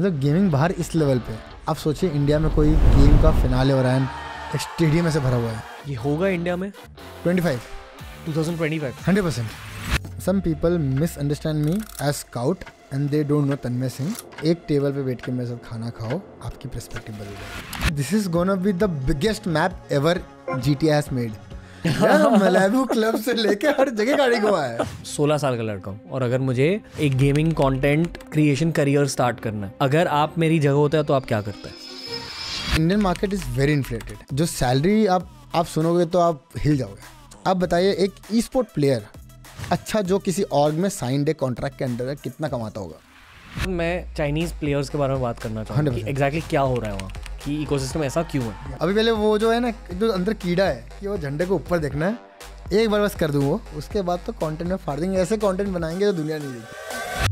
मतलब गेमिंग बाहर इस लेवल पे आप सोचिए इंडिया में कोई गेम का फिनाले हो रहा है स्टेडियम में से भरा हुआ है ये होगा इंडिया में 25 2025 100 percent some people misunderstand me as scout and they don't know Tanmay Singh एक टेबल पे बैठ के मेरे साथ खाना खाओ आपकी पर्सपेक्टिव बदल जाएगी this is gone gonna be the biggest map ever G T has made club से लेकर हर जगह गाड़ी घुमा है सोलह साल का लड़का हूँ और अगर मुझे एक gaming content creation career start करना है अगर आप मेरी जगह होता है तो आप क्या करते हैं Indian market is very inflated जो सैलरी आप आप सुनोगे तो आप हिल जाओगे आप बताइए एक ई स्पोर्ट प्लेयर अच्छा जो किसी ऑर्ग में साइन डे कॉन्ट्रैक्ट के अंडर है कितना कमाता होगा मैं चाइनीज प्लेयर्स के बारे में बात करना चाहूँगा एग्जैक्टली exactly क्या हो रहा है वहाँ कि इकोसिस्टम ऐसा क्यों है अभी पहले वो जो है ना जो अंदर कीड़ा है कि वो झंडे को ऊपर देखना है एक बार बस कर दूँ वो उसके बाद तो कंटेंट में फाड़ देंगे ऐसे कंटेंट बनाएंगे तो दुनिया नहीं देखती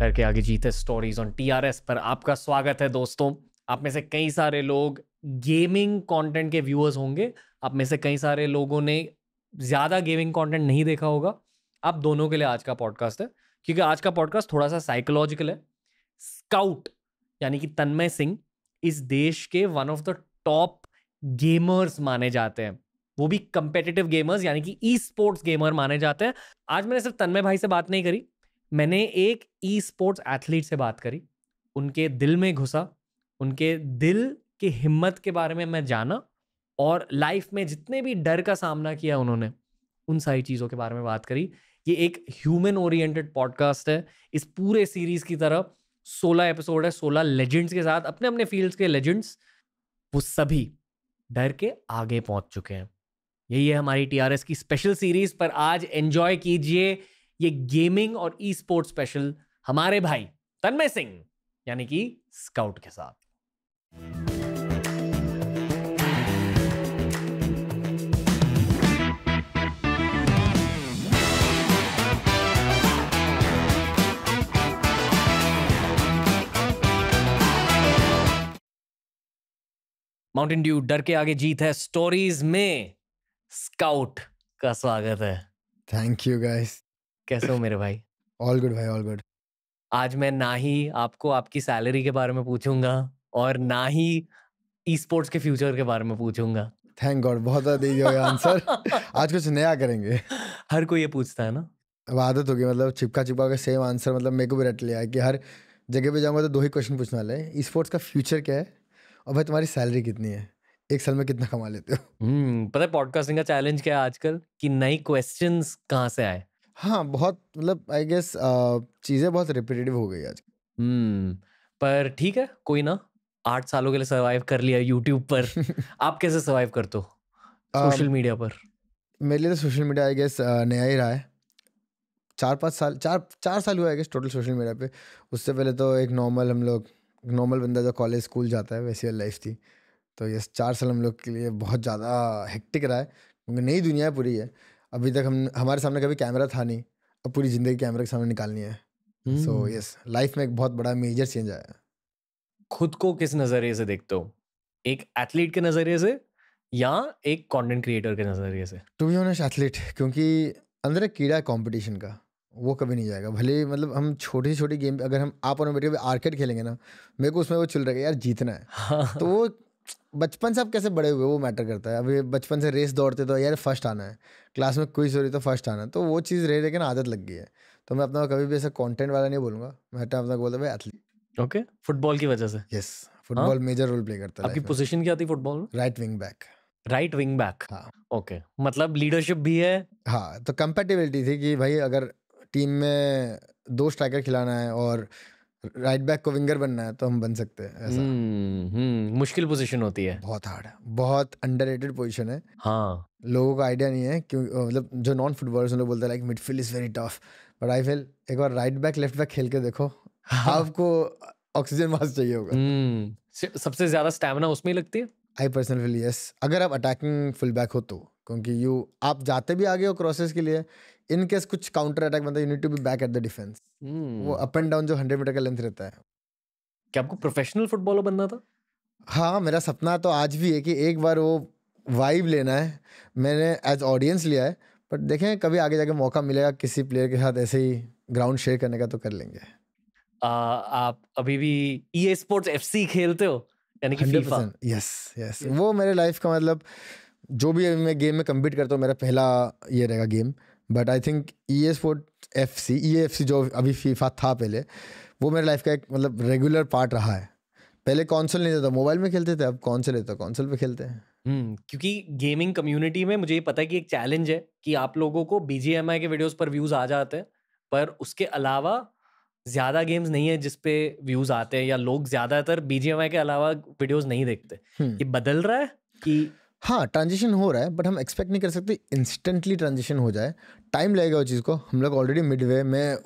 करके आगे जीते स्टोरीज ऑन टीआरएस पर आपका स्वागत है दोस्तों आप में से कई सारे लोग गेमिंग कंटेंट के व्यूअर्स होंगे आप में से कई सारे लोगों ने ज़्यादा गेमिंग कंटेंट नहीं देखा होगा आप दोनों के लिए आज का पॉडकास्ट है क्योंकि आज का पॉडकास्ट थोड़ा सा साइकोलॉजिकल है स्काउट यानी कि तन्मय सिंह इस देश के one of the top gamers माने जाते हैं वो भी कंपेटिटिव गेमर्स यानी कि ई स्पोर्ट्स गेमर माने जाते हैं आज मैंने सिर्फ तन्मय भाई से बात नहीं करी मैंने एक ई स्पोर्ट्स एथलीट से बात करी उनके दिल में घुसा उनके दिल की हिम्मत के बारे में मैं जाना और लाइफ में जितने भी डर का सामना किया उन्होंने उन सारी चीज़ों के बारे में बात करी ये एक ह्यूमन ओरिएंटेड पॉडकास्ट है इस पूरे सीरीज़ की तरह सोलह एपिसोड है सोलह लेजेंड्स के साथ अपने अपने फील्ड्स के लेजेंड्स वो सभी डर के आगे पहुंच चुके हैं यही है हमारी टीआरएस की स्पेशल सीरीज पर आज एंजॉय कीजिए ये गेमिंग और ई स्पोर्ट्स स्पेशल हमारे भाई तन्मय सिंह यानी कि स्काउट के साथ माउंटेन ड्यू डर के आगे जीत है स्टोरीज में स्काउट का स्वागत है थैंक यू गाइस कैसे हो मेरे भाई ऑल गुड भाई ऑल गुड आज मैं ना ही आपको आपकी सैलरी के बारे में पूछूंगा और ना ही ई स्पोर्ट्स के फ्यूचर के बारे में पूछूंगा थैंक गॉड बहुत ज्यादा आंसर आज कुछ नया करेंगे हर कोई ये पूछता है ना अब आदत होगी मतलब चिपका चिपका के सेम आंसर मतलब मेरे को भी रट लिया है कि हर जगह पे जाऊंगा तो दो ही क्वेश्चन पूछने वाले हैं ई स्पोर्ट्स का फ्यूचर क्या है और भाई तुम्हारी सैलरी कितनी है एक साल में कितना कमा लेते हो हम्म, पता है पॉडकास्टिंग का चैलेंज क्या है आजकल कि नई क्वेश्चन कहाँ से आए हाँ बहुत मतलब आई गेस चीज़ें बहुत रिपीटेटिव हो गई आज हम्म, पर ठीक है कोई ना आठ सालों के लिए सर्वाइव कर लिया यूट्यूब पर आप कैसे सर्वाइव करते हो सोशल मीडिया पर मेरे लिए तो सोशल मीडिया आई गेस नया ही रहा है चार पाँच साल चार चार साल हुआ I guess total social media पे उससे पहले तो एक नॉर्मल हम लोग नॉर्मल बंदा जो कॉलेज स्कूल जाता है वैसी लाइफ थी तो ये चार साल हम लोग के लिए बहुत ज़्यादा हेक्टिक रहा है क्योंकि नई दुनिया है पूरी है अभी तक हम हमारे सामने कभी कैमरा था नहीं अब पूरी ज़िंदगी कैमरे के सामने निकालनी है सो यस लाइफ में एक बहुत बड़ा मेजर चेंज आया खुद को किस नज़रिए से देखते हो एक एथलीट के नज़रिए से या एक कंटेंट क्रिएटर के नज़रिए से टू बी ऑनेस्ट एथलीट क्योंकि अंदर एक कीड़ा है कॉम्पिटिशन का वो कभी नहीं जाएगा भले ही मतलब हम छोटी छोटी गेम अगर हम आप और मैं बैठे आर्केड खेलेंगे ना मेरे को उसमें वो चल रहा है यार जीतना है तो वो बचपन से आप कैसे बड़े हुए वो मैटर करता है अभी बचपन से रेस दौड़ते तो यार फर्स्ट आना है क्लास में कोई सोरी तो फर्स्ट आना है तो वो चीज़ रह लेकिन आदत लग गई है तो मैं अपना कभी भी ऐसा कॉन्टेंट वाला नहीं बोलूंगा मैं तो अपना बोलता भाई एथलीट ओके फुटबॉल की वजह से yes football major role play करता है आपकी पोजिशन क्या थी फुटबॉल में right wing back right wing back हाँ ओके मतलब लीडरशिप भी है हाँ तो कंपेटेबिलिटी थी कि भाई अगर टीम में दो स्ट्राइकर खिलाना है और राइट बैक को विंगर बनना है तो हम बन सकते हैं ऐसा हम्म, हम्म मुश्किल पोजीशन होती है बहुत हार्ड है बहुत अंडररेटेड पोजीशन है हाँ लोगों का आइडिया नहीं है क्यों मतलब जो नॉन फुटबॉलर्स लोग बोलते हैं like midfield is very tough but I feel एक बार राइट बैक लेफ्ट बैक खेल के देखो हाँ। आपको ऑक्सीजन मास्क चाहिए होगा हम्म, सबसे ज्यादा स्टैमिना उसमें लगती है आई पर्सनल फील यस अगर आप अटैकिंग फुल बैक हो तो क्योंकि यू आप जाते भी आगे हो क्रॉसेस के लिए इन केस कुछ काउंटर अटैक बनता है you need to be back at the defence वो अप एंड डाउन जो हंड्रेड मीटर का लेंथ रहता है क्या आपको प्रोफेशनल फुटबॉलर बनना था हाँ मेरा सपना तो आज भी है कि एक बार वो वाइब लेना है मैंने एज ऑडियंस लिया है बट देखें कभी आगे जाके मौका मिलेगा किसी प्लेयर के साथ ऐसे ही ग्राउंड शेयर करने का तो कर लेंगे आ, आप अभी भी ई स्पोर्ट्स एफ खेलते हो यानी कि फीफा यस यस वो मेरे लाइफ का मतलब जो भी मैं गेम में कम्पीट करता हूँ मेरा पहला ये रहेगा game but I think E S fort F C E F C जो अभी फीफा था पहले वो मेरे लाइफ का एक मतलब रेगुलर पार्ट रहा है पहले कौनसल नहीं देता मोबाइल तो में खेलते थे अब से लेता कौनसल पे खेलते हैं हम्म, क्योंकि गेमिंग कम्युनिटी में मुझे ये पता है कि एक चैलेंज है कि आप लोगों को बी के वीडियोस पर व्यूज़ आ जाते हैं पर उसके अलावा ज़्यादा गेम्स नहीं है जिसपे व्यूज़ आते हैं या लोग ज़्यादातर बी के अलावा वीडियोज़ नहीं देखते हम्म। ये बदल रहा है कि हाँ ट्रांजिशन हो रहा है बट हम एक्सपेक्ट नहीं कर सकते इंस्टेंटली ट्रांजिशन हो जाए टाइम लगेगा उस चीज़ को हम लोग ऑलरेडी मिड वे में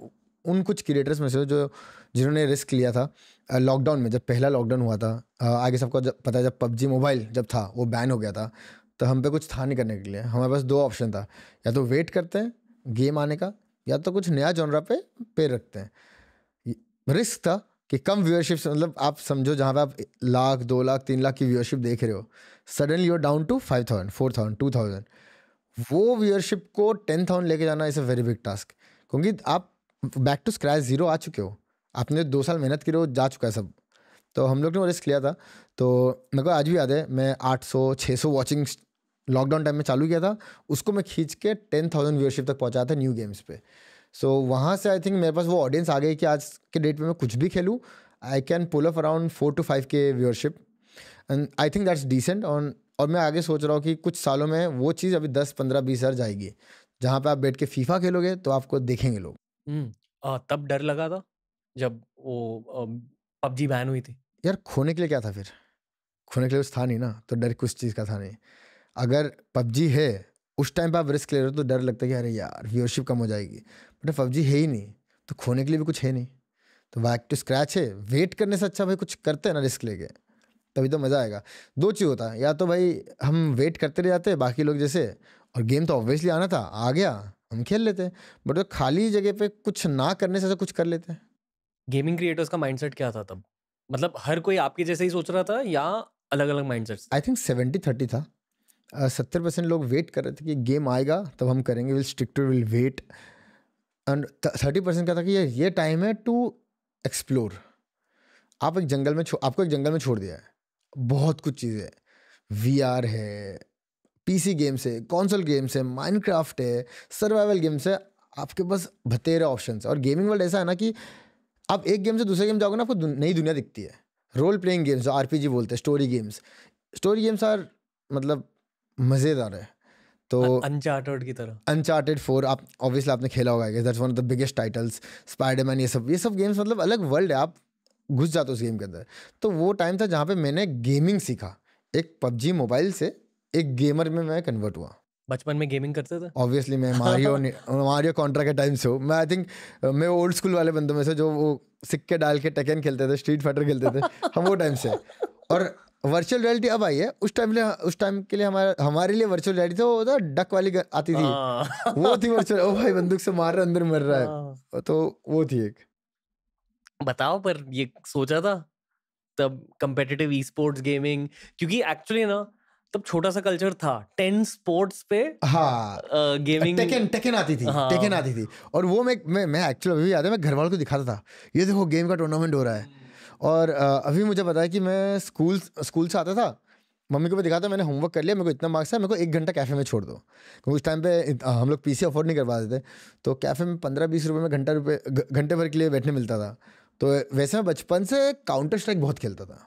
उन कुछ क्रिएटर्स में से जो जिन्होंने रिस्क लिया था लॉकडाउन में जब पहला लॉकडाउन हुआ था आगे सबको जब पता है जब पबजी मोबाइल जब था वो बैन हो गया था तो हम पे कुछ था नहीं करने के लिए हमारे पास दो ऑप्शन था या तो वेट करते हैं गेम आने का या तो कुछ नया जॉनरा पे पैर रखते हैं रिस्क था कि कम व्यूअरशिप मतलब आप समझो जहाँ पे आप लाख दो लाख तीन लाख की व्यूअरशिप देख रहे हो suddenly you down to five thousand four thousand to thousand वो व्यूअरशिप को टेन थाउजेंड लेके जाना is a very big task क्योंकि आप बैक टू स्क्रैच जीरो आ चुके हो आपने दो साल मेहनत की हो जा चुका है सब तो हम लोग ने वो रिस्क लिया था तो मेरे को आज भी याद है मैं 800 600 वाचिंग लॉकडाउन टाइम में चालू किया था उसको मैं खींच के टेन थाउजेंड व्यूअरशिप तक पहुँचाया था न्यू गेम्स पे सो so, वहाँ से आई थिंक मेरे पास वो ऑडियंस आ गई कि आज के डेट में मैं कुछ भी खेलूँ I can pull up around four to five के viewership and I think that's decent on और मैं आगे सोच रहा हूँ कि कुछ सालों में वो चीज़ अभी दस पंद्रह बीस हज़ार जाएगी जहाँ पे आप बैठ के फीफा खेलोगे तो आपको देखेंगे लोग आ, तब डर लगा था जब वो पबजी बैन हुई थी यार खोने के लिए क्या था फिर खोने के लिए कुछ था नहीं ना तो डर कुछ चीज़ का था नहीं अगर पबजी है उस टाइम पर आप रिस्क ले रहे हो तो डर लगता है कि अरे यार व्यूअरशिप कम हो जाएगी बट पबजी है ही नहीं तो खोने के लिए भी कुछ है नहीं तो बैक टू स्क्रैच है वेट करने से अच्छा भाई कुछ करते हैं ना रिस्क लेके तभी तो मज़ा आएगा दो चीज़ होता है या तो भाई हम वेट करते रह जाते बाकी लोग जैसे और गेम तो ऑब्वियसली आना था आ गया हम खेल लेते हैं बट तो खाली जगह पे कुछ ना करने से तो कुछ कर लेते हैं गेमिंग क्रिएटर्स का माइंडसेट क्या था तब मतलब हर कोई आपके जैसे ही सोच रहा था या अलग अलग mindset I think seventy thirty था सत्तर परसेंट लोग वेट कर रहे थे कि गेम आएगा तब हम करेंगे will stick to will wait and thirty percent क्या था कि ये ये टाइम है टू एक्सप्लोर आप एक जंगल में आपको एक जंगल में छोड़ दिया है बहुत कुछ चीज़ें वी आर है पीसी गेम्स है कौनसल गेम्स है माइनक्राफ्ट है सर्वाइवल गेम्स है आपके पास बतेरे ऑप्शन है और गेमिंग वर्ल्ड ऐसा है ना कि आप एक गेम से दूसरे गेम जाओगे ना आपको दुन, नई दुनिया दिखती है रोल प्लेइंग गेम्स जो आर बोलते हैं story games story games are मतलब मज़ेदार है तो अनचार्टेड की तरह अनचार्टेड फोर आप ऑब्वियसली आपने खेला होगा that's one of the biggest titles Spiderman ये सब ये सब गेम्स मतलब अलग वर्ल्ड है आप घुस जाते उस गेम के अंदर तो वो टाइम था जहाँ पे मैंने गेमिंग सीखा एक पबजी मोबाइल से एक गेमर में मैं कन्वर्ट हुआ बचपन में गेमिंग करते थे ऑब्वियसली मैं मारियो मारियो कॉन्ट्रा के टाइम से हूँ मैं आई थिंक मैं ओल्ड स्कूल वाले बंदों में से जो वो सिक्के डाल के टेकन खेलते थे स्ट्रीट फाइटर खेलते थे हम वो टाइम से और वर्चुअल रियलिटी अब आई है उस टाइम लिए उस टाइम के लिए हमारा हमारे लिए वर्चुअल रियलिटी था वो था डक वाली आती थी हाँ। वो थी वर्चुअल ओ भाई बंदूक से मार रहा अंदर मर रहा है हाँ। तो वो थी एक बताओ पर ये सोचा था तब कंपेटिटिव ई स्पोर्ट्स गेमिंग क्योंकि एक्चुअली ना तब छोटा सा कल्चर था टेन स्पोर्ट्स पे हाँ गेमिंग टेकन टेकन आती थी हाँ, टेकन आती थी और वो मैं मैं मैं एक्चुअली अभी याद है मैं घर वालों को दिखाता था ये देखो गेम का टूर्नामेंट हो रहा है और अभी मुझे पता है कि मैं स्कूल स्कूल से आता था मम्मी को भी दिखाता मैंने होमवर्क कर लिया मेरे को इतना मार्क्स है मेरे को एक घंटा कैफे में छोड़ दो क्योंकि उस टाइम पे हम लोग पीसी अफोर्ड नहीं कर पाते थे तो कैफे में पंद्रह बीस रुपये में घंटा रुपये घंटे भर के लिए बैठने मिलता था तो वैसे मैं बचपन से काउंटर स्ट्राइक बहुत खेलता था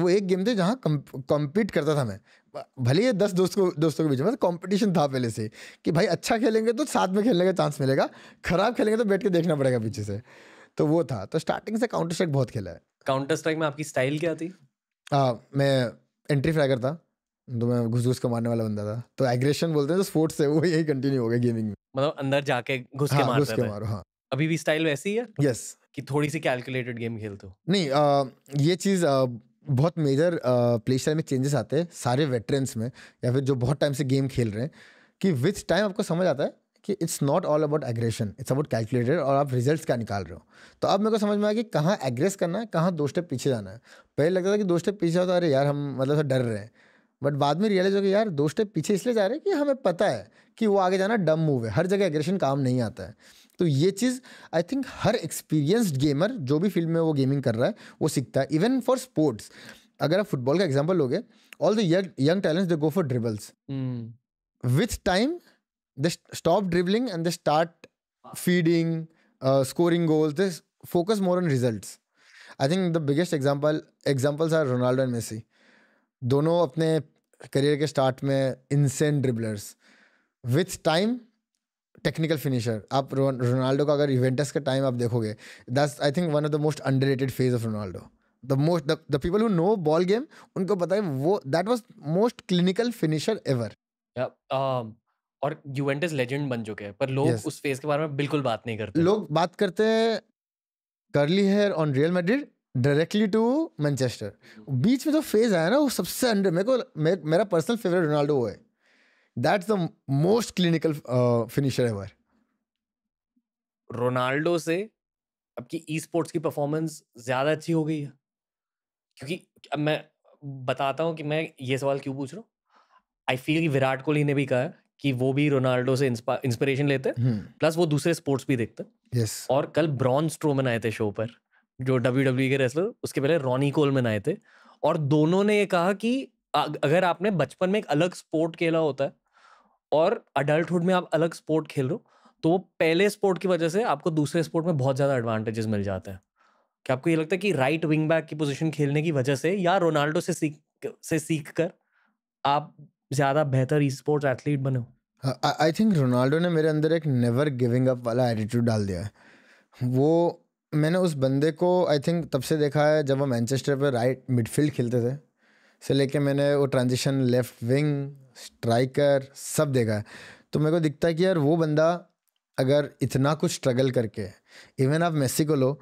वो एक गेम थी जहाँ कॉम्पीट करता था मैं भले ही दस दोस्त को दोस्तों के बीच में कंपटीशन था पहले से कि भाई अच्छा खेलेंगे तो साथ में खेलने का चांस मिलेगा खराब खेलेंगे तो बैठ के देखना पड़ेगा पीछे से तो वो था तो स्टार्टिंग से काउंटर स्ट्राइक बहुत खेला है काउंटर स्ट्राइक में आपकी स्टाइल क्या थी आ, मैं एंट्री फ्राई करता तो मैं घुस घुस के मारने वाला बंदा था तो एग्रेशन बोलते हैं जो स्पोर्ट्स है वो यही कंटिन्यू हो गया गेमिंग में मतलब अंदर जाके घुस के हाँ, मारो हाँ अभी भी स्टाइल वैसी है यस कि थोड़ी सी कैलकुलेटेड गेम खेलते हो नहीं आ, ये चीज़ बहुत मेजर प्ले स्टाइल में चेंजेस आते हैं सारे वेटरन्स में या फिर जो बहुत टाइम से गेम खेल रहे हैं कि विथ टाइम आपको समझ आता है कि it's not all about aggression it's about calculated और आप रिजल्ट्स क्या निकाल रहे हो तो अब मेरे को समझ में आया कि कहाँ एग्रेस करना है कहाँ दो स्टेप पीछे जाना है पहले लगता था कि दो स्टेप पीछे होता तो अरे यार हम मतलब डर रहे हैं बट बाद में रियलाइज हो गया यार दो स्टेप पीछे इसलिए जा रहे हैं कि हमें पता है कि वो आगे जाना डम मूव है हर जगह एग्रेशन काम नहीं आता है तो ये चीज़ आई थिंक हर एक्सपीरियंस्ड गेमर जो भी फील्ड में वो गेमिंग कर रहा है वो सीखता है इवन फॉर स्पोर्ट्स अगर आप फुटबॉल का एग्जाम्पल लोगे all the young talents they go for dribbles with time they stop dribbling and they start feeding scoring goals they focus more on result I think the biggest example examples are Ronaldo and Messi दोनों अपने career के start में insane dribblers with time technical finisher आप Ronaldo का अगर Juventus का time आप देखोगे दस I think one of the most under phase of Ronaldo the most the people who know ball game उनको पता है वो that was most clinical finisher ever और यूवेंटस लेजेंड बन चुके हैं पर लोग yes. उस फेज के बारे में बिल्कुल बात नहीं करते लोग बात करते हैं करली here on Real Madrid directly to Manchester बीच में जो फेज आया ना वो सबसे अंडर मेरे को मेरा पर्सनल फेवरेट रोनाल्डो वो है that's the most clinical finisher ever Ronaldo से आपकी ई स्पोर्ट्स की परफॉर्मेंस ज़्यादा अच्छी हो गई है क्योंकि अब मैं बताता हूँ कि मैं ये सवाल क्यों पूछ रहा हूँ आई फील कि विराट कोहली ने भी कहा कि वो भी रोनाल्डो से इंस्पिरेशन लेते हैं hmm. हम्म। प्लस वो दूसरे स्पोर्ट्स भी देखते हैं yes. और कल ब्रॉन स्ट्रोमन आए थे शो पर जो डब्ल्यू डब्ल्यू e के रेसलर उसके पहले रॉनी में आए थे और दोनों ने ये कहा कि अगर आपने बचपन में एक अलग स्पोर्ट खेला होता है और अडल्टहुड में आप अलग स्पोर्ट खेल रहे हो तो वो पहले स्पोर्ट की वजह से आपको दूसरे स्पोर्ट में बहुत ज़्यादा एडवांटेजेस मिल जाते हैं क्या आपको ये लगता है कि राइट विंग बैक की पोजीशन खेलने की वजह से या रोनाल्डो से सीख से सीख कर आप ज़्यादा बेहतर ई स्पोर्ट्स एथलीट बने हो आई हाँ, थिंक रोनाल्डो ने मेरे अंदर एक नेवर गिविंग अप वाला एटीट्यूड डाल दिया है वो मैंने उस बंदे को आई थिंक तब से देखा है जब वो मैनचेस्टर पर राइट मिडफील्ड खेलते थे से लेके मैंने वो ट्रांजिशन लेफ्ट विंग स्ट्राइकर सब देखा है तो मेरे को दिखता है कि यार वो बंदा अगर इतना कुछ स्ट्रगल करके इवन आप मेसी को लो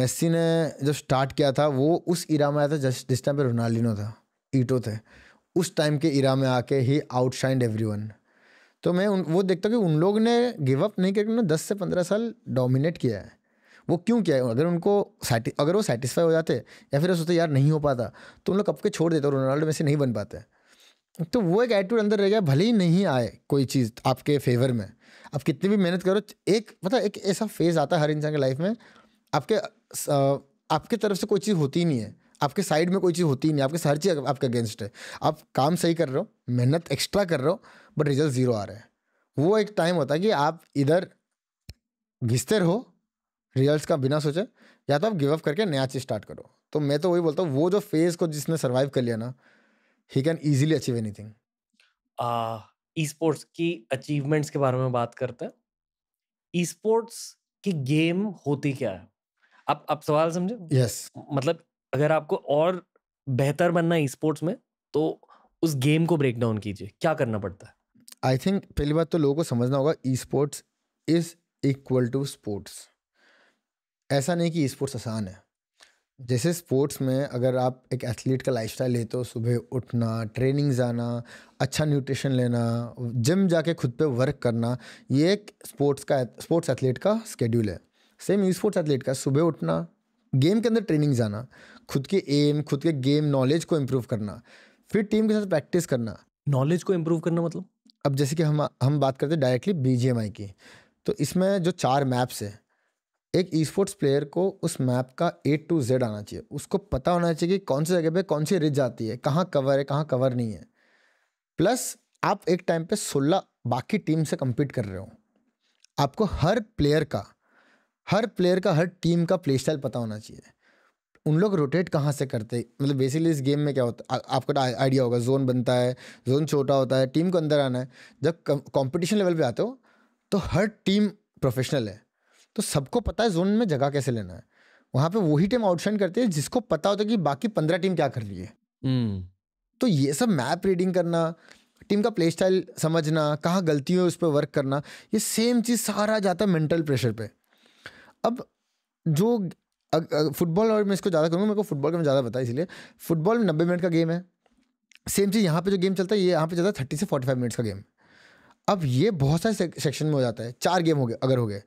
मेसी ने जब स्टार्ट किया था वो उस इरा में आया था जिस जिस टाइम पर रोनाल्डिनो था ईटो थे उस टाइम के इरा में आके ही आउटशाइंड एवरी तो मैं उन वो देखता हूँ कि उन लोग ने गिव अप नहीं करके उन्होंने दस से पंद्रह साल डोमिनेट किया है वो क्यों किया अगर उनको अगर वो सेटिस्फाई हो जाते या फिर सोचते यार नहीं हो पाता तो उन लोग कब के छोड़ देते और रोनाल्डो में से नहीं बन पाते तो वो एक एटीट्यूड अंदर रह गया भले ही नहीं आए कोई चीज़ आपके फेवर में आप कितनी भी मेहनत करो एक पता एक ऐसा फेज़ आता है हर इंसान के लाइफ में आपके आपके तरफ से कोई चीज़ होती नहीं है आपके साइड में कोई चीज़ होती ही नहीं आपके हर चीज़ आपके अगेंस्ट है आप काम सही कर रहे हो मेहनत एक्स्ट्रा कर रहे हो बट रिजल्ट ज़ीरो आ रहा है वो एक टाइम होता है कि आप इधर घिसते रहो रिजल्ट का बिना सोचे या तो आप गिव अप करके नया चीज़ स्टार्ट करो तो मैं तो वही बोलता हूँ वो जो फेज को जिसने सर्वाइव कर लिया ना ही can easily achieve anything e sports की अचीवमेंट्स के बारे में बात करते हैं ई स्पोर्ट्स की गेम होती क्या है आप आप सवाल समझे यस yes. मतलब अगर आपको और बेहतर बनना है ई स्पोर्ट्स में तो उस गेम को ब्रेक डाउन कीजिए क्या करना पड़ता है आई थिंक पहली बात तो लोगों को समझना होगा e sports is equal to sports ऐसा नहीं कि स्पोर्ट्स आसान है जैसे स्पोर्ट्स में अगर आप एक एथलीट का लाइफ स्टाइल लेते हो सुबह उठना ट्रेनिंग जाना अच्छा न्यूट्रिशन लेना जिम जाके खुद पे वर्क करना ये एक स्पोर्ट्स का स्पोर्ट्स एथलीट का स्केड्यूल है सेम यू स्पोर्ट्स एथलीट का सुबह उठना गेम के अंदर ट्रेनिंग जाना खुद के एम खुद के गेम नॉलेज को इम्प्रूव करना फिर टीम के साथ प्रैक्टिस करना नॉलेज को इम्प्रूव करना मतलब अब जैसे कि हम हम बात करते हैं डायरेक्टली बी की तो इसमें जो चार मैप्स है एक ई स्पोर्ट्स प्लेयर को उस मैप का ए टू जेड आना चाहिए उसको पता होना चाहिए कि कौन सी जगह पे कौन सी रिज आती है कहाँ कवर है कहाँ कवर नहीं है प्लस आप एक टाइम पे सोलह बाकी टीम से कम्पीट कर रहे हो आपको हर प्लेयर का हर प्लेयर का हर टीम का प्ले स्टाइल पता होना चाहिए उन लोग रोटेट कहाँ से करते मतलब बेसिकली इस गेम में क्या होता है आपका आइडिया होगा जोन बनता है जोन छोटा होता है टीम को अंदर आना है जब कंपटीशन लेवल पे आते हो तो हर टीम प्रोफेशनल है तो सबको पता है जोन में जगह कैसे लेना है वहां पे वही टीम आउटशाइन करती है जिसको पता होता है कि बाकी पंद्रह टीम क्या कर रही है हम्म। तो ये सब मैप रीडिंग करना टीम का प्ले स्टाइल समझना कहाँ गलती हुई उस पर वर्क करना ये सेम चीज़ सारा जाता है मेंटल प्रेशर पे अब जो फुटबॉल और मैं इसको ज़्यादा करूँगा मेरे को फुटबॉल का मैं ज़्यादा पता है इसलिए फुटबॉल में नब्बे मिनट का गेम है सेम चीज़ यहाँ पे जो गेम चलता है ये यहाँ पे चलता है थर्टी से फोर्टी फाइव मिनट्स का गेम अब ये बहुत सारे सेक्शन में हो जाता है चार गेम हो गए अगर हो गए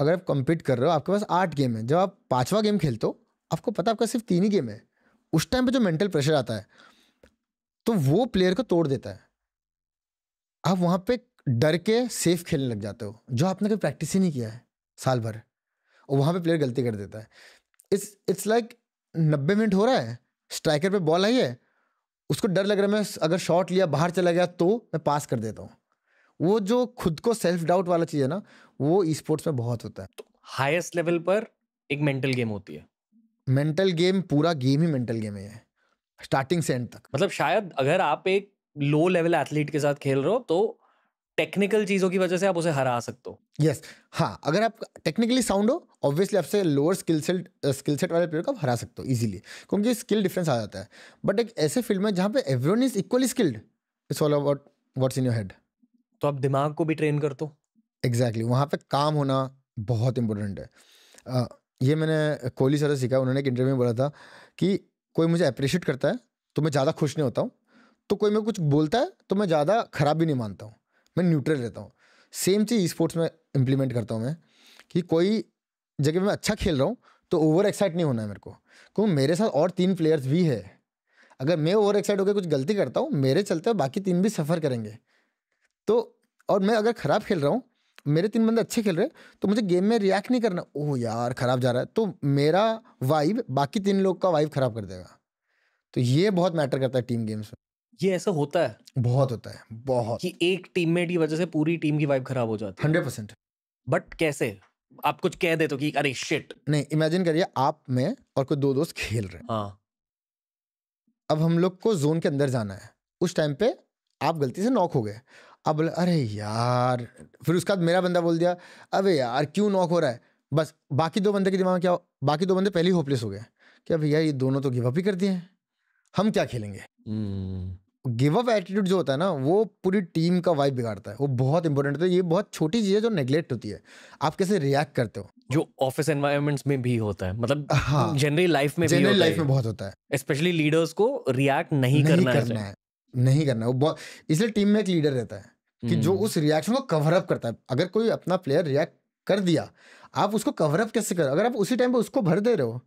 अगर आप कम्पीट कर रहे हो आपके पास आठ गेम है जब आप पाँचवा गेम खेलते हो आपको पता आपका सिर्फ तीन ही गेम है उस टाइम पे जो मेंटल प्रेशर आता है तो वो प्लेयर को तोड़ देता है आप वहाँ पे डर के सेफ खेलने लग जाते हो जो आपने कभी प्रैक्टिस ही नहीं किया है साल भर और वहाँ पे प्लेयर गलती कर देता है इट्स इट्स लाइक नब्बे मिनट हो रहा है स्ट्राइकर पे बॉल आई है उसको डर लग रहा है मैं अगर शॉट लिया बाहर चला गया तो मैं पास कर देता हूँ वो जो खुद को सेल्फ डाउट वाला चीज़ है ना वो ई स्पोर्ट्स में बहुत होता है तो हाईएस्ट लेवल पर एक मेंटल गेम होती है मेंटल गेम पूरा गेम ही मेंटल गेम है स्टार्टिंग से एंड तक मतलब शायद अगर आप एक लो लेवल एथलीट के साथ खेल रहे हो तो टेक्निकल चीज़ों की वजह से आप उसे हरा सकते हो यस yes. हाँ अगर आप टेक्निकली साउंड हो ऑब्वियसली आपसे lower skill set skill set वाले प्लेयर को आप हरा सकते हो इजीली क्योंकि स्किल डिफरेंस आ जाता है बट एक ऐसे फील्ड में जहाँ पे everyone is equally skilled it's all about what's in your head तो आप दिमाग को भी ट्रेन कर दो एग्जैक्टली वहाँ पे काम होना बहुत इंपॉर्टेंट है ये मैंने कोहली सर से सीखा उन्होंने एक इंटरव्यू में बोला था कि कोई मुझे अप्रिशिएट करता है तो मैं ज़्यादा खुश नहीं होता हूँ तो कोई मेरे कुछ बोलता है तो मैं ज़्यादा ख़राब भी नहीं मानता हूँ मैं न्यूट्रल रहता हूँ सेम चीज़ स्पोर्ट्स में इम्प्लीमेंट करता हूँ मैं कि कोई जगह मैं अच्छा खेल रहा हूँ तो ओवर एक्साइट नहीं होना है मेरे को क्योंकि मेरे साथ और तीन प्लेयर्स भी है अगर मैं ओवर एक्साइट होकर कुछ गलती करता हूँ मेरे चलते बाकी तीन भी सफ़र करेंगे तो और मैं अगर ख़राब खेल रहा हूँ मेरे तीन बंदे अच्छे खेल रहे तो मुझे गेम में रिएक्ट नहीं करना ओह यार ख़राब जा रहा है तो मेरा वाइब बाकी तीन लोग का वाइब ख़राब कर देगा तो ये बहुत मैटर करता है टीम गेम्स में ये ऐसा होता है बहुत होता है बहुत कि एक टीममेट की वजह से पूरी टीम की वाइब खराब हो जाती है हंड्रेड परसेंट बट कैसे आप कुछ कह दे तो कि अरे शिट नहीं इमेजिन करिए आप में और कोई दो दोस्त खेल रहे हैं हाँ अब हम लोग को जोन के अंदर जाना है उस टाइम पे आप गलती से नॉक हो गए अब बोला अरे यार फिर उसके बाद मेरा बंदा बोल दिया अबे यार क्यों नॉक हो रहा है बस बाकी दो बंदे के दिमाग में क्या हो बाकी दो बंदे पहले ही होपलेस हो गए कि भैया ये दोनों तो गिव अप ही कर दिए हैं हम क्या खेलेंगे गिव अप एटीट्यूड जो होता है ना वो पूरी टीम का वाइब बिगाड़ता है वो बहुत इंपॉर्टेंट होता है ये बहुत छोटी चीज़ है जो नेग्लेक्ट होती है आप कैसे रिएक्ट करते हो जो ऑफिस एनवायरमेंट्स में भी होता है मतलब हाँ जनरल लाइफ में जनरल लाइफ में बहुत होता है स्पेशली लीडर्स को रिएक्ट नहीं, नहीं करना, करना है नहीं करना है वो बहुत इसलिए टीम में एक लीडर रहता है कि जो हम्म। उस रिएक्शन को कवर अप करता है अगर कोई अपना प्लेयर रिएक्ट कर दिया आप उसको कवर अप कैसे करो अगर आप उसी टाइम पे उसको भर दे रहे हो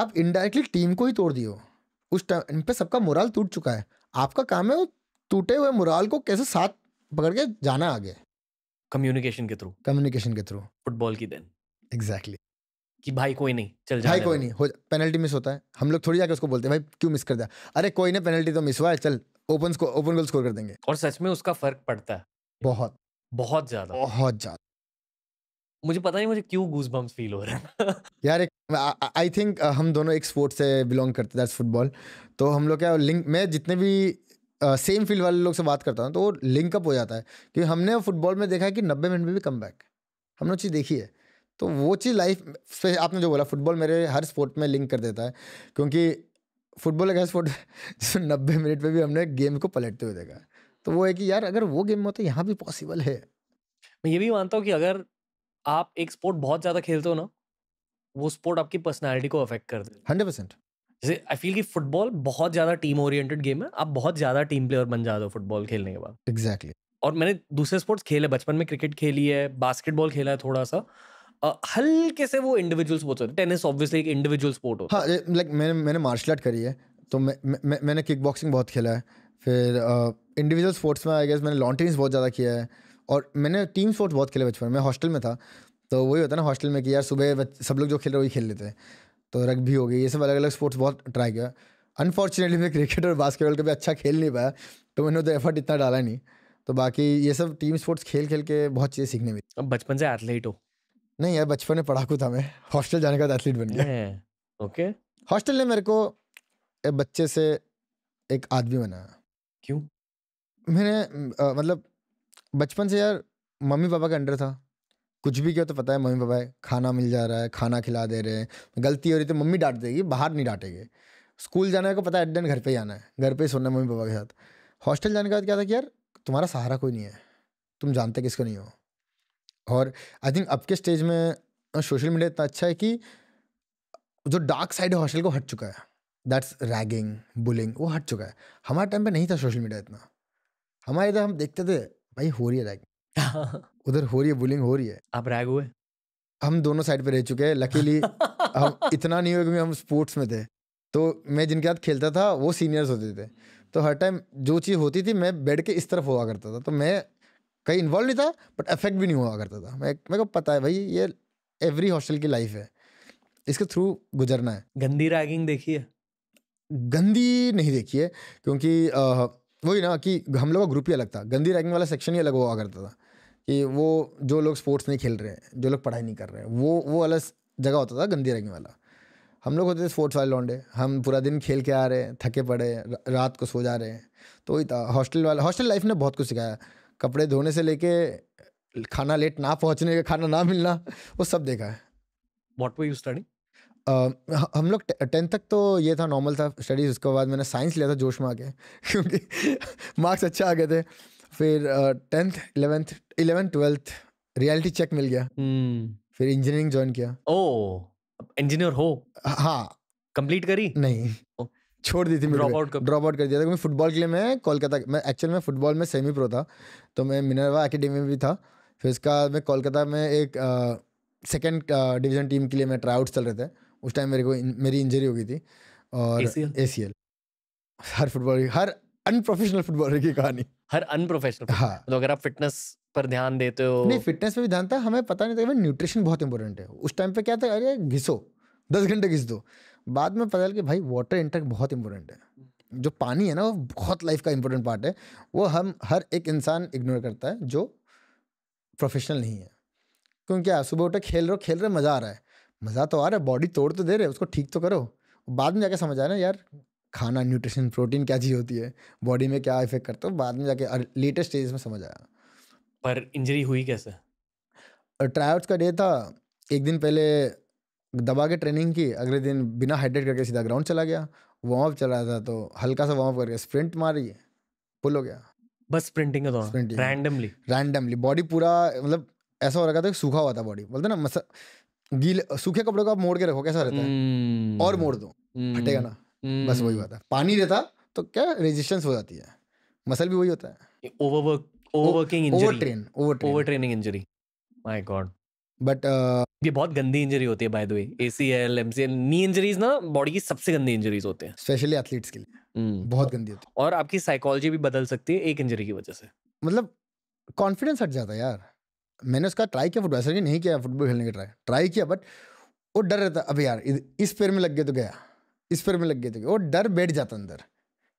आप इनडायरेक्टली टीम को ही तोड़ दियो उस टाइम पे सबका मुराल टूट चुका है आपका काम है वो टूटे हुए मुराल को कैसे साथ पकड़ के जाना आगे कम्युनिकेशन के थ्रू कम्युनिकेशन के थ्रू फुटबॉल की देन एग्जैक्टली exactly. कि भाई कोई नहीं चल भाई कोई नहीं हो पेनल्टी मिस होता है हम लोग थोड़ी जाके उसको बोलते हैं भाई क्यों मिस कर दिया अरे कोई नहीं पेनल्टी तो मिस हुआ है चल open score open goal score कर देंगे और सच में उसका फर्क पड़ता है बहुत बहुत ज्यादा बहुत ज्यादा मुझे पता नहीं मुझे क्यों गूज फील हो रहा है यार एक आई थिंक हम दोनों एक स्पोर्ट्स से बिलोंग करते हैं दैट्स फुटबॉल तो हम लोग क्या लिंक मैं जितने भी सेम फील्ड वाले लोग से बात करता हूँ तो लिंक अप हो जाता है क्योंकि हमने फुटबॉल में देखा है कि नब्बे मिनट में भी कम बैक हमने चीज़ देखी है तो वो चीज़ लाइफ आपने जो बोला फुटबॉल मेरे हर स्पोर्ट में लिंक कर देता है क्योंकि फुटबॉल अगेंस्ट फुट नब्बे मिनट में भी हमने गेम को पलटते हुए देखा तो वो है कि यार अगर वो गेम में होता यहाँ भी पॉसिबल है मैं ये भी मानता हूँ कि अगर आप एक स्पोर्ट बहुत ज़्यादा खेलते हो ना वो स्पोर्ट आपकी पर्सनैलिटी को अफेक्ट कर दे हंड्रेड परसेंट जैसे आई फील कि फुटबॉल बहुत ज़्यादा टीम ओरिएंटेड गेम है आप बहुत ज़्यादा टीम प्लेयर बन जाते हो फुटबॉल खेलने के बाद एग्जैक्टली exactly. और मैंने दूसरे स्पोर्ट्स खेले बचपन में क्रिकेट खेली है बास्केटबॉल खेला है थोड़ा सा हल्के से वो इंडिविजुअल स्पोर्ट्स होते हैं टेनिस ऑब्वियसली एक इंडिविजुअल स्पोर्ट होता हाँ, है हाँ लाइक मैंने मैंने मार्शल आर्ट करी है तो मैं, मैं मैंने किक बॉक्सिंग बहुत खेला है फिर इंडिविजुअल स्पोर्ट्स में आई गेस मैंने लॉन टेनिस बहुत ज़्यादा किया है और मैंने टीम स्पोर्ट्स बहुत खेले बचपन में हॉस्टल में था तो वही होता है ना हॉस्टल में कि यार सुबह सब लोग जो खेल रहे वही खेल लेते हैं तो रग्बी हो गई ये सब अलग अलग स्पोर्ट्स बहुत ट्राई किया अनफॉर्चुनेटली मैं क्रिकेट और बास्केटबॉल कभी अच्छा खेल नहीं पाया तो मैंने तो एफर्ट इतना डाला नहीं तो बाकी ये सब टीम स्पोर्ट्स खेल खेल के बहुत चीज़ें सीखने मिली बचपन से एथलीट हो नहीं यार बचपन में पढ़ाकू था मैं हॉस्टल जाने के बाद एथलीट बन गया ओके हॉस्टल ने मेरे को एक बच्चे से एक आदमी बनाया क्यों मैंने आ, मतलब बचपन से यार मम्मी पापा के अंडर था कुछ भी किया तो पता है मम्मी पापा खाना मिल जा रहा है खाना खिला दे रहे हैं गलती हो रही तो मम्मी डांट देगी बाहर नहीं डांटेगी स्कूल जाने का पता है एडन घर पे ही आना है घर पे ही सोना है मम्मी पापा के साथ हॉस्टल जाने के बाद क्या था कि यार तुम्हारा सहारा कोई नहीं है तुम जानते किसको नहीं हो और आई थिंक अब के स्टेज में सोशल मीडिया इतना अच्छा है कि जो डार्क साइड है हॉस्टल को हट चुका है दैट्स रैगिंग बुलिंग वो हट चुका है हमारे टाइम पे नहीं था सोशल मीडिया इतना हमारे इधर हम देखते थे भाई हो रही है रैगिंग उधर हो रही है बुलिंग हो रही है आप रैग हुए हम दोनों साइड पे रह चुके हैं लकीली हम इतना नहीं हुआ क्योंकि हम स्पोर्ट्स में थे तो मैं जिनके साथ खेलता था वो सीनियर्स होते थे तो हर टाइम जो चीज़ होती थी मैं बेड के इस तरफ हुआ करता था तो मैं कहीं इन्वॉल्व नहीं था बट अफेक्ट भी नहीं हुआ करता था मैं मेरे को पता है भाई ये एवरी हॉस्टल की लाइफ है इसके थ्रू गुजरना है गंदी रैगिंग देखी है गंदी नहीं देखी है क्योंकि वही ना कि हम लोग का ग्रुप ही अलग था गंदी रैगिंग वाला सेक्शन ही अलग हुआ करता था कि वो जो लोग स्पोर्ट्स नहीं खेल रहे हैं जो लोग पढ़ाई नहीं कर रहे हैं वो वो अलग जगह होता था गंदी रैगिंग वाला हम लोग होते थे स्पोर्ट्स वाले लौंडे हम पूरा दिन खेल के आ रहे हैं थके पड़े रात को सो जा रहे हैं तो वही था हॉस्टल वाला हॉस्टल लाइफ ने बहुत कुछ सिखाया कपड़े धोने से लेके खाना लेट ना पहुंचने का खाना ना मिलना वो सब देखा है वॉट वो यू स्टडी हम लोग टेंथ तक तो ये था नॉर्मल था स्टडीज़ उसके बाद मैंने साइंस लिया था जोश में आके क्योंकि मार्क्स अच्छे आ गए थे फिर tenth eleventh eleventh twelfth reality check मिल गया hmm. फिर इंजीनियरिंग ज्वाइन किया ओ oh, इंजीनियर हो हाँ कंप्लीट करी नहीं oh. छोड़ दी थी ड्रॉप आउट ड्रॉप आउट कर दिया था मैं फुटबॉल के लिए मैं कोलकाता मैं एक्चुअल में फुटबॉल में सेमी प्रो था तो मैं मिनरवा एकेडमी में भी था फिर उसका मैं कोलकाता में एक सेकेंड डिवीजन टीम के लिए मैं ट्राई चल रहे थे उस टाइम मेरे को इन, मेरी इंजरी हो गई थी और ए हर फुटबॉल हर अनप्रोफेशनल फुटबॉलर की कहानी हर अनप्रोफेशनल हाँ तो अगर आप फिटनेस पर ध्यान देते हो नहीं फिटनेस पर भी ध्यान था हमें पता नहीं था न्यूट्रिशन बहुत इंपॉर्टेंट है उस टाइम पे क्या था अरे घिसो दस घंटे घिस दो बाद में पता चल कि भाई वाटर इंटेक बहुत इंपॉर्टेंट है जो पानी है ना वो बहुत लाइफ का इंपॉर्टेंट पार्ट है वो हम हर एक इंसान इग्नोर करता है जो प्रोफेशनल नहीं है क्योंकि क्या सुबह उठे खेल रहे हो खेल रहे मज़ा आ रहा है मज़ा तो आ रहा है बॉडी तोड़ तो दे रहे उसको ठीक तो करो बाद में जाके समझ आ रहा यार खाना न्यूट्रिशन प्रोटीन क्या चीज़ होती है बॉडी में क्या इफेक्ट करता है बाद में जाके लेटेस्ट स्टेज में समझ आया पर इंजरी हुई कैसे ट्राई का डे था एक दिन पहले दबा के ट्रेनिंग की अगले दिन बिना हाइड्रेट करके सीधा ग्राउंड चला गया वार्म अप चला था तो हल्का सा वार्म अप करके स्प्रिंट मारी पुल हो गया बस स्प्रिंटिंग का दौरान रैंडमली रैंडमली बॉडी पूरा मतलब ऐसा हो रखा था सूखा हुआ था बॉडी बोलते ना मसा गीले सूखे कपड़े को आप मोड़ के रखो कैसा रहता है हम्म। और मोड़ दो हम्म। फटेगा ना हम्म। बस वही हुआ था पानी रहता तो क्या रेजिस्टेंस हो जाती है मसल भी वही होता है overwork overworking injury over train over training injury my god but uh, ये बहुत गंदी इंजरी होती है by the way ACL MCL knee injuries ना बॉडी की सबसे गंदी इंजरीज होते हैं स्पेशली एथलीट्स के लिए hmm. बहुत गंदी होती है और आपकी साइकोलॉजी भी बदल सकती है एक इंजरी की वजह से मतलब कॉन्फिडेंस हट जाता है यार मैंने उसका ट्राई किया फुटबॉल ऐसा नहीं किया फुटबॉल खेलने का ट्राई ट्राई किया बट वो डर रहता अभी यार इस पैर में लग गया तो गया इस पैर में लग गया तो गया वो डर बैठ जाता अंदर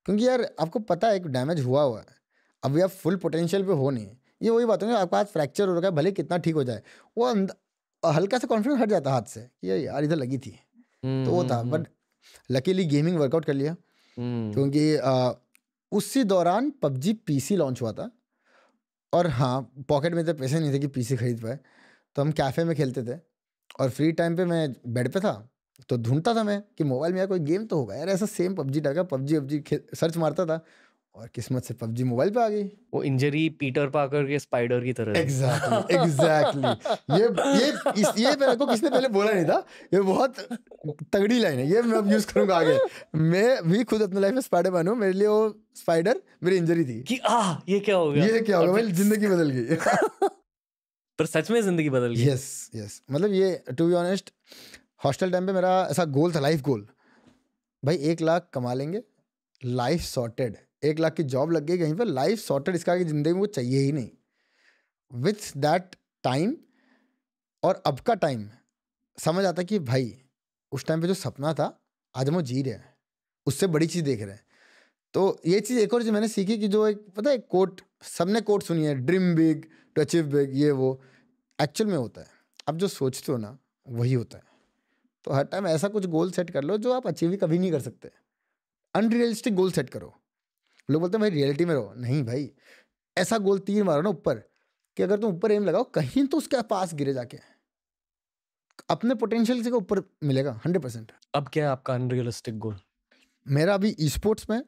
क्योंकि यार आपको पता है एक डैमेज हुआ हुआ है अभी आप फुल पोटेंशियल पे हो नहीं ये वही बात होगी आपका हाथ फ्रैक्चर हो रखा है भले कितना ठीक हो जाए वो हल्का सा कॉन्फिडेंस हट जाता हाथ से कि यार इधर लगी थी तो वो था बट लकीली गेमिंग वर्कआउट कर लिया हम्म। क्योंकि उसी दौरान पबजी पीसी लॉन्च हुआ था और हाँ पॉकेट में तो पैसे नहीं थे कि पीसी खरीद पाए तो हम कैफ़े में खेलते थे और फ्री टाइम पे मैं बेड पे था तो ढूंढता था मैं कि मोबाइल में यार कोई गेम तो होगा यार ऐसा सेम पबजी टाइप का पबजी वबजी सर्च मारता था और किस्मत से पबजी मोबाइल पे आ गई वो इंजरी पीटर पाकर के स्पाइडर की तरह एग्जैक्टली एग्जैक्टली exactly, exactly. ये ये इस, ये मेरे को किसने पहले बोला नहीं था ये बहुत तगड़ी लाइन है ये मैं अब यूज करूंगा आगे मैं भी खुद अपने लाइफ में स्पाइडर बनू मेरे लिए वो स्पाइडर मेरी इंजरी थी कि आ ये क्या हो गया ये क्या हो गया मेरी जिंदगी बदल गई पर सच में जिंदगी बदल गई यस यस मतलब ये to be honest hostel time पे मेरा ऐसा गोल था लाइफ गोल भाई एक लाख कमा लेंगे लाइफ सॉर्टेड है एक लाख की जॉब लग गई कहीं पर लाइफ शॉर्टेड इसका की ज़िंदगी में वो चाहिए ही नहीं विथ दैट टाइम और अब का टाइम समझ आता कि भाई उस टाइम पे जो सपना था आज हम वो जी रहे हैं उससे बड़ी चीज़ देख रहे हैं तो ये चीज़ एक और चीज़ मैंने सीखी कि जो एक पता है कोट सबने कोट सुनी है dream big to achieve big ये वो एक्चुअल में होता है अब जो सोचते हो ना वही होता है तो हर टाइम ऐसा कुछ गोल सेट कर लो जो आप अचीव ही कभी नहीं कर सकते अनरियलिस्टिक गोल सेट करो लोग बोलते हैं भाई रियलिटी में रहो नहीं भाई ऐसा गोल तीर मारो ना ऊपर कि अगर तुम ऊपर एम लगाओ कहीं तो उसके पास गिरे जाके अपने पोटेंशियल से ऊपर मिलेगा हंड्रेड परसेंट अब क्या है आपका अनरियलिस्टिक गोल मेरा अभी ई स्पोर्ट्स में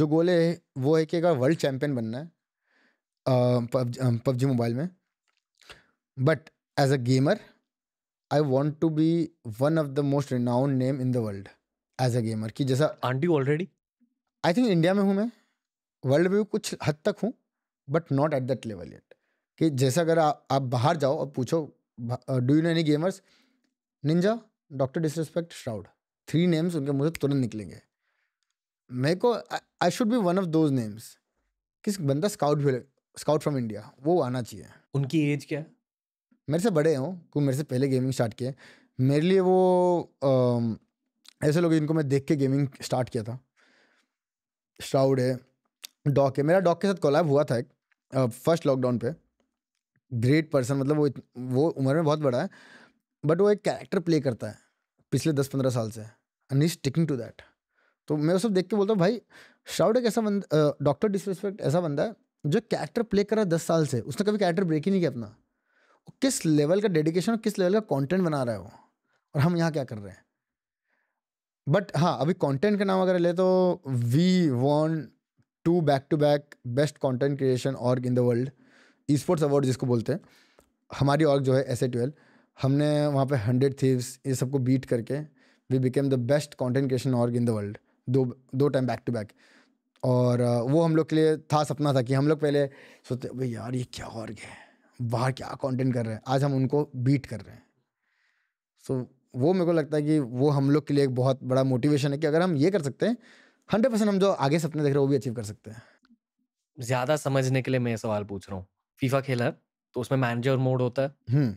जो गोल है वो है कि अगर वर्ल्ड चैम्पियन बनना है पबजी मोबाइल में but as a gamer I want to be one of the most renowned name in the world as a gamer कि जैसा आंटी ऑलरेडी आई थिंक इंडिया में हूँ मैं वर्ल्ड व्यू कुछ हद तक हूँ but not at that level yet कि जैसे अगर आ, आप बाहर जाओ और पूछो do you know any gamers Ninja Doctor Disrespect Shroud three names उनके मुझे तुरंत निकलेंगे मेरे को I should be one of those names किस बंदा स्काउट भी स्काउट फ्रॉम इंडिया वो आना चाहिए उनकी एज क्या है मेरे से बड़े हों को मेरे से पहले गेमिंग स्टार्ट किए मेरे लिए वो आ, ऐसे लोग जिनको मैं देख के गेमिंग स्टार्ट किया था श्राउड है डॉक है मेरा डॉक के साथ कोलैब हुआ था एक फर्स्ट लॉकडाउन पे ग्रेट पर्सन मतलब वो वो उम्र में बहुत बड़ा है बट वो एक कैरेक्टर प्ले करता है पिछले दस पंद्रह साल से एंड ही स्टिकिंग टू दैट तो मैं वो सब देख के बोलता हूँ भाई श्राउड एक ऐसा बंद डॉक्टर डिसरिस्पेक्ट ऐसा बंदा है जो कैरेक्टर प्ले कर रहा है दस साल से उसने कभी कैरेक्टर ब्रेक ही नहीं किया अपना किस लेवल का डेडिकेशन और किस लेवल का कॉन्टेंट बना रहा है वो और हम यहाँ क्या कर रहे हैं बट हाँ अभी कॉन्टेंट का नाम अगर ले तो we want to back to back best content creation org in the world esports award जिसको बोलते हैं हमारी ऑर्ग जो है एस ए ट्वेल्व हमने वहाँ पे हंड्रेड थीव्स ये सबको बीट करके we became the best content creation org in the world दो दो टाइम बैक टू बैक और uh, वो हम लोग के लिए था सपना था कि हम लोग पहले सोचते भाई यार ये क्या ऑर्ग है बाहर क्या कंटेंट कर रहे हैं आज हम उनको बीट कर रहे हैं सो so, वो मेरे को लगता है कि वो हम लोग के लिए एक बहुत बड़ा मोटिवेशन है कि अगर हम ये कर सकते हैं हंड्रेड परसेंट हम जो आगे सपने देख रहे हो वो भी अचीव कर सकते हैं ज्यादा समझने के लिए मैं सवाल पूछ रहा हूँ फीफा खेला है तो उसमें मैनेजर मोड होता है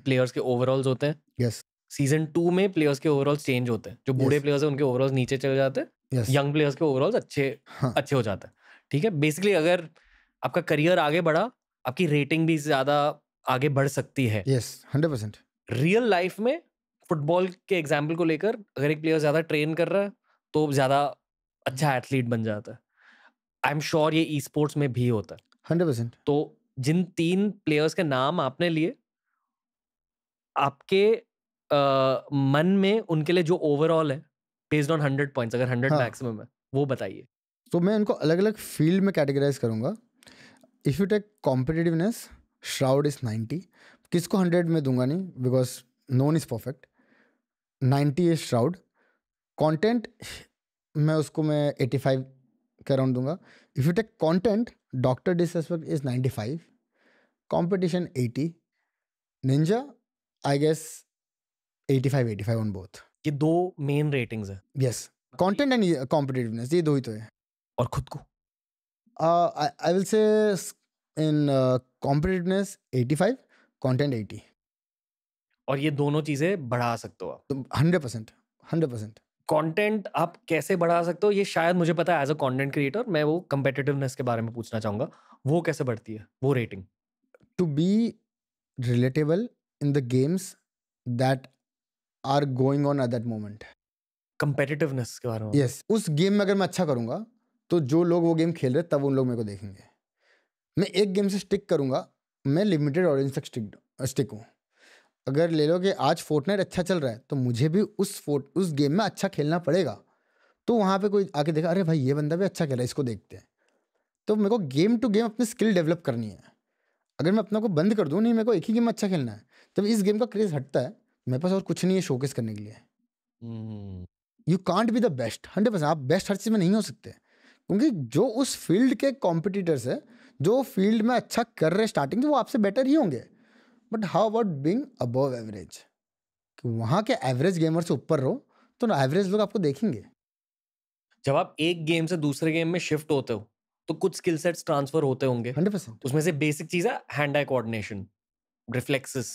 प्लेयर्स हम्म। के ओवरऑल्स होते हैं यस सीजन टू में प्लेयर्स के ओवरऑल्स चेंज होते हैं जो बूढ़े प्लेयर्स हैं उनके ओवरऑल्स नीचे चले जाते हैं यंग प्लेयर्स के ओवरऑल्स अच्छे हाँ। अच्छे हो जाते हैं ठीक है बेसिकली अगर आपका करियर आगे बढ़ा आपकी रेटिंग भी ज्यादा आगे बढ़ सकती है yes hundred percent real life में फुटबॉल के एग्जाम्पल को लेकर अगर एक प्लेयर ज्यादा ट्रेन कर रहा है तो ज्यादा अच्छा एथलीट बन जाता है आई एम श्योर ये ई स्पोर्ट्स में भी होता है हंड्रेड परसेंट तो जिन तीन प्लेयर्स के नाम आपने लिए आपके आ, मन में उनके लिए जो ओवरऑल है बेस्ड ऑन हंड्रेड पॉइंट्स अगर हंड्रेड हाँ। मैक्सिमम है वो बताइए तो मैं उनको अलग अलग फील्ड में कैटेगराइज करूंगा if you take competitiveness Shroud is ninety किसको हंड्रेड में दूंगा नहीं because none is perfect ninety is Shroud content मैं उसको मैं एटी फाइव के अराउंड दूंगा if you take content Doctor Disrespect is ninety five competition eighty Ninja I guess eighty five eighty five on both ये दो main ratings है yes content and competitiveness ये दो ही तो है और खुद को I will say in competitiveness five content eighty और ये दोनों चीज़ें बढ़ा सकते हो आप hundred percent hundred percent content आप कैसे बढ़ा सकते हो ये शायद मुझे पता है एज अ कंटेंट क्रिएटर मैं वो कंपेटिटिवनेस के बारे में पूछना चाहूँगा वो कैसे बढ़ती है वो rating to be relatable in the games that are going on at that moment competitiveness के बारे में यस yes, उस गेम में अगर मैं अच्छा करूँगा तो जो लोग वो गेम खेल रहे तब उन लोग मेरे को देखेंगे मैं एक गेम से स्टिक करूँगा मैं लिमिटेड ऑडियंस तक स्टिक स्टिक हूँ अगर ले लो कि आज फोर्टनाइट अच्छा चल रहा है तो मुझे भी उस फोर्ट उस गेम में अच्छा खेलना पड़ेगा तो वहाँ पे कोई आके देखा अरे भाई ये बंदा भी अच्छा खेल रहा है इसको देखते हैं तो मेरे को गेम टू गेम अपनी स्किल डेवलप करनी है अगर मैं अपना को बंद कर दूँ नहीं मेरे को एक ही गेम में अच्छा खेलना है तब इस गेम का क्रेज हटता है मेरे पास और कुछ नहीं है शोकेस करने के लिए you can't be the best hundred percent आप बेस्ट हर चीज़ में नहीं हो सकते क्योंकि जो उस फील्ड के कॉम्पिटिटर्स है जो फील्ड में अच्छा कर रहे हैं स्टार्टिंग से वो आपसे बेटर ही होंगे but how about being above average कि वहाँ के एवरेज गेमर से ऊपर रहो तो ना एवरेज लोग आपको देखेंगे जब आप एक गेम से दूसरे गेम में शिफ्ट होते हो तो कुछ स्किल सेट्स ट्रांसफर होते होंगे 100% तो उसमें से बेसिक चीज है hand eye coordination reflexes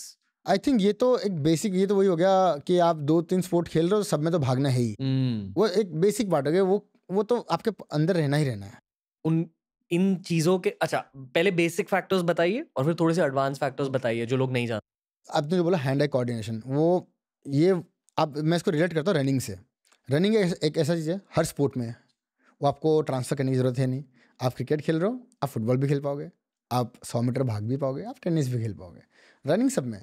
I think ये तो एक बेसिक ये तो वही हो गया कि आप दो तीन स्पोर्ट खेल रहे हो सब में तो भागना है ही mm. वो एक बेसिक पार्ट हो गया वो वो तो आपके अंदर रहना ही रहना है उन इन चीज़ों के अच्छा पहले बेसिक फैक्टर्स बताइए और फिर थोड़े से एडवांस फैक्टर्स बताइए जो लोग नहीं जानते आपने जो बोला हैंड आई कोऑर्डिनेशन वो ये अब मैं इसको रिलेट करता हूँ रनिंग से रनिंग एक ऐसा चीज़ है हर स्पोर्ट में वो आपको ट्रांसफ़र करने की ज़रूरत है नहीं आप क्रिकेट खेल रहे हो आप फुटबॉल भी खेल पाओगे आप सौ मीटर भाग भी पाओगे आप टेनिस भी खेल पाओगे रनिंग सब में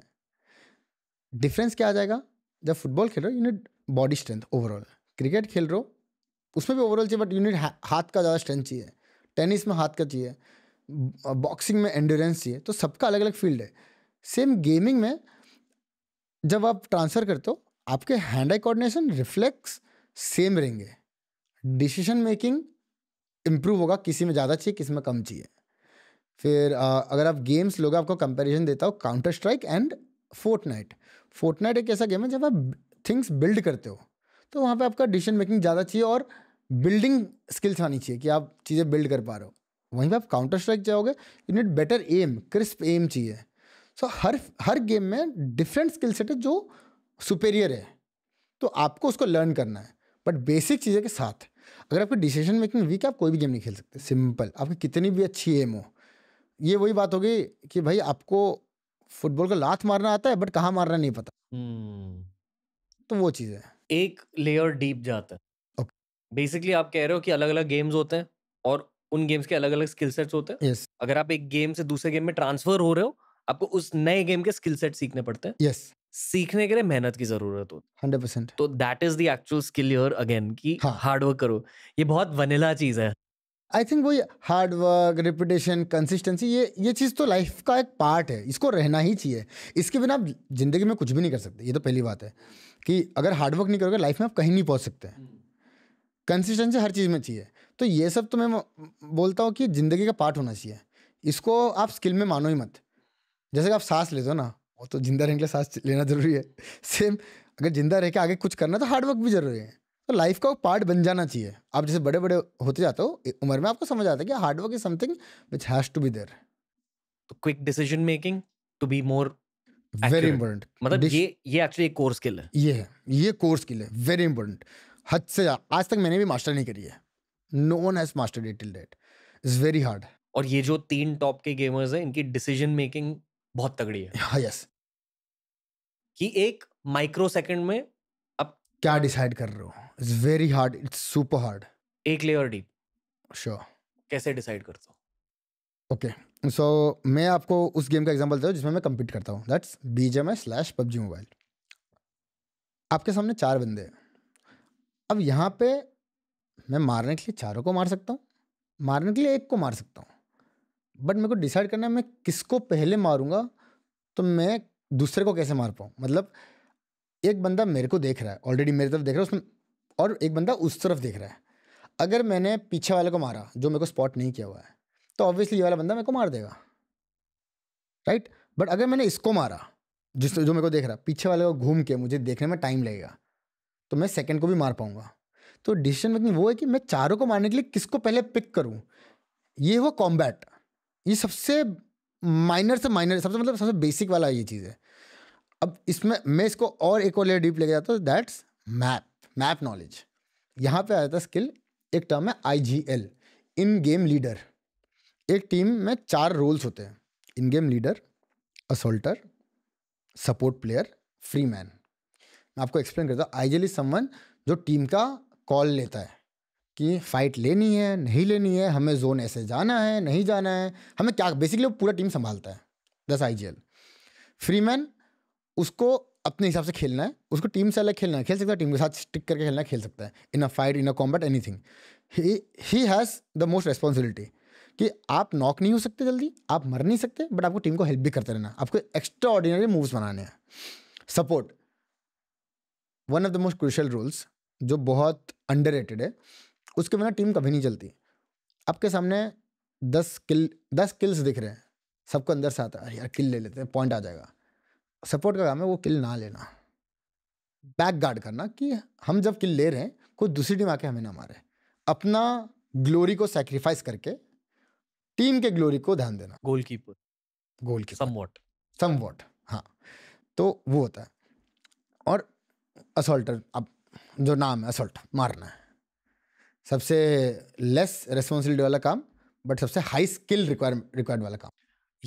डिफरेंस क्या आ जाएगा जब फुटबॉल खेल रहे हो unit body strength overall cricket खेल रहे हो उसमें भी ओवरऑल चाहिए बट यूनिट हाथ का ज़्यादा स्ट्रेंथ चाहिए टेनिस में हाथ का चाहिए बॉक्सिंग में एंडोरेंस चाहिए तो सबका अलग अलग फील्ड है सेम गेमिंग में जब आप ट्रांसफ़र करते हो आपके hand eye coordination reflex same रहेंगे डिसीजन मेकिंग इम्प्रूव होगा किसी में ज़्यादा चाहिए किसी में कम चाहिए फिर आ, अगर आप गेम्स लोग आपको कंपेरिजन देता हो Counter strike and night Fortnite एक ऐसा गेम है जब आप थिंग्स बिल्ड करते हो तो वहाँ पे आपका डिसीजन मेकिंग ज़्यादा चाहिए और बिल्डिंग स्किल्स आनी चाहिए कि आप चीज़ें बिल्ड कर पा रहे हो वहीं पर आप काउंटर स्ट्राइक जाओगे you need better aim crisp aim चाहिए सो so, हर हर गेम में डिफरेंट स्किल सेट है जो सुपेरियर है तो आपको उसको लर्न करना है बट बेसिक चीज़ें के साथ अगर आपकी डिसीजन मेकिंग वीक है आप कोई भी गेम नहीं खेल सकते सिंपल आपकी कितनी भी अच्छी एम हो ये वही बात होगी कि भाई आपको फुटबॉल का लात मारना आता है बट कहाँ मारना नहीं पता hmm. तो वो चीज़ है एक लेयर डीप जाता है बेसिकली आप कह रहे हो कि अलग अलग गेम्स होते हैं और उन गेम्स के अलग अलग स्किल सेट्स होते हैं yes. अगर आप एक गेम से दूसरे गेम में ट्रांसफर हो रहे हो आपको उस नए गेम के स्किल सेट सीखने पड़ते हैं yes. सीखने के लिए मेहनत की जरूरत होती है हंड्रेड परसेंट तो that is the actual skill your again की हार्डवर्क करो ये बहुत वनीला चीज है आई थिंक वो हार्डवर्क रिपिटेशन कंसिस्टेंसी ये ये चीज़ तो लाइफ का एक पार्ट है इसको रहना ही चाहिए इसके बिना आप ज़िंदगी में कुछ भी नहीं कर सकते ये तो पहली बात है कि अगर हार्डवर्क नहीं करोगे लाइफ में आप कहीं नहीं पहुंच सकते कंसिस्टेंसी हर चीज़ में चाहिए तो ये सब तो मैं बोलता हूँ कि ज़िंदगी का पार्ट होना चाहिए इसको आप स्किल में मानो ही मत जैसे कि आप सांस लेते हो ना वो तो जिंदा रहने के लिए सांस लेना ज़रूरी है सेम अगर जिंदा रह के आगे कुछ करना तो हार्डवर्क भी ज़रूरी है तो लाइफ तो का वो पार्ट बन जाना चाहिए आप जैसे बड़े बड़े होते जाते हो उम्र में आपको समझ आता है कि hard work is something which has to be there तो quick decision making to be more very important मतलब ये ये एक्चुअली कोर स्किल है ये है ये कोर स्किल है वेरी इंपॉर्टेंट हद से आज तक मैंने भी मास्टर नहीं करी है no one has master date till date is very hard और ये जो तीन टॉप के गेमर्स हैं इनकी डिसीजन मेकिंग बहुत तगड़ी है हाँ यस कि एक माइक्रो सेकंड में अब क्या डिसाइड कर रहे हो it's very hard it's super hard एक लेयर डीप श्योर कैसे डिसाइड करते हो ओके सो मैं आपको उस गेम का एग्जांपल देता हूँ जिसमें मैं कम्पीट करता हूँ that's B J M slash PUBG mobile आपके सामने चार बंदे हैं अब यहाँ पे मैं मारने के लिए चारों को मार सकता हूँ मारने के लिए एक को मार सकता हूँ बट मेरे को डिसाइड करना है मैं किसको पहले मारूंगा तो मैं दूसरे को कैसे मार पाऊँ मतलब एक बंदा मेरे को देख रहा है ऑलरेडी मेरी तरफ देख रहा है उसमें और एक बंदा उस तरफ देख रहा है अगर मैंने पीछे वाले को मारा जो मेरे को स्पॉट नहीं किया हुआ है तो ऑब्वियसली ये वाला बंदा मेरे को मार देगा राइट बट अगर मैंने इसको मारा जिस जो मेरे को देख रहा पीछे वाले को घूम के मुझे देखने में टाइम लगेगा तो मैं सेकेंड को भी मार पाऊंगा तो डिसीजन मेकिंग वो है कि मैं चारों को मारने के लिए किसको पहले पिक करूँ ये हुआ कॉम्बैट ये सबसे माइनर से माइनर सबसे मतलब सबसे बेसिक वाला ये चीज़ है अब इसमें मैं इसको और एक और लेयर डीप लेके जाता हूँ दैट्स मैप मैप नॉलेज यहाँ पे आ जाता है स्किल एक टर्म है आई इन गेम लीडर एक टीम में चार रोल्स होते हैं in game leader assaulter support player free man मैं आपको एक्सप्लेन करता हूँ आइजली समवन जो टीम का कॉल लेता है कि फाइट लेनी है नहीं लेनी है हमें जोन ऐसे जाना है नहीं जाना है हमें क्या बेसिकली वो पूरा टीम संभालता है दस आई जी फ्री मैन उसको अपने हिसाब से खेलना है उसको टीम से अलग खेलना है खेल सकता है टीम के साथ स्टिक करके खेलना है खेल सकता है in a fight in a combat anything ही हैज़ द मोस्ट रेस्पॉन्सिबिलिटी कि आप नॉक नहीं हो सकते जल्दी आप मर नहीं सकते बट आपको टीम को हेल्प भी करते रहना आपको एक्स्ट्रा ऑर्डिनरी मूव्स बनाने हैं support one of the most crucial roles जो बहुत अंडर है उसके बिना टीम कभी नहीं चलती आपके सामने दस किल दस किल्स दिख रहे हैं सबको अंदर से आता है यार किल ले लेते हैं पॉइंट आ जाएगा सपोर्ट का काम है वो किल ना लेना बैक गार्ड करना कि हम जब किल ले रहे हैं कोई दूसरी टीम आके हमें ना मारे अपना ग्लोरी को सेक्रीफाइस करके टीम के ग्लोरी को ध्यान देना गोलकीपर गोलकीपर सम वॉट हाँ तो वो होता है और असोल्टर अब जो नाम है असोल्ट मारना है सबसे लेस रेस्पॉन्सिबिलिटी वाला काम बट सबसे हाई स्किल रिक्वायर्ड वाला काम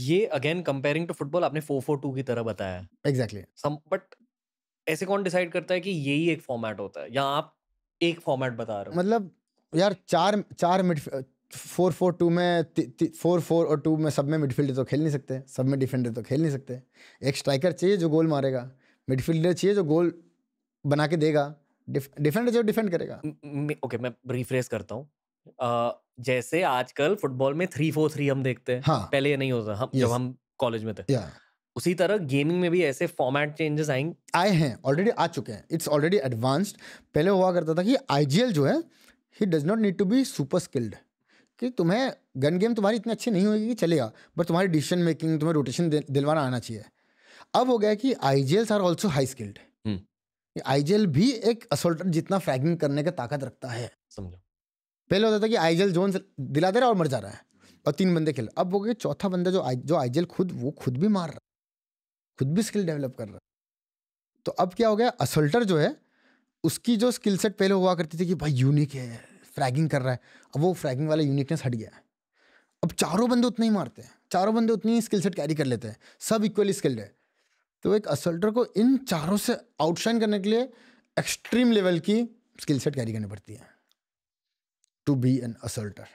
ये अगेन कंपेयरिंग टू फुटबॉल आपने फोर फोर टू की तरह बताया एग्जैक्टली exactly. बट ऐसे कौन डिसाइड करता है कि यही एक फॉर्मेट होता है या आप एक फॉर्मेट बता रहे हो मतलब यार चार चार मिड फोर फोर टू में फोर फोर और टू में सब में मिडफील्डर तो खेल नहीं सकते सब में डिफेंडर तो खेल नहीं सकते एक स्ट्राइकर चाहिए जो गोल मारेगा मिडफील्डर चाहिए जो गोल बना के देगा डिफेंड जो डिफेंड करेगा ओके okay, मैं रिफ्रेस करता हूँ जैसे आजकल फुटबॉल में थ्री फोर थ्री हम देखते हैं हाँ, पहले ये नहीं होता हम yes, जब हम कॉलेज में थे yeah. उसी तरह गेमिंग में भी ऐसे फॉर्मेट चेंजेस आएंगे आए हैं ऑलरेडी आ चुके हैं इट्स ऑलरेडी एडवांस्ड पहले हुआ करता था कि आईजीएल जो है ही does not need to be super skilled कि तुम्हें गन गेम तुम्हारी इतनी अच्छी नहीं होगी कि चलेगा बट तुम्हारी डिसीजन मेकिंग तुम्हें रोटेशन दिलवाना आना चाहिए अब हो गया कि I G are also high skilled IGL भी एक असोल्टर जितना फ्रैगिंग करने का ताकत रखता है समझो पहले होता था कि आईजेल जोन दिला दे रहा और मर जा रहा है और तीन बंदे खेल अब वो चौथा बंदा जो आई, जो आईजेल खुद वो खुद भी मार रहा है खुद भी स्किल डेवलप कर रहा है तो अब क्या हो गया असोल्टर जो है उसकी जो स्किल सेट पहले हुआ करती थी कि भाई यूनिक है फ्रैगिंग कर रहा है अब वो फ्रैगिंग वाला यूनिकनेस हट गया है अब चारों बंदे उतना ही मारते हैं चारों बंदे उतनी ही स्किल सेट कैरी कर लेते हैं सब इक्वली स्किल्ड है तो एक असल्टर को इन चारों से आउटशाइन करने के लिए एक्सट्रीम लेवल की स्किल सेट कैरी करनी पड़ती है टू बी एन असल्टर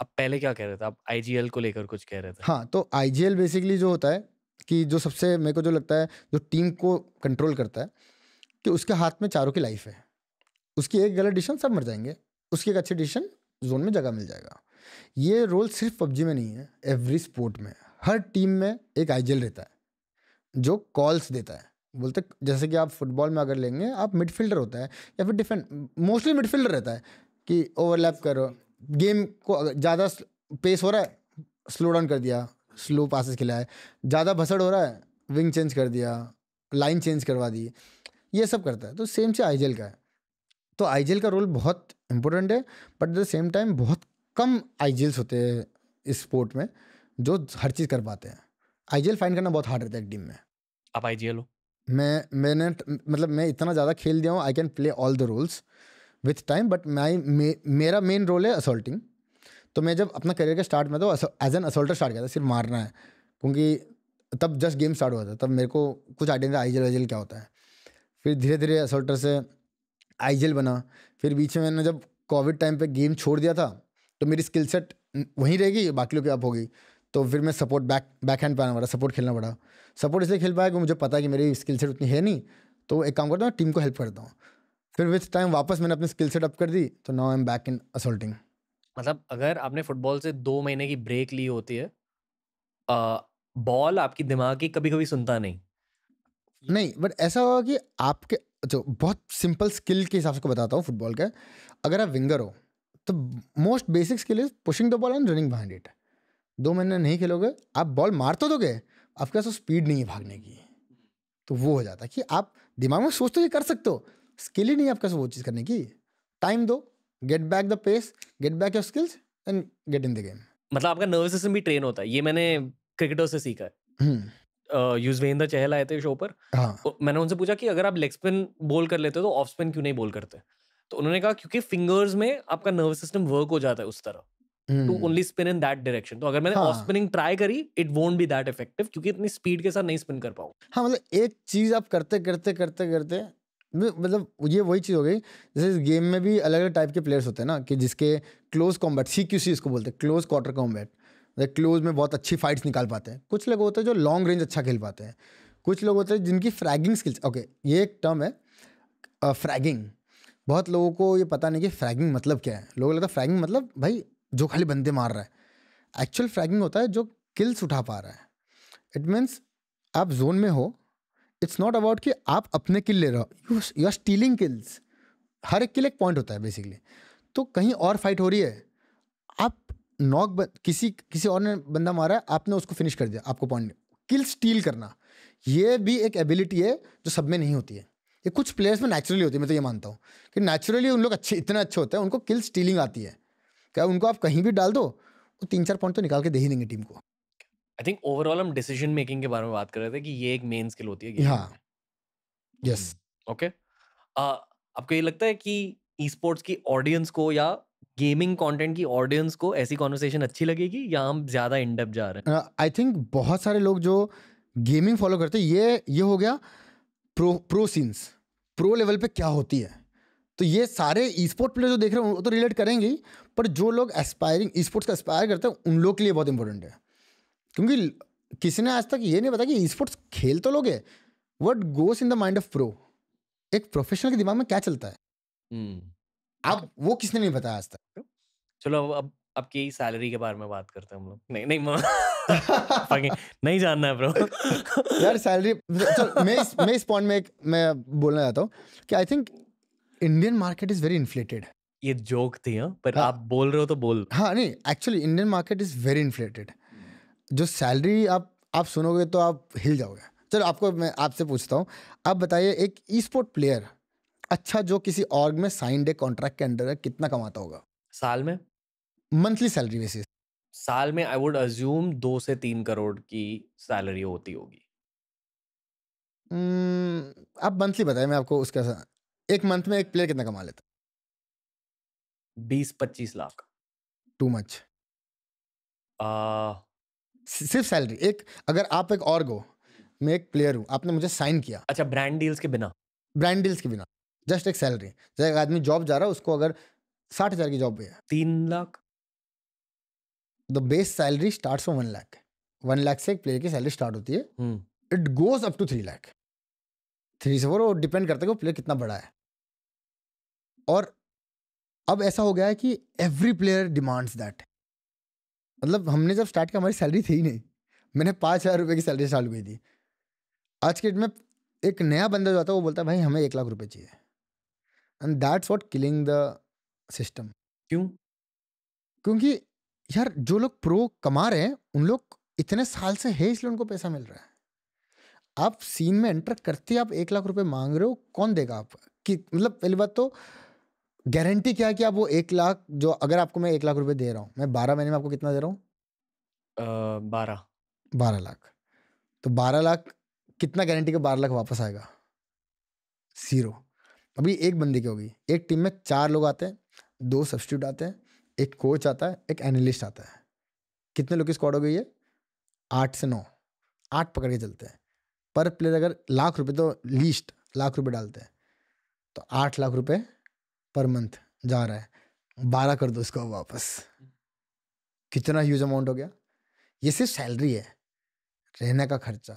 अब पहले क्या कह रहे थे आप आई को लेकर कुछ कह रहे थे हाँ तो आई बेसिकली जो होता है कि जो सबसे मेरे को जो लगता है जो टीम को कंट्रोल करता है कि उसके हाथ में चारों की लाइफ है उसकी एक गलत डिसीजन सब मर जाएंगे उसकी एक अच्छी डिसीजन जोन में जगह मिल जाएगा ये रोल सिर्फ पबजी में नहीं है एवरी स्पोर्ट में हर टीम में एक आई रहता है जो कॉल्स देता है बोलते जैसे कि आप फुटबॉल में अगर लेंगे आप मिडफील्डर होता है या फिर डिफेंड मोस्टली मिडफील्डर रहता है कि ओवरलैप करो गेम को ज़्यादा पेस हो रहा है स्लो डाउन कर दिया स्लो पासिस खिलाए ज़्यादा भसड़ हो रहा है विंग चेंज कर दिया लाइन चेंज करवा दी ये सब करता है तो सेम से आई का है तो आई का रोल बहुत इंपॉर्टेंट है but at the same time बहुत कम आई होते हैं इस स्पोर्ट में जो हर चीज़ कर पाते हैं आईजीएल फाइन करना बहुत हार्ड रहता है एक टीम में आप आईजीएल हो मैं मैंने मतलब मैं इतना ज़्यादा खेल दिया हूँ I can play all the roles with time but my मेरा मेन रोल है असोल्टिंग तो मैं जब अपना करियर का स्टार्ट में तो एज एन असोल्टर स्टार्ट किया था सिर्फ मारना है क्योंकि तब जस्ट गेम स्टार्ट हुआ था तब मेरे को कुछ आइडिया था आईजल वाइजल क्या होता है फिर धीरे धीरे असोल्टर से आईजल बना फिर बीच में मैंने जब कोविड टाइम पे गेम छोड़ दिया था तो मेरी स्किल सेट वहीं रहेगी बाकी लोग की आप होगी तो फिर मैं सपोर्ट बैक बैक हैंड पर आना पड़ा सपोर्ट खेलना पड़ा सपोर्ट इसलिए खेल पाया कि मुझे पता है कि मेरी स्किल सेट उतनी है नहीं तो एक काम करता हूँ टीम को हेल्प करता हूँ फिर विथ टाइम वापस मैंने अपनी स्किल सेट अप कर दी तो now I am back in assaulting मतलब अगर आपने फुटबॉल से दो महीने की ब्रेक ली होती है बॉल आपकी दिमाग की कभी कभी सुनता नहीं नहीं बट ऐसा होगा कि आपके जो बहुत सिंपल स्किल के हिसाब से बताता हूँ फुटबॉल का अगर आप विंगर हो तो most basic skill is pushing the ball and running behind it दो महीने नहीं खेलोगे आप बॉल मार तो दोगे आपके पास स्पीड तो नहीं है भागने की तो वो हो जाता है कि आप दिमाग में सोच तो ये कर सकते हो स्किल ही नहीं आपके पास वो चीज़ करने की टाइम दो get back the pace get back your skills and get in the game मतलब आपका नर्वस सिस्टम भी ट्रेन होता है ये मैंने क्रिकेटर से सीखा है हम्म। युजवेंद्र चहल आए थे शो पर हाँ। तो मैंने उनसे पूछा कि अगर आप लेग स्पिन बोल कर लेते हो तो ऑफ स्पिन क्यों नहीं बोल करते तो उन्होंने कहा क्योंकि फिंगर्स में आपका नर्वस सिस्टम वर्क हो जाता है उस तरह to only spin in that direction तो अगर मैंने ऑफ स्पिनिंग ट्राई करी it won't be that effective क्योंकि इतनी स्पीड के साथ नहीं स्पिन कर पाऊ हाँ मतलब एक चीज आप करते करते करते करते मतलब ये वही चीज़ हो गई जैसे इस गेम में भी अलग अलग टाइप के प्लेयर्स होते हैं ना कि जिसके close combat C Q C इसको बोलते हैं क्लोज क्वार्टर कॉम्बैट मतलब क्लोज में बहुत अच्छी फाइट्स निकाल पाते हैं कुछ लोग होते हैं जो लॉन्ग रेंज अच्छा खेल पाते हैं कुछ लोग होते हैं जिनकी फ्रैगिंग स्किल्स ओके ये एक टर्म है फ्रैगिंग बहुत लोगों को ये पता नहीं कि फ्रैगिंग मतलब क्या है लोगों को लगता है फ्रैगिंग मतलब भाई जो खाली बंदे मार रहा है एक्चुअल फ्रैगिंग होता है जो किल्स उठा पा रहा है इट मीन्स आप जोन में हो इट्स नॉट अबाउट कि आप अपने किल ले रहे हो you you are stealing kills हर एक किल एक पॉइंट होता है बेसिकली तो कहीं और फाइट हो रही है आप नॉक किसी किसी और ने बंदा मारा है आपने उसको फिनिश कर दिया आपको पॉइंट किल स्टील करना ये भी एक एबिलिटी है जो सब में नहीं होती है ये कुछ प्लेयर्स में नेचुरली होती है मैं तो ये मानता हूँ कि नेचुरली उन लोग अच्छे इतना अच्छे होते हैं उनको किल स्टीलिंग आती है क्या उनको आप कहीं भी डाल दो वो तीन चार पॉइंट तो निकाल के दे ही देंगे टीम को आई थिंक ओवरऑल हम डिसीजन मेकिंग के बारे में बात कर रहे थे कि ये एक मेन स्किल होती है हाँ यस ओके hmm, आपको ये लगता है कि ई स्पोर्ट्स की ऑडियंस को या गेमिंग कंटेंट की ऑडियंस को ऐसी कॉन्वर्सेशन अच्छी लगेगी या हम ज़्यादा इनडेप जा रहे हैं आई थिंक बहुत सारे लोग जो गेमिंग फॉलो करते हैं ये ये हो गया pro pro scenes pro level पे क्या होती है तो ये सारे स्पोर्ट प्लेयर जो देख रहे हैं वो तो रिलेट करेंगे ही पर जो लोग एस्पायरिंग स्पोर्ट्स का एस्पायर करते हैं उन लोग के लिए बहुत इंपॉर्टेंट है क्योंकि किसी ने आज तक ये नहीं बताया कि स्पोर्ट्स खेल तो लोग है what goes in the mind of pro एक प्रोफेशनल के दिमाग में क्या चलता है हम्म। अब hmm. वो किसने नहीं बताया आज तक चलो अब आपकी सैलरी के बारे में बात करते हैं हम लोग नहीं नहीं नहीं जानना है ब्रो यार सैलरी चल मैं मैं इस पॉइंट में एक मैं बोलना चाहता हूँ कि I think Indian market is very inflated ये जोक थी हा? पर हाँ, आप बोल रहे हो तो बोल हाँ नहीं actually Indian market is very inflated जो सैलरी आप आप सुनोगे तो आप हिल जाओगे चलो आपको मैं आपसे पूछता हूँ आप बताइए एक ई स्पोर्ट प्लेयर अच्छा जो किसी ऑर्ग में साइन डे कॉन्ट्रैक्ट के अंडर है कितना कमाता होगा साल में मंथली सैलरी बेसिस साल में आई वुड अज्यूम दो से तीन करोड़ की सैलरी होती होगी hmm, आप मंथली बताइए मैं आपको उसका एक मंथ में एक प्लेयर कितना कमा लेता है बीस पच्चीस लाख टू मच सिर्फ सैलरी एक अगर आप एक और गो मैं एक प्लेयर हूँ आपने मुझे साइन किया अच्छा ब्रांड डील्स के बिना ब्रांड डील्स के बिना जस्ट एक सैलरी जैसे आदमी जॉब जा रहा है उसको अगर साठ हजार की जॉब भी है तीन lakh the base salary start from one lakh one lakh से एक प्लेयर की सैलरी स्टार्ट होती है it goes up to three lakh three से फोर वो डिपेंड करता है कि वो प्लेयर कितना बड़ा है और अब ऐसा हो गया है कि एवरी प्लेयर डिमांड्स दैट मतलब हमने जब स्टार्ट किया हमारी सैलरी थी ही नहीं मैंने पाँच हज़ार रुपये की सैलरी स्टार्ट हुई थी आज के डेट में एक नया बंदा जो आता है वो बोलता है भाई हमें एक लाख रुपये चाहिए and that's what killing the system क्यों क्योंकि यार जो लोग प्रो कमा रहे हैं उन लोग इतने साल से है इसलिए उनको पैसा मिल रहा है आप सीन में एंटर करते आप एक लाख रुपए मांग रहे हो कौन देगा आप कि मतलब पहली बात तो गारंटी क्या है कि आप वो एक लाख जो अगर आपको मैं एक लाख रुपए दे रहा हूँ मैं बारह महीने में आपको कितना दे रहा हूँ बारह बारह लाख तो बारह लाख कितना गारंटी का बारह लाख वापस आएगा जीरो अभी एक बंदी की होगी एक टीम में चार लोग आते हैं दो सब्सिट्यूट आते हैं एक कोच आता है एक एनालिस्ट आता है कितने लोग की स्क्वाड हो गई है आठ से नौ आठ पकड़ के चलते हैं पर प्लेयर अगर लाख रुपए तो लीस्ट लाख रुपए डालते हैं तो आठ लाख रुपए पर मंथ जा रहा है बारह कर दो इसको वापस कितना ह्यूज अमाउंट हो गया ये सिर्फ सैलरी है रहने का खर्चा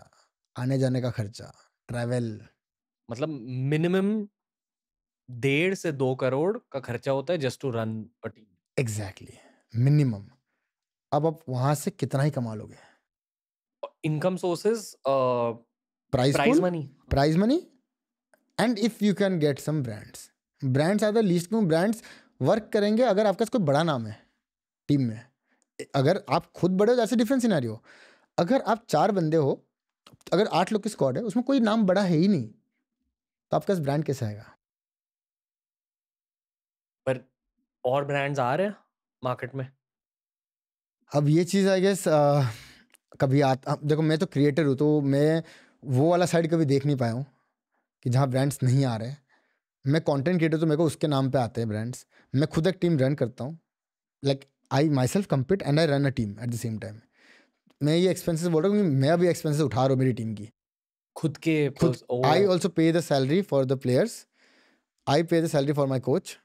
आने जाने का खर्चा ट्रैवल मतलब मिनिमम डेढ़ से दो करोड़ का खर्चा होता है just to run team exactly minimum अब आप वहां से कितना ही कमा लोगे income sources prize prize money prize money and if you can get some brands brands are the least क्यों ब्रांड्स वर्क करेंगे अगर आपका कोई बड़ा नाम है टीम में अगर आप खुद बड़े हो जैसे डिफरेंस सिनारी हो अगर आप चार बंदे हो अगर आठ लोग की स्क्वाड है उसमें कोई नाम बड़ा है ही नहीं तो आपका ब्रांड कैसे आएगा पर और ब्रांड्स आ रहे हैं मार्केट में अब ये चीज़ आई गेस कभी आ, देखो मैं तो क्रिएटर हूँ तो मैं वो वाला साइड कभी देख नहीं पाया हूँ कि जहाँ ब्रांड्स नहीं आ रहे मैं कंटेंट क्रिएटर तो मेरे को उसके नाम पे आते हैं ब्रांड्स मैं खुद एक टीम रन करता हूँ like I myself compete and I run a team at the same time मैं ये एक्सपेंसेस बोल रहा हूँ क्योंकि मैं अभी एक्सपेंसेस उठा रहा हूँ मेरी टीम की खुद के खुद I also pay the salary for the players I pay the salary for my coach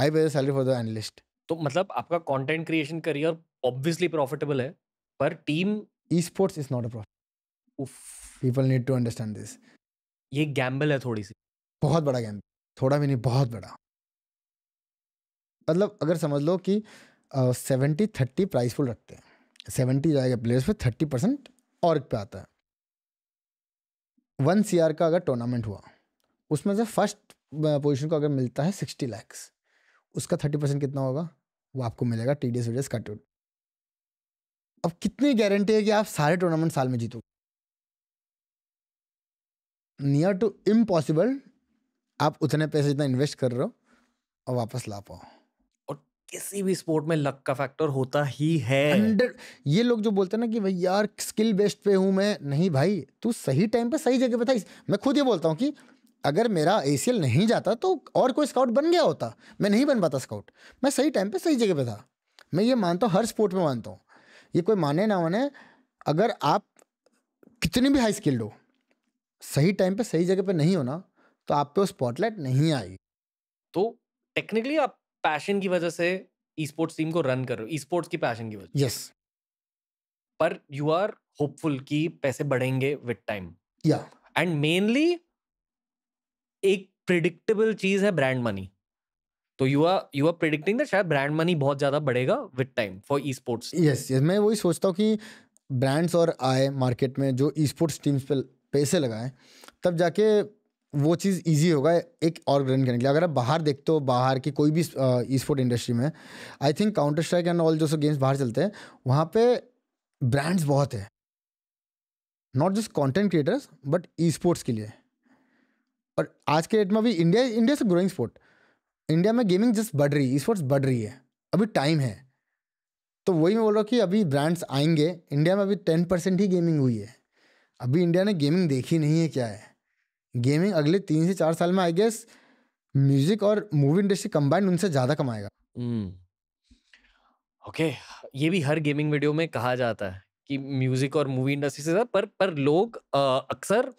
I pay the salary for the analyst तो मतलब आपका content creation career obviously profitable है पर team e sports is not a profit people need to understand this ये gamble है थोड़ी सी बहुत बड़ा गैम्बल थोड़ा भी नहीं बहुत बड़ा मतलब अगर समझ लो कि सेवेंटी थर्टी प्राइस फुल रखते हैं सेवेंटी जाएगा प्लेयर्स पे थर्टी परसेंट और पे आता है वन सी का अगर टूर्नामेंट हुआ उसमें से फर्स्ट पोजीशन को अगर मिलता है सिक्सटी लैक्स उसका थर्टी परसेंट कितना होगा वो आपको मिलेगा टी डी एस वीडियस कट अब कितनी गारंटी है कि आप सारे टूर्नामेंट साल में जीतोगे नियर टू इम्पॉसिबल आप उतने पैसे जितना इन्वेस्ट कर रहे हो और वापस ला पाओ और किसी भी स्पोर्ट में लक का फैक्टर होता ही है अंडर ये लोग जो बोलते हैं ना कि भाई यार स्किल बेस्ड पे हूँ मैं नहीं भाई तू सही टाइम पे सही जगह पे था मैं खुद ये बोलता हूँ कि अगर मेरा ए नहीं जाता तो और कोई स्काउट बन गया होता मैं नहीं बन पाता स्काउट मैं सही टाइम पर सही जगह पर था मैं ये मानता हूँ हर स्पोर्ट में मानता हूँ ये कोई माने ना माने अगर आप कितने भी हाई स्किल्ड हो सही टाइम पे सही जगह पे नहीं होना तो आप पे वो स्पॉटलाइट नहीं आएगी तो टेक्निकली आप पैशन की वजह से ई स्पोर्ट्स टीम को रन कर रहे हो ई स्पोर्ट्स की पैशन की वजह यस yes. पर यू आर होपफुल कि पैसे बढ़ेंगे विद टाइम या एंड मेनली एक प्रिडिक्टेबल चीज है ब्रांड मनी तो you are you are predicting that शायद ब्रांड मनी बहुत ज्यादा बढ़ेगा with time for esports yes yes मैं वही सोचता हूँ कि ब्रांड्स और आए मार्केट में जो ई स्पोर्ट्स टीम्स पे पैसे लगाएं तब जाके वो चीज़ ईजी होगा एक और रन करने के लिए अगर आप बाहर देखते हो बाहर की कोई भी ई स्पोर्ट इंडस्ट्री में I think counter strike and all जो सो गेम्स बाहर चलते हैं वहाँ पे ब्रांड्स बहुत है not just content creators but esports के लिए और आज के डेट में अभी इंडिया इंडिया से ग्रोइंग स्पोर्ट इंडिया में गेमिंग जस्ट बढ़ रही है ई स्पोर्ट्स बढ़ रही है अभी टाइम है तो वही मैं बोल रहा हूँ कि अभी ब्रांड्स आएंगे इंडिया में अभी टेन परसेंट ही गेमिंग हुई है अभी इंडिया ने गेमिंग देखी नहीं है क्या है गेमिंग अगले तीन से चार साल में आई गेस म्यूजिक और मूवी इंडस्ट्री कंबाइंड उनसे ज़्यादा कमाएगा ओके hmm. okay. ये भी हर गेमिंग वीडियो में कहा जाता है कि म्यूजिक और मूवी इंडस्ट्री से पर पर लोग अक्सर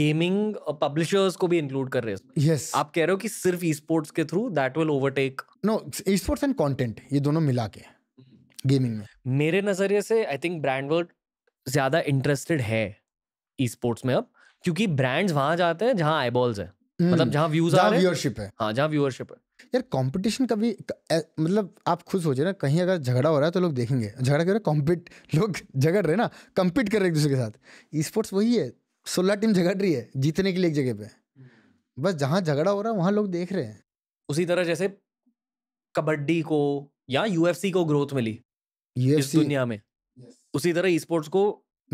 गेमिंग पब्लिशर्स को भी इंक्लूड कर रहे हैं यस yes. आप कह रहे हो कि सिर्फ ई स्पोर्ट्स के through that will overtake no esports and content ये दोनों मिला के गेमिंग में मेरे नज़रिए से आई थिंक ब्रांड वर्ल्ड ज़्यादा इंटरेस्टेड है ई स्पोर्ट्स में अब क्योंकि ब्रांड्स वहां जाते हैं जहाँ आईबॉल्स है मतलब हम्म, जहां व्यूज आ रहे व्यूअरशिप है हाँ जहां व्यूअरशिप है यार कंपटीशन कभी मतलब आप खुद सोचे ना कहीं अगर झगड़ा हो रहा है तो लोग देखेंगे झगड़ा कर रहे कॉम्पिट लोग झगड़ रहे ना कम्पीट कर रहे एक दूसरे के साथ ई स्पोर्ट्स वही है सोलह टीम झगड़ रही है जीतने के लिए एक जगह पे बस जहाँ झगड़ा हो रहा है वहाँ लोग देख रहे हैं उसी तरह जैसे कबड्डी को या यूएफसी को ग्रोथ मिली UFC, इस दुनिया में yes. उसी तरह ई स्पोर्ट्स को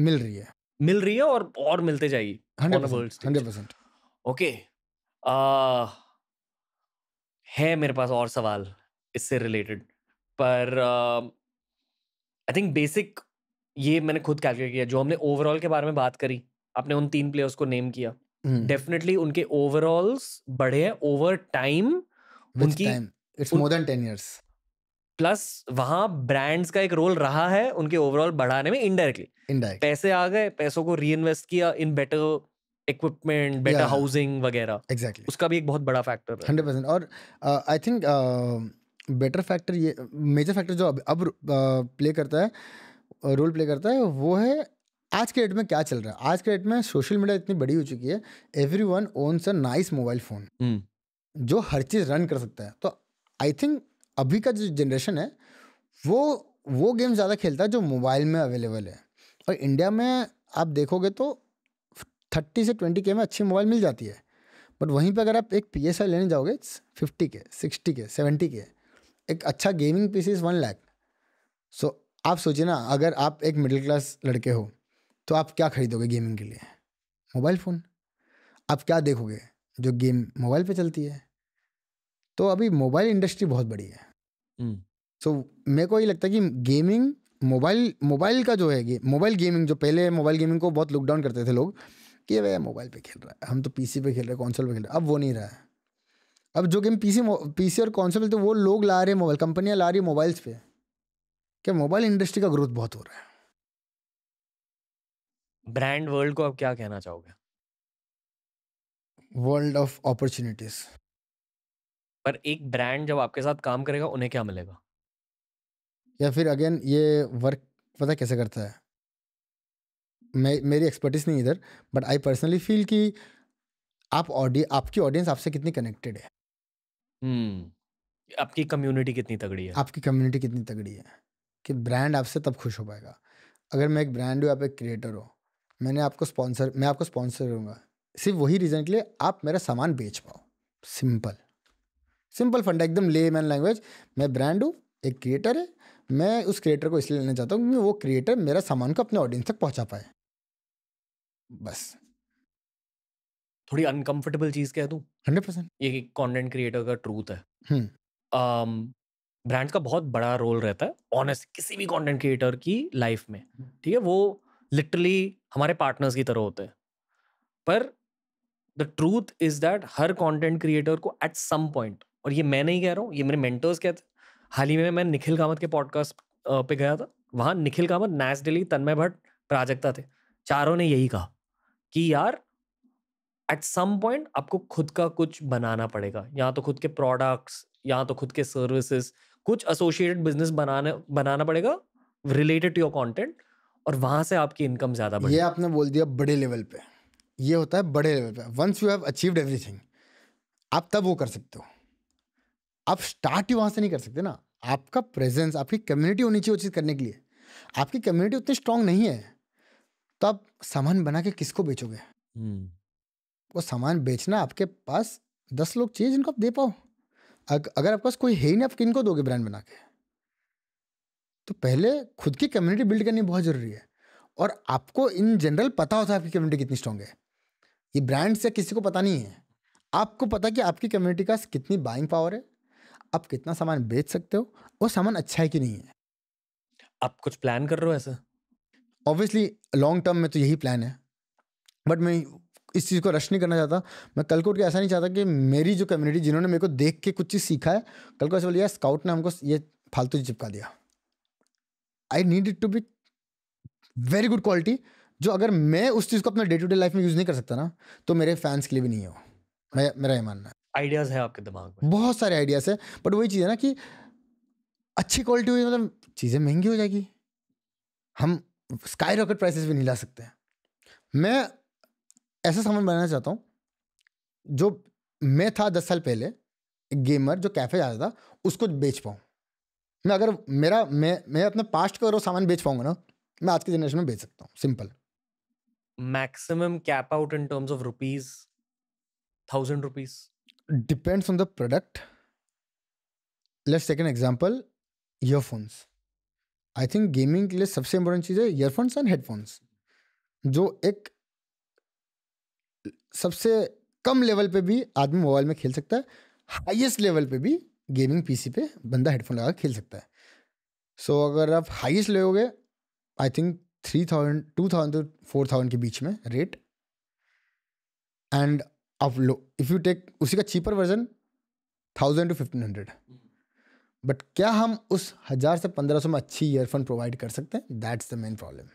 मिल रही है मिल रही है और और मिलते जाएगी on uh, है मेरे पास और सवाल इससे रिलेटेड पर आई थिंक बेसिक ये मैंने खुद कैलकुलेट किया जो हमने ओवरऑल के बारे में बात करी आपने उन तीन प्लेयर्स को नेम किया डेफिनेटली hmm. उनके ओवरऑल्स बढ़े हैं ओवर टाइम उनकी it's more than ten years plus वहां ब्रांड्स का एक रोल रहा है उनके ओवरऑल बढ़ाने में इनडायरेक्टली पैसे आ गए पैसों को री किया in better equipment better housing वगैरह एग्जैक्टली उसका भी एक बहुत बड़ा फैक्टर है हंड्रेड परसेंट और आई थिंक बेटर फैक्टर ये मेजर फैक्टर जो अब अब प्ले uh, करता है रोल uh, प्ले करता है वो है आज के डेट में क्या चल रहा है आज के डेट में सोशल मीडिया इतनी बड़ी हो चुकी है everyone owns a nice mobile phone जो हर चीज़ रन कर सकता है तो आई थिंक अभी का जो जनरेशन है वो वो गेम ज़्यादा खेलता है जो मोबाइल में अवेलेबल है और इंडिया में आप देखोगे तो थर्टी से ट्वेंटी के में अच्छी मोबाइल मिल जाती है बट वहीं पर अगर आप एक पी एस लेने जाओगे फिफ्टी के सिक्सटी के सेवेंटी के एक अच्छा gaming P C one lakh so आप सोचिए ना अगर आप एक मिडिल क्लास लड़के हो तो आप क्या खरीदोगे गेमिंग के लिए मोबाइल फ़ोन आप क्या देखोगे जो गेम मोबाइल पे चलती है तो अभी मोबाइल इंडस्ट्री बहुत बड़ी है सो हम्म। so, मेरे को ये लगता है कि गेमिंग मोबाइल मोबाइल का जो है मोबाइल गेमिंग जो पहले मोबाइल गेमिंग को बहुत लुकडाउन करते थे लोग कि वह मोबाइल पे खेल रहा है हम तो पीसी पे खेल रहे हैं कौनसोल पे खेल रहे हैं अब वो नहीं रहा है अब जो गेम पीसी पीसी और कौनसोल तो वो लोग ला रहे हैं मोबाइल कंपनियां ला रही मोबाइल्स पे क्या मोबाइल इंडस्ट्री का ग्रोथ बहुत हो रहा है ब्रांड वर्ल्ड को आप क्या कहना चाहोगे वर्ल्ड ऑफ अपॉर्चुनिटीज पर एक ब्रांड जब आपके साथ काम करेगा उन्हें क्या मिलेगा या फिर अगेन ये वर्क पता कैसे करता है मैं मेरी एक्सपर्टीज नहीं इधर बट आई पर्सनली फील कि आप ऑडिय आपकी ऑडियंस आपसे कितनी कनेक्टेड है hmm. आपकी कम्युनिटी कितनी तगड़ी है आपकी कम्युनिटी कितनी तगड़ी है कि ब्रांड आपसे तब खुश हो पाएगा अगर मैं एक ब्रांड हूँ आप एक क्रिएटर हो मैंने आपको स्पॉन्सर मैं आपको स्पॉन्सर करूँगा सिर्फ वही रीज़न के लिए आप मेरा सामान बेच पाओ सिंपल सिंपल फंड एकदम ले मैन लैंग्वेज मैं ब्रांड हूँ एक क्रिएटर है मैं उस क्रिएटर को इसलिए लेना चाहता हूँ क्योंकि वो क्रिएटर मेरा सामान को अपने ऑडियंस तक पहुँचा पाए बस थोड़ी अनकंफर्टेबल चीज कह दू हंड्रेड परसेंट ये कॉन्टेंट क्रिएटर का ट्रूथ है ब्रांड्स का बहुत बड़ा रोल रहता है ऑनेस्ट किसी भी कंटेंट क्रिएटर की लाइफ में ठीक है वो लिटरली हमारे पार्टनर्स की तरह होते हैं पर द ट्रूथ इज दैट हर कंटेंट क्रिएटर को एट सम पॉइंट और ये मैं नहीं कह रहा हूँ ये मेरे मेंटर्स कहते हाल ही में मैं निखिल कामत के पॉडकास्ट पे गया था वहाँ निखिल कामत नैस डेली तन्मय भट्ट प्राजक्ता थे चारों ने यही कहा कि यार एट सम पॉइंट आपको खुद का कुछ बनाना पड़ेगा या तो खुद के प्रोडक्ट्स या तो खुद के सर्विसेज कुछ एसोसिएटेड बिजनेस बनाने बनाना पड़ेगा रिलेटेड टू योर कंटेंट और वहां से आपकी इनकम ज्यादा बढ़े ये आपने बोल दिया बड़े लेवल पे ये होता है बड़े लेवल पे once you have achieved everything आप तब वो कर सकते हो आप स्टार्ट ही वहां से नहीं कर सकते ना आपका प्रेजेंस आपकी कम्युनिटी होनी चाहिए वो चीज़ करने के लिए आपकी कम्युनिटी उतनी स्ट्रांग नहीं है तो आप सामान बना के किसको बेचोगे हम्म। वो सामान बेचना आपके पास दस लोग चाहिए जिनको आप दे पाओ अग, अगर आपके पास कोई है ही नहीं आप किन को दोगे ब्रांड बना के तो पहले खुद की कम्युनिटी बिल्ड करनी बहुत ज़रूरी है और आपको इन जनरल पता होता है आपकी कम्युनिटी कितनी स्ट्रांग है ये ब्रांड से किसी को पता नहीं है आपको पता कि आपकी कम्युनिटी का कितनी बाइंग पावर है आप कितना सामान बेच सकते हो वो सामान अच्छा है कि नहीं है आप कुछ प्लान कर रहे हो ऐसा ऑब्वियसली लॉन्ग टर्म में तो यही प्लान है बट मैं इस चीज़ को रश नहीं करना चाहता मैं कल को उठ के ऐसा नहीं चाहता कि मेरी जो कम्युनिटी जिन्होंने मेरे को देख के कुछ चीज़ सीखा है कल को ऐसा बोलिए स्काउट ने हमको ये फालतू चिपका दिया I need it to be very good quality जो अगर मैं उस चीज़ को अपना डे टू डे लाइफ में यूज़ नहीं कर सकता ना तो मेरे फैंस के लिए भी नहीं हो मैं मेरा ये मानना है आइडियाज़ है आपके दिमाग में बहुत सारे आइडियाज़ है बट वही चीज़ है ना कि अच्छी क्वालिटी हुई मतलब चीज़ें महंगी हो जाएगी हम स्काई रॉकेट प्राइसेस भी नहीं ला सकते हैं मैं ऐसा सामान बनाना चाहता हूँ जो मैं था दस साल पहले गेमर जो कैफ़े जाता था उसको बेच पाऊँ मैं अगर मेरा मैं मैं अपने पास्ट का वो सामान बेच पाऊंगा ना मैं आज की जनरेशन में बेच सकता हूँ simple maximum cap out in terms of rupees thousand rupees depends on the product let's take an example earphones I think gaming के लिए सबसे इम्पोर्टेंट चीज़ है ईयरफोन्स एंड हेडफोन्स जो एक सबसे कम लेवल पे भी आदमी मोबाइल में खेल सकता है हाईएस्ट लेवल पे भी गेमिंग पीसी पे बंदा हेडफोन लगा खेल सकता है सो so, अगर आप हाईएस्ट लोगे I think three thousand to thousand to four thousand के बीच में रेट एंड आप लो इफ़ यू टेक उसी का cheaper version thousand to fifteen hundred but क्या हम उस हज़ार से पंद्रह सौ में अच्छी ईयरफोन प्रोवाइड कर सकते हैं दैट्स द मेन प्रॉब्लम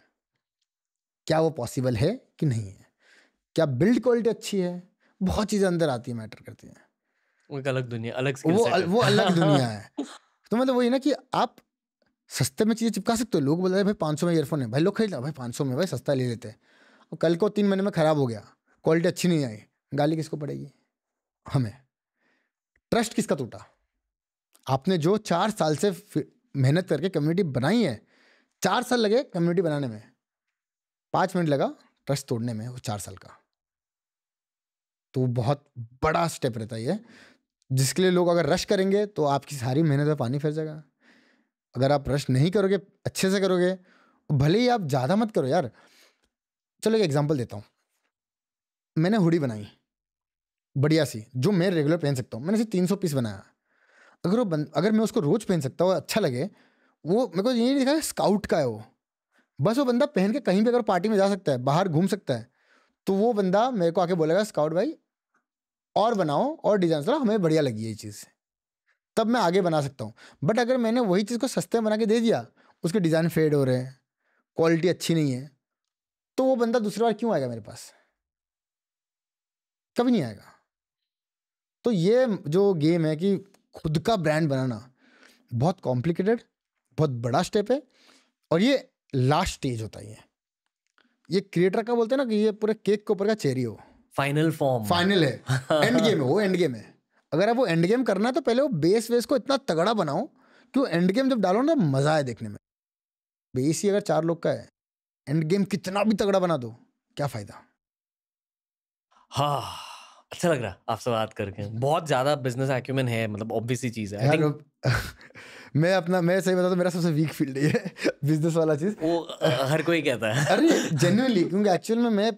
क्या वो पॉसिबल है कि नहीं है क्या बिल्ड क्वालिटी अच्छी है बहुत चीज़ें अंदर आती है मैटर करती है एक अलग दुनिया अलग वो अल, वो अलग दुनिया है तो मतलब वही ना कि आप सस्ते में चीज़ें चिपका सकते हो लोग बोल रहे हैं भाई पाँच सौ में ईयरफोन है भाई लोग खरीद भाई पाँच सौ में भाई सस्ता ले लेते हैं और कल को तीन महीने में ख़राब हो गया क्वालिटी अच्छी नहीं आई गाली किसको पड़ेगी हमें ट्रस्ट किसका टूटा आपने जो चार साल से मेहनत करके कम्युनिटी बनाई है चार साल लगे कम्युनिटी बनाने में पाँच मिनट लगा ट्रस्ट तोड़ने में वो चार साल का तो बहुत बड़ा स्टेप रहता है ये जिसके लिए लोग अगर रश करेंगे तो आपकी सारी मेहनत में पानी फिर जाएगा अगर आप रश नहीं करोगे अच्छे से करोगे भले ही आप ज़्यादा मत करो यार चलो एक एग्जाम्पल देता हूँ मैंने हुडी बनाई बढ़िया सी जो मैं रेगुलर पहन सकता हूँ मैंने सिर्फ तीन सौ पीस बनाया अगर वो अगर मैं उसको रोज़ पहन सकता हूँ अच्छा लगे वो मेरे को ये नहीं दिखा स्काउट का है वो बस वो बंदा पहन के कहीं भी अगर पार्टी में जा सकता है बाहर घूम सकता है तो वो बंदा मेरे को आके बोलेगा स्काउट भाई और बनाओ और डिज़ाइन चलाओ हमें बढ़िया लगी ये चीज़ तब मैं आगे बना सकता हूँ बट अगर मैंने वही चीज़ को सस्ते बना के दे दिया उसके डिज़ाइन फेड हो रहे हैं क्वालिटी अच्छी नहीं है तो वो बंदा दूसरी बार क्यों आएगा मेरे पास कभी नहीं आएगा तो ये जो गेम है कि खुद का ब्रांड बनाना बहुत कॉम्प्लिकेटेड बहुत बड़ा स्टेप है और ये लास्ट स्टेज होता है ये क्रिएटर का बोलते हैं ना कि ये पूरे केक के ऊपर का चेरी हो फाइनल फॉर्म फाइनल है एंड गेम है वो एंड गेम है अगर आप वो एंड गेम करना है तो पहले वो बेस वेस को इतना तगड़ा बनाओ कि वो एंड गेम जब डालो ना तो मज़ा आए देखने में बेस ही अगर चार लोग का है एंड गेम कितना भी तगड़ा बना दो क्या फ़ायदा हाँ अच्छा लग रहा आपसे बात करके बहुत ज्यादा बिजनेस एक्यूमेंट है मतलब ऑब्वियस ही चीज है think... मैं अपना मैं सही बताऊँ तो मेरा सबसे वीक फील्ड है बिजनेस वाला चीज वो हर कोई कहता है अरे जेन्युइनली क्योंकि एक्चुअल में मैं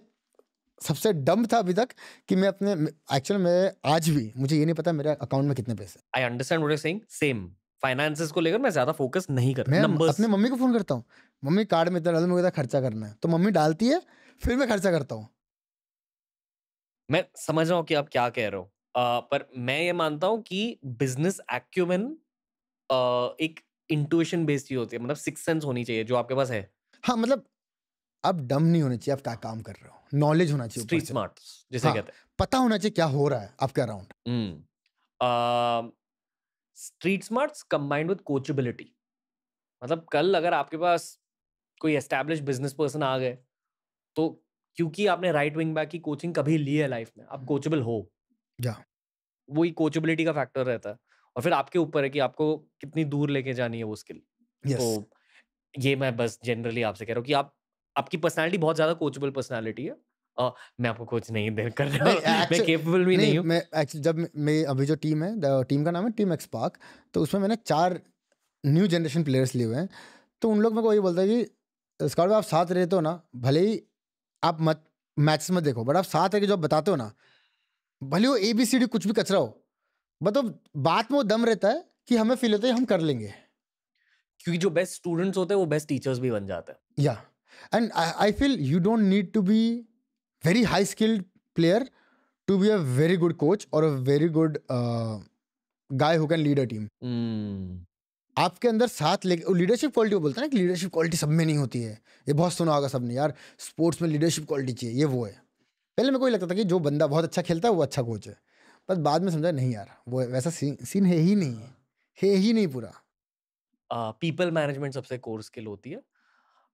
सबसे डम था अभी तक कि मैं अपने एक्चुअल में आज भी मुझे ये नहीं पता मेरे अकाउंट में कितने पैसे I understand what you are saying same finances को लेकर मैं ज्यादा फोकस नहीं करता मैं Numbers. अपने मम्मी को फोन करता हूँ मम्मी कार्ड में इतना डाल मुझे खर्चा करना है तो मम्मी डालती है फिर मैं खर्चा करता हूँ मैं समझ रहा हूँ कि आप क्या कह रहे हो पर मैं ये मानता हूँ कि बिजनेस एक्यूमेन एक इंटूशन बेस्ड ही होती है मतलब सिक्स सेंस होनी चाहिए जो आपके पास है हाँ मतलब आप डम नहीं होने चाहिए आप क्या काम कर रहे हो नॉलेज होना चाहिए स्ट्रीट स्मार्ट जिसे हाँ, कहते हैं पता होना चाहिए क्या हो रहा है आपके around street smart combined with coachability मतलब कल अगर आपके पास कोई एस्टेब्लिश बिजनेस पर्सन आ गए तो क्योंकि आपने राइट विंग बैक की कोचिंग कभी ली है लाइफ में आप कोचेबल हो जा वही कोचेबिलिटी का फैक्टर रहता है और फिर आपके ऊपर है कि आपको कितनी दूर लेके जानी है वो स्किल yes. तो ये मैं बस जनरली आपसे कह रहा हूँ कि आप आपकी पर्सनैलिटी बहुत ज्यादा कोचेबल पर्सनैलिटी है Uh, मैं आपको कोच नहीं दे कर रहा मैं केपेबल भी नहीं, नहीं मैं एक्चुअली जब मेरी अभी जो टीम है टीम का नाम है टीम एक्सपार्क तो उसमें मैंने चार न्यू जनरेशन प्लेयर्स लिए हुए हैं तो उन लोग मेरे को यही बोलता है कि स्कॉट आप साथ रहते हो ना भले ही आप मत मैथ्स में देखो बट आप साथ है कि जो आप बताते हो ना भले वो ए बी सी डी कुछ भी कचरा हो मतलब बात में वो दम रहता है कि हमें फील होता है हम कर लेंगे क्योंकि जो बेस्ट स्टूडेंट्स होते हैं वो बेस्ट टीचर्स भी बन जाते हैं या and I feel you don't need to be very high skilled player to be a very good coach और a very good guy who can lead a team आपके अंदर साथ ले लीडरशिप क्वालिटी बोलते हैं ना कि लीडरशिप क्वालिटी सब में नहीं होती है ये बहुत सुना होगा सबने यार स्पोर्ट्स में लीडरशिप क्वालिटी चाहिए ये वो है पहले मेरे को ये लगता था कि जो बंदा बहुत अच्छा खेलता है वो अच्छा कोच है बस बाद में समझा नहीं यार वो वैसा सीन सीन है ही नहीं है है ही नहीं पूरा पीपल मैनेजमेंट सबसे कोर स्किल होती है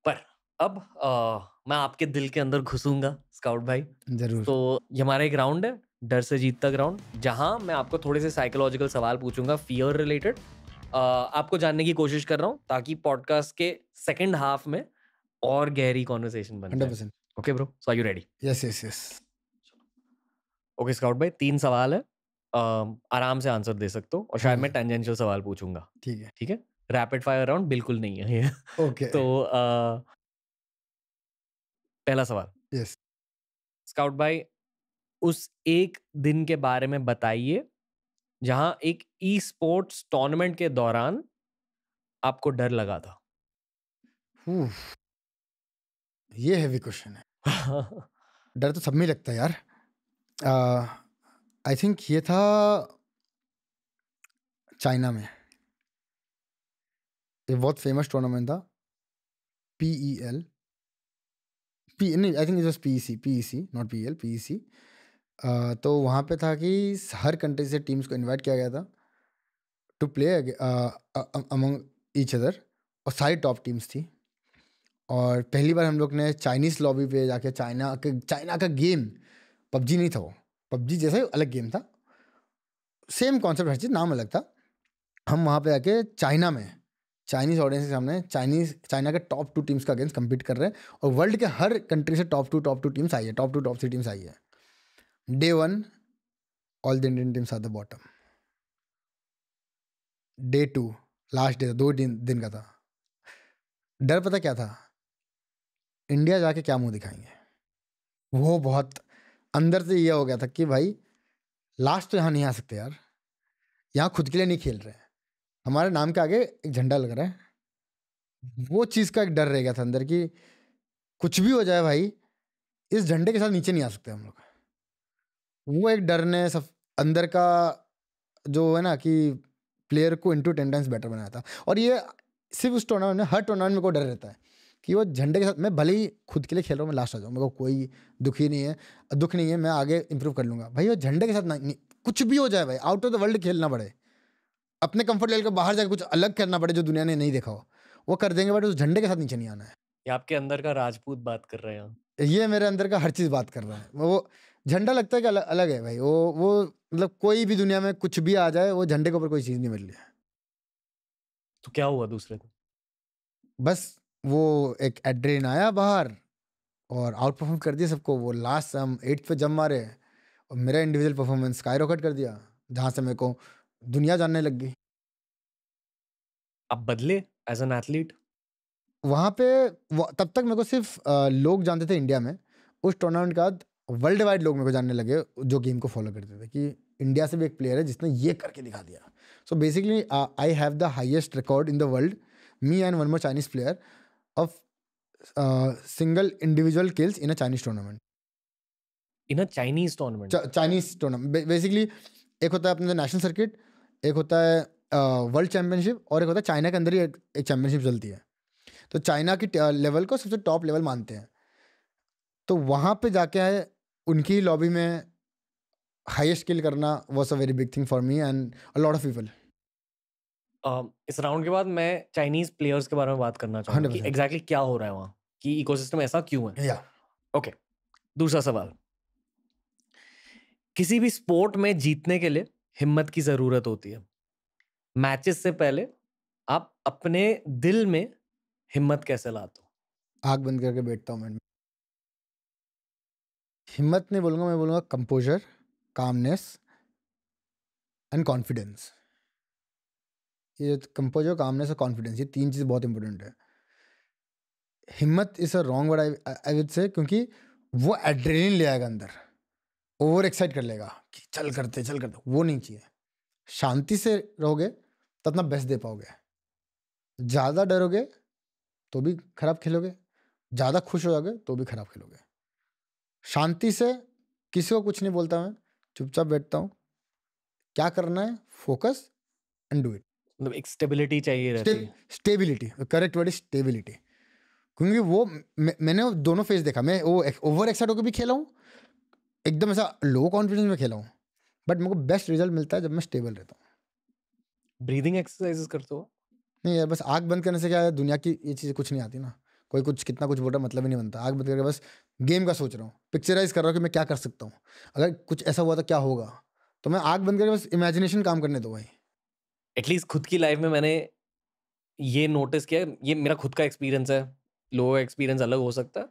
पर अब आ, मैं आपके दिल के अंदर घुसूंगा स्काउट भाई जरूर तो ये हमारा एक ग्राउंड है डर से जीतता ग्राउंड जहां मैं आपको थोड़े से साइकोलॉजिकल सवाल पूछूंगा फियर रिलेटेड आपको जानने की कोशिश कर रहा हूँ ताकि पॉडकास्ट के सेकेंड हाफ में और गहरी कॉन्वर्सेशन बने okay bro so are you ready yes yes yes okay scout भाई तीन सवाल है आराम से आंसर दे सकते हो और शायद मैं टेंजेंशियल हम्म। सवाल पूछूंगा ठीक है ठीक है रैपिड फायर राउंड बिल्कुल नहीं है ये ओके तो पहला सवाल यस स्काउट भाई उस एक दिन के बारे में बताइए जहां एक ई स्पोर्ट्स टूर्नामेंट के दौरान आपको डर लगा था ये हैवी क्वेश्चन है डर तो सब में लगता है यार आई थिंक ये था चाइना में ये बहुत फेमस टूर्नामेंट था पी ई एल पी नहीं I think it was P E C P E C not P L P E C तो वहाँ पे था कि हर कंट्री से टीम्स को इनवाइट किया गया था to play among each other और सारी टॉप टीम्स थी और पहली बार हम लोग ने चाइनीज़ लॉबी पे जाके चाइना के चाइना का गेम पबजी नहीं था वो पबजी जैसा ही अलग गेम था सेम कॉन्सेप्ट हर चीज़ नाम अलग था हम वहाँ पे जाके चाइना में चाइनीज़ ऑडियंस के सामने चाइनीज़ चाइना के टॉप टू टीम्स का अगेंस्ट कम्पीट कर रहे हैं और वर्ल्ड के हर कंट्री से top two top two teams आई है top two top three teams आई है day one all the Indian teams are the bottom day two last day था दो दिन दिन का था डर पता क्या था इंडिया जाके क्या मुंह दिखाएंगे वो बहुत अंदर से ये हो गया था कि भाई लास्ट तो यहाँ नहीं आ सकते यार यहाँ खुद के लिए नहीं खेल रहे हैं हमारे नाम के आगे एक झंडा लग रहा है वो चीज़ का एक डर रह गया था अंदर कि कुछ भी हो जाए भाई इस झंडे के साथ नीचे नहीं आ सकते हम लोग वो एक डर ने सब अंदर का जो है ना कि प्लेयर को इंटू अटेंडेंस बेटर बनाया था और ये सिर्फ उस टूर्नामेंट में हर टूर्नामेंट में को डर रहता है कि वो झंडे के साथ मैं भले ही खुद के लिए खेल रहा हूँ मैं लास्ट आ जाऊँ मेरे को कोई दुखी नहीं है दुख नहीं है मैं आगे इंप्रूव कर लूँगा भाई वो झंडे के साथ ना, नहीं कुछ भी हो जाए भाई आउट ऑफ द वर्ल्ड खेलना पड़े अपने कंफर्ट लेवल के बाहर जाकर कुछ अलग करना पड़े जो दुनिया ने नहीं देखा हो वो कर देंगे बट उस झंडे के साथ नीचे नहीं आना है ये आपके अंदर का राजपूत बात कर रहे हैं ये मेरे अंदर का हर चीज़ बात कर रहा है वो झंडा लगता है कि अलग अलग है भाई वो वो मतलब कोई भी दुनिया में कुछ भी आ जाए वो झंडे के ऊपर कोई चीज़ नहीं मिल रही है तो क्या हुआ दूसरे दिन बस वो एक एड्रेन आया बाहर और आउट परफॉर्म कर दिया सबको वो लास्ट हम एट्थ पे जम मारे और मेरा इंडिविजुअल परफॉर्मेंस स्काई रॉकेट कर दिया जहाँ से मेरे को दुनिया जानने लग गई आप बदले एज एन एथलीट वहाँ पे तब तक मेरे को सिर्फ लोग जानते थे इंडिया में उस टूर्नामेंट के बाद वर्ल्ड वाइड लोग मेरे को जानने लगे जो गेम को फॉलो करते थे कि इंडिया से भी एक प्लेयर है जिसने ये करके दिखा दिया so basically I have the highest record in the world me and one more Chinese player of single individual kills in a Chinese tournament in a Chinese tournament Chinese tournament basically एक होता है अपने national circuit एक होता है world uh, championship और एक होता है चाइना के अंदर ही एक, एक चैंपियनशिप चलती है तो चाइना की लेवल uh, को सबसे टॉप लेवल मानते हैं तो वहाँ पे जाके है उनकी लॉबी में हाईएस्ट किल करना was a very big thing for me and a lot of people इस राउंड के बाद मैं चाइनीज प्लेयर्स के बारे में बात करना चाहूँगा कि एग्जैक्टली exactly क्या हो रहा है वहाँ कि इकोसिस्टम ऐसा क्यों है या yeah. Okay okay. दूसरा सवाल किसी भी स्पोर्ट में जीतने के लिए हिम्मत की ज़रूरत होती है मैचेस से पहले आप अपने दिल में हिम्मत कैसे लाते हो आग बंद करके बैठता हूँ मैं हिम्मत नहीं बोलूँगा मैं बोलूँगा कंपोजर कामनेस एंड कॉन्फिडेंस ये कंपोजर कामनेस और कॉन्फिडेंस ये तीन चीज़ बहुत इंपॉर्टेंट है हिम्मत is a wrong word I would say क्योंकि वो एड्रेलिन ले आएगा अंदर ओवर एक्साइट कर लेगा कि चल करते चल करते वो नहीं चाहिए शांति से रहोगे तो अपना बेस्ट दे पाओगे ज़्यादा डरोगे तो भी खराब खेलोगे ज़्यादा खुश हो जाओगे तो भी खराब खेलोगे शांति से किसी को कुछ नहीं बोलता मैं चुपचाप बैठता हूँ क्या करना है फोकस एंड डू इट मतलब एक स्टेबिलिटी चाहिए रहती स्टेबिलिटी करेक्ट वर्ड स्टेबिलिटी क्योंकि वो मैं, मैंने दोनों फेज देखा मैं वो ओवर एक्साइट होकर भी खेला हूँ एकदम ऐसा लो कॉन्फिडेंस में खेला हूँ बट मेरे को बेस्ट रिजल्ट मिलता है जब मैं स्टेबल रहता हूँ ब्रीदिंग एक्सरसाइजेस करते हो नहीं यार बस आग बंद करने से क्या है दुनिया की ये चीज़ें कुछ नहीं आती ना कोई कुछ कितना कुछ बोल मतलब ही नहीं बनता आग बंद करके बस गेम का सोच रहा हूँ पिक्चराइज कर रहा हूँ कि मैं क्या कर सकता हूँ अगर कुछ ऐसा हुआ तो क्या होगा तो मैं आग बंद करके बस इमेजिनेशन काम करने दो भाई एटलीस्ट खुद की लाइफ में मैंने ये नोटिस किया ये मेरा खुद का एक्सपीरियंस है लोगों का एक्सपीरियंस अलग हो सकता है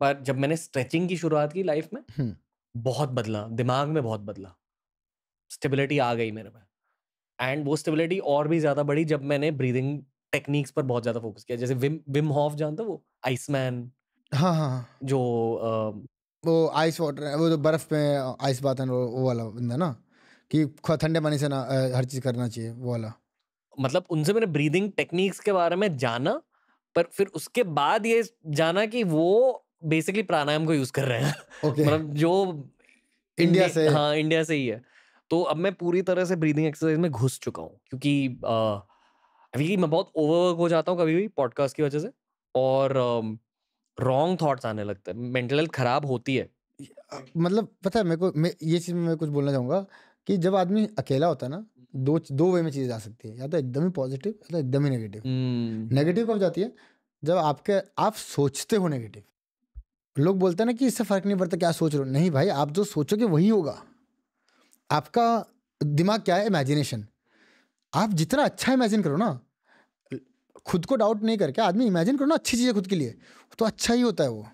पर जब मैंने स्ट्रेचिंग की शुरुआत की लाइफ में हम्म। बहुत बदला दिमाग में बहुत बदला स्टेबिलिटी आ गई मेरे में एंड वो स्टेबिलिटी और भी ज़्यादा बढ़ी जब मैंने ब्रीदिंग टेक्निक्स पर बहुत ज्यादा फोकस किया जैसे विम विम हॉफ जानते वो आइसमैन हाँ हाँ, हाँ। जो आ, वो आइस वाटर वो जो बर्फ में आइस बात है वो वाला बंदा ना कि ठंडे पानी से ना हर चीज करना चाहिए वो वाला मतलब उनसे मैंने ब्रीदिंग टेक्निक्स के बारे में जाना पर फिर उसके बाद ये जाना कि वो बेसिकली प्राणायाम को यूज कर रहे हैं okay. मतलब जो इंडिया से हाँ इंडिया से ही है तो अब मैं पूरी तरह से ब्रीदिंग एक्सरसाइज में घुस चुका हूँ क्योंकि आ, अभी मैं बहुत ओवरवर्क हो जाता हूँ कभी भी पॉडकास्ट की वजह से और रॉन्ग um, थॉट्स आने लगते हैं मेंटल हेल्थ खराब होती है मतलब पता है मेरे को मैं ये चीज़ में मैं कुछ बोलना चाहूँगा कि जब आदमी अकेला होता है ना हम्म। दो दो वे में चीज़ आ सकती है या तो एकदम ही पॉजिटिव या तो एकदम ही नेगेटिव नेगेटिव हम्म। कब जाती है जब आपके आप सोचते हो नेगेटिव लोग बोलते हैं ना कि इससे फ़र्क नहीं पड़ता क्या सोच रहे हो नहीं भाई आप जो सोचोगे वही होगा आपका दिमाग क्या है इमेजिनेशन आप जितना अच्छा इमेजिन करो ना खुद को डाउट नहीं करके आदमी इमेजिन करो ना अच्छी चीज़ें खुद के लिए तो अच्छा ही होता है वो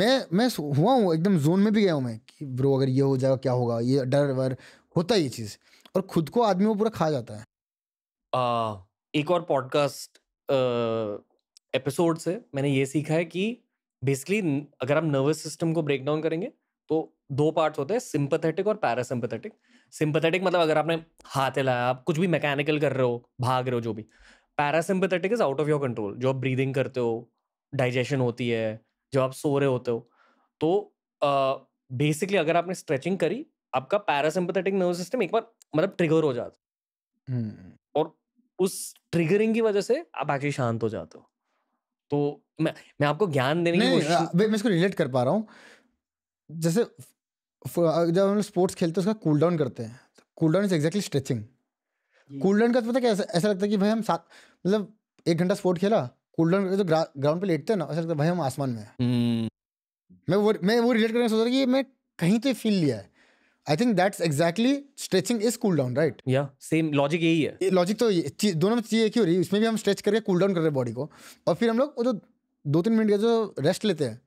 मैं मैं हुआ हूँ एकदम जोन में भी गया हूँ मैं कि ब्रो अगर ये हो जाएगा क्या होगा ये डर वर होता है ये चीज़ और खुद को आदमी वो पूरा खा जाता है आ, एक और पॉडकास्ट एपिसोड से मैंने ये सीखा है कि बेसिकली अगर हम नर्वस सिस्टम को ब्रेक डाउन करेंगे तो दो पार्ट होते हैं सिंपथेटिक और पैरासिम्पथेटिक सिंपथेटिक मतलब अगर आपने हाथ हिलाया आप कुछ भी मैकेनिकल कर रहे हो भाग रहे हो जो भी parasympathetic is out of your control जो आप ब्रीदिंग करते हो डाइजेशन होती है जो आप सो रहे होते हो तो बेसिकली uh, अगर आपने स्ट्रेचिंग करी आपका पैरासिम्पथेटिक नर्वस सिस्टम एक बार मतलब ट्रिगर हो जाता hmm. और उस ट्रिगरिंग की वजह से आप एक्चुअली शांत हो जाते हो तो मैं मैं आपको ज्ञान देने की कोशिश मैं इसको रिलेट कर पा रहा हूँ जैसे जब हम लोग स्पोर्ट्स खेलते हैं उसका कूल डाउन करते हैं cool down is exactly stretching cool down का तो पता क्या ऐसा, लगता है कि भाई हम सात मतलब एक घंटा स्पोर्ट खेला कूल डाउन करके जो तो ग्राउंड पे लेटते हैं ना ऐसा लगता है भाई हम आसमान में हम्म। मैं वो मैं वो रिलेट करने सोच रहा कि मैं कहीं तो फील लिया है I think that's exactly stretching is cool down right या सेम लॉजिक यही है लॉजिक तो दोनों में तो चीज़ एक ही हो रही है उसमें भी हम स्ट्रेच करके कूल डाउन कर रहे हैं बॉडी को और फिर हम लोग वो जो दो तीन मिनट का जो रेस्ट लेते हैं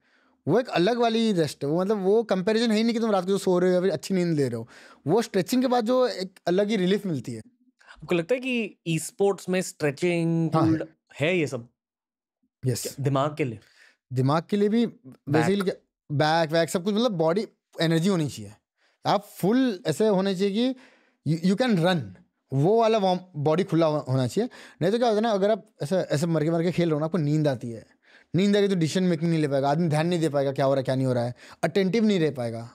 वो एक अलग वाली रेस्ट है वो मतलब वो कंपैरिजन है ही नहीं कि तुम रात को जो सो रहे हो या फिर अच्छी नींद ले रहे हो वो स्ट्रेचिंग के बाद जो एक अलग ही रिलीफ मिलती है आपको लगता है कि ई स्पोर्ट्स में स्ट्रेचिंग हाँ, है।, है ये सब यस दिमाग के लिए दिमाग के लिए भी बेसिकली बैक वैक सब कुछ मतलब बॉडी एनर्जी होनी चाहिए आप फुल ऐसे होने चाहिए कि यू कैन रन वो वाला बॉडी खुला होना चाहिए नहीं तो क्या होता है ना अगर आप ऐसे ऐसे मर के मर के खेल रहे हो ना आपको नींद आती है नींद आएगी तो डिसीजन मेकिंग नहीं ले पाएगा आदमी ध्यान नहीं दे पाएगा क्या हो रहा है क्या नहीं हो रहा है अटेंटिव नहीं रह पाएगा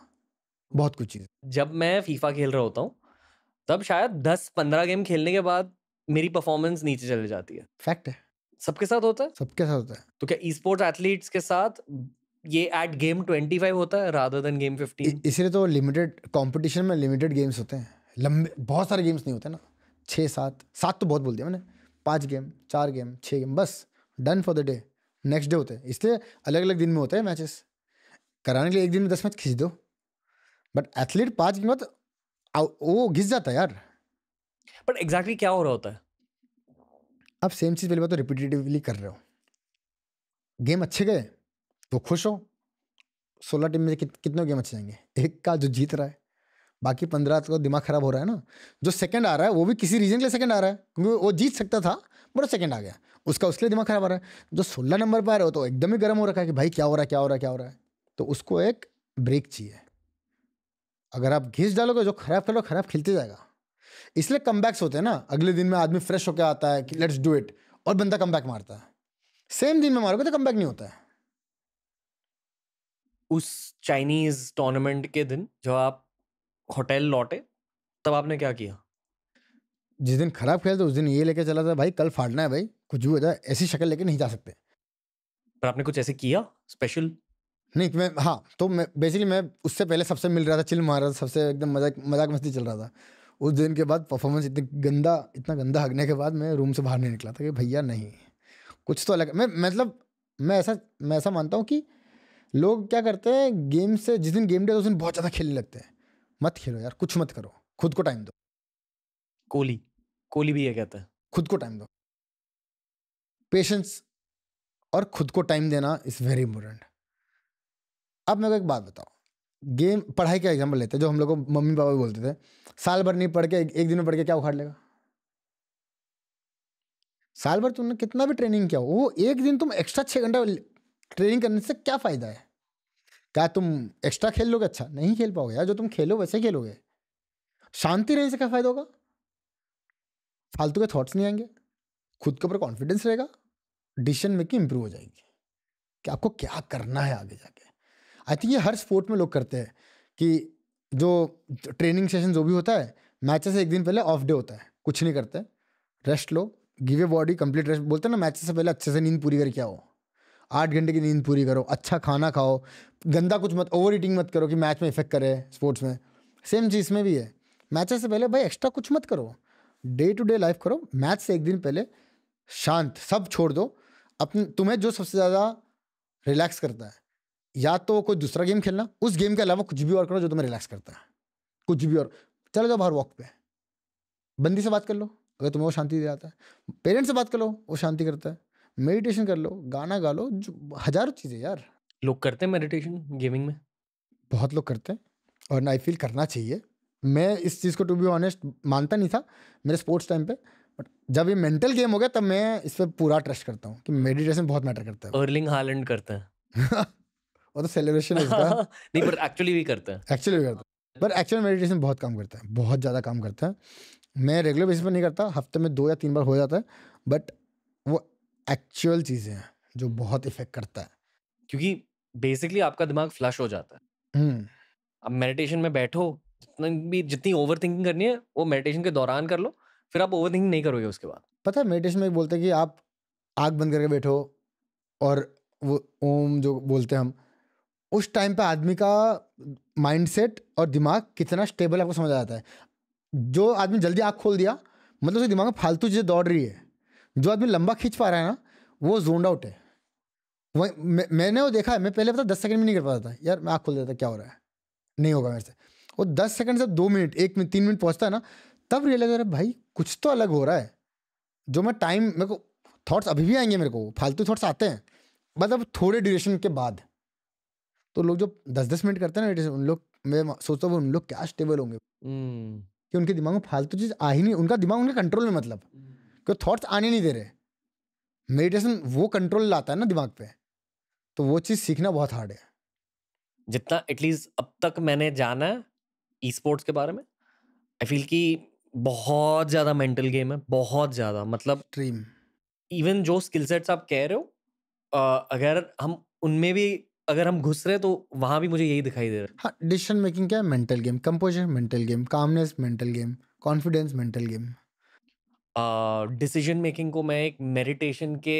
बहुत कुछ चीज़ जब मैं फीफा खेल रहा होता हूँ तब शायद दस पंद्रह गेम खेलने के बाद मेरी परफॉर्मेंस नीचे चले जाती है फैक्ट है सबके साथ होता है सबके साथ होता है तो क्या ई स्पोर्ट्स एथलीट्स के साथ ये एट गेम ट्वेंटी फाइव होता है रादर देन गेम फिफ्टीन इसलिए तो लिमिटेड कॉम्पिटिशन में लिमिटेड गेम्स होते हैं लंबे बहुत सारे गेम्स नहीं होते ना छः सात सात तो बहुत बोल दिया मैंने पाँच गेम चार गेम छः गेम बस done for the day next day होते हैं इसलिए अलग अलग दिन में होते हैं मैचेस कराने के लिए एक दिन में दस मैच खींच दो बट एथलीट पाँच के बाद वो घिस जाता है यार बट एग्जैक्टली exactly क्या हो रहा होता है आप सेम चीज़ पहली बात तो रिपीटेटिवली कर रहे हो गेम अच्छे गए तो खुश हो सोलह टीम में कित, कितने गेम अच्छे जाएंगे एक का जो जीत रहा है बाकी पंद्रह का दिमाग खराब हो रहा है ना जो सेकंड आ रहा है वो भी किसी रीजन के लिए सेकंड आ रहा है क्योंकि वो जीत सकता था बट सेकंड आ गया उसका उसके लिए दिमाग खराब हो रहा है जो सोलह नंबर पर आ रहे हो तो एकदम ही गर्म हो रखा है कि भाई क्या हो रहा है क्या हो रहा है क्या हो रहा है तो उसको एक ब्रेक चाहिए अगर आप घिस डालोगे जो खराब करो खराब खिलते जाएगा इसलिए कम होते हैं ना अगले दिन में आदमी फ्रेश होकर आता है कि लेट्स डू इट और बंदा कम मारता है सेम दिन में मारोगे तो कम नहीं होता है उस चाइनीज टूर्नामेंट के दिन जब आप होटल लौटे तब आपने क्या किया जिस दिन खराब खेलते उस दिन ये लेके चला था भाई कल फाड़ना है भाई कुछ भी हो जाए ऐसी शक्ल लेके नहीं जा सकते पर आपने कुछ ऐसे किया स्पेशल नहीं मैं हाँ तो मैं बेसिकली मैं उससे पहले सबसे मिल रहा था चिल मार रहा था सबसे एकदम मजाक मजाक मस्ती चल रहा था उस दिन के बाद परफॉर्मेंस इतनी गंदा इतना गंदा हगने के बाद मैं रूम से बाहर नहीं निकला था कि भैया नहीं कुछ तो अलग मैं मतलब मैं ऐसा मैं ऐसा मानता हूँ कि लोग क्या करते हैं गेम से जिस दिन गेम डे उस दिन बहुत ज़्यादा खेलने लगते हैं मत खेलो यार कुछ मत करो खुद को टाइम दो कोहली कोहली भी ये कहता है खुद को टाइम दो पेशेंस और खुद को टाइम देना इज़ वेरी इंपॉर्टेंट अब मेरे को एक बात बताओ गेम पढ़ाई का एग्जाम्पल लेते हैं जो हम लोग को मम्मी पापा भी बोलते थे साल भर नहीं पढ़ के एक, दिन में पढ़ के क्या उखाड़ लेगा साल भर तुमने कितना भी ट्रेनिंग किया वो एक दिन तुम एक्स्ट्रा छः घंटा ट्रेनिंग करने से क्या फ़ायदा है क्या तुम एक्स्ट्रा खेल लोगे अच्छा नहीं खेल पाओगे यार जो तुम खेलो वैसे खेलोगे शांति रहने से क्या फ़ायदा होगा फालतू के थॉट्स नहीं आएंगे खुद के ऊपर कॉन्फिडेंस रहेगा डिसीजन मेकिंग इंप्रूव हो जाएगी कि आपको क्या करना है आगे जाके आई थिंक ये हर स्पोर्ट में लोग करते हैं कि जो ट्रेनिंग सेशन जो भी होता है मैच से एक दिन पहले ऑफ डे होता है कुछ नहीं करते रेस्ट लो give a body complete rest बोलते हैं ना मैच से पहले अच्छे से नींद पूरी करके आओ आठ घंटे की नींद पूरी करो अच्छा खाना खाओ गंदा कुछ मत ओवर ईटिंग मत करो कि मैच में इफेक्ट करे स्पोर्ट्स में सेम चीज़ में भी है मैचेस से पहले भाई एक्स्ट्रा कुछ मत करो डे टू डे लाइफ करो मैथ से एक दिन पहले शांत सब छोड़ दो अपने तुम्हें जो सबसे ज़्यादा रिलैक्स करता है या तो कोई दूसरा गेम खेलना उस गेम के अलावा कुछ भी और करो जो तुम्हें रिलैक्स करता है कुछ भी और चलो जाओ बाहर वॉक पे बंदी से बात कर लो अगर तुम्हें वो शांति दे जाता है पेरेंट्स से बात कर लो वो शांति करता है मेडिटेशन कर लो गाना गा लो हजारों चीज़ें यार लोग करते हैं मेडिटेशन गेमिंग में बहुत लोग करते हैं और ना आई फील करना चाहिए मैं इस चीज़ को टू बी ऑनेस्ट मानता नहीं था मेरे स्पोर्ट्स टाइम पे बट जब ये मेंटल गेम हो गया तब मैं इस पर पूरा ट्रस्ट करता हूँ कि मेडिटेशन बहुत मैटर करता है अर्लिंग हालैंड करता है और तो सेलिब्रेशन है नहीं बट एक्चुअली भी करता है एक्चुअली भी करता है पर एक्चुअल मेडिटेशन बहुत काम करता है बहुत ज़्यादा काम करता है मैं रेगुलर बेसिस पर नहीं करता हफ्ते में दो या तीन बार हो जाता है बट वो एक्चुअल चीज़ें हैं जो बहुत इफेक्ट करता है क्योंकि बेसिकली आपका दिमाग फ्लश हो जाता है अब हम्म। मेडिटेशन में बैठो भी जितनी ओवर थिंकिंग करनी है वो मेडिटेशन के दौरान कर लो फिर आप ओवर थिंकिंग नहीं करोगे उसके बाद पता है मेडिटेशन में बोलते हैं कि आप आग बंद करके बैठो और वो ओम जो बोलते हैं हम उस टाइम पे आदमी का माइंडसेट और दिमाग कितना स्टेबल आपको समझ आ जाता है जो आदमी जल्दी आँख खोल दिया मतलब उसके दिमाग में फालतू चीज़ें दौड़ रही है जो आदमी लंबा खींच पा रहा है ना वो जोन आउट है वही मैंने वो देखा है मैं पहले पता दस सेकंड में नहीं कर पाता था यार मैं आँख खोल देता क्या हो रहा है नहीं होगा मेरे से और दस सेकंड से दो मिनट एक मिनट तीन मिनट पहुंचता है ना तब रियलाइज हो रहा है भाई कुछ तो अलग हो रहा है जो मैं टाइम मेरे को थॉट्स अभी भी आएंगे मेरे को फालतू थॉट्स आते हैं अब थोड़े ड्यूरेशन के बाद तो लोग जो दस दस मिनट करते हैं ना उन लोग मैं सोचता हूँ उन लोग क्या स्टेबल होंगे हम्म। कि उनके दिमाग में फालतू चीज़ आ ही नहीं उनका दिमाग उनके कंट्रोल में मतलब हम्म। क्यों थॉट्स आने नहीं दे रहे मेडिटेशन वो कंट्रोल लाता है ना दिमाग पे तो वो चीज़ सीखना बहुत हार्ड है जितना एटलीस्ट अब तक मैंने जाना ई स्पोर्ट्स के बारे में आई फील कि बहुत ज़्यादा मेंटल गेम है बहुत ज़्यादा मतलब ड्रीम इवन जो स्किल सेट्स आप कह रहे हो अगर हम उनमें भी अगर हम घुस रहे हैं तो वहाँ भी मुझे यही दिखाई दे रहा है हाँ डिसीजन मेकिंग क्या है mental game composure mental game calmness mental game confidence mental game decision making को मैं एक मेडिटेशन के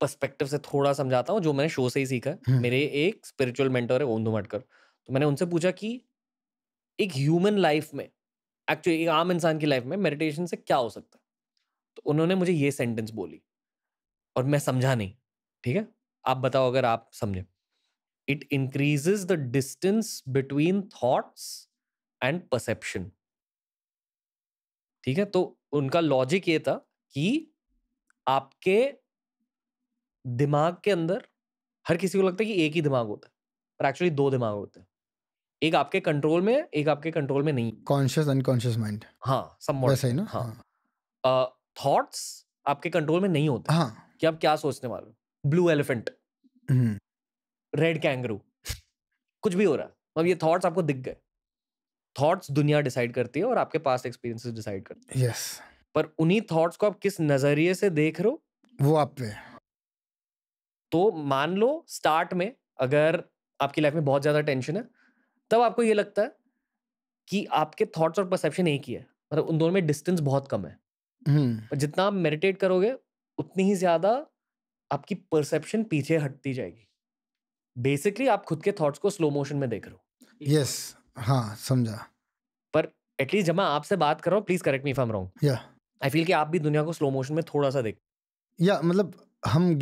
पर्सपेक्टिव से थोड़ा समझाता हूँ जो मैंने शो से ही सीखा है हम्म। मेरे एक स्पिरिचुअल मेंटर है ओंधु मटकर तो मैंने उनसे पूछा कि एक ह्यूमन लाइफ में एक्चुअली एक आम इंसान की लाइफ में मेडिटेशन से क्या हो सकता है तो उन्होंने मुझे ये सेंटेंस बोली और मैं समझा नहीं ठीक है आप बताओ अगर आप समझे it increases the distance between thoughts and perception ठीक है तो उनका लॉजिक ये था कि आपके दिमाग के अंदर हर किसी को लगता है कि एक ही दिमाग होता है पर एक्चुअली दो दिमाग होते हैं एक आपके कंट्रोल में एक आपके कंट्रोल में नहीं कॉन्शियस अनकॉन्शियस माइंड हाँ सब वैसे ही ना हाँ थॉट्स हाँ. uh, आपके कंट्रोल में नहीं होते हाँ कि आप क्या सोचने वाले ब्लू एलिफेंट रेड कैंगरू कुछ भी हो रहा है अब मतलब ये थॉट्स आपको दिख गए थॉट्स दुनिया डिसाइड करती है और आपके पास एक्सपीरियंसेस डिसाइड करते हैं यस yes. पर उन्हीं थॉट्स को आप किस नजरिए से देख रहे हो वो आप पे तो मान लो स्टार्ट में अगर आपकी लाइफ में बहुत ज्यादा टेंशन है तब आपको ये लगता है कि आपके थॉट्स और परसेप्शन एक ही है मतलब उन दोनों में डिस्टेंस बहुत कम है हम्म। और जितना आप मेडिटेट करोगे उतनी ही ज्यादा आपकी परसेप्शन पीछे हटती जाएगी बेसिकली आप खुद के थॉट्स को स्लो मोशन में देख रहे हो यस हाँ समझा पर एटलीस्ट जब मैं आपसे बात कर रहा हूँ please correct me if I am wrong I feel कि आप भी दुनिया को स्लो मोशन में थोड़ा सा देख या yeah, मतलब हम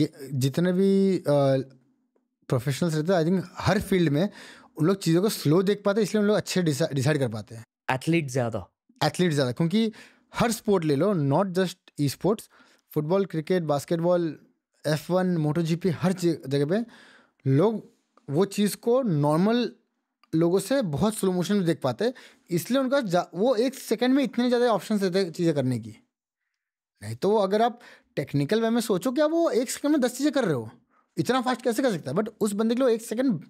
जितने भी प्रोफेशनल्स रहते हैं आई थिंक हर फील्ड में उन लोग चीज़ों को स्लो देख पाते हैं इसलिए उन लोग अच्छे डिसाइड कर पाते हैं एथलीट ज़्यादा एथलीट ज़्यादा क्योंकि हर स्पोर्ट ले लो not just esports football cricket basketball F one Moto G हर जगह पे लोग वो चीज़ को नॉर्मल लोगों से बहुत स्लो मोशन में देख पाते इसलिए उनका वो एक सेकंड में इतने ज़्यादा ऑप्शन देते चीज़ें करने की नहीं तो अगर आप टेक्निकल वे में सोचो क्या वो एक सेकंड में दस चीज़ें कर रहे हो इतना फास्ट कैसे कर सकता है बट उस बंदे के लिए एक सेकंड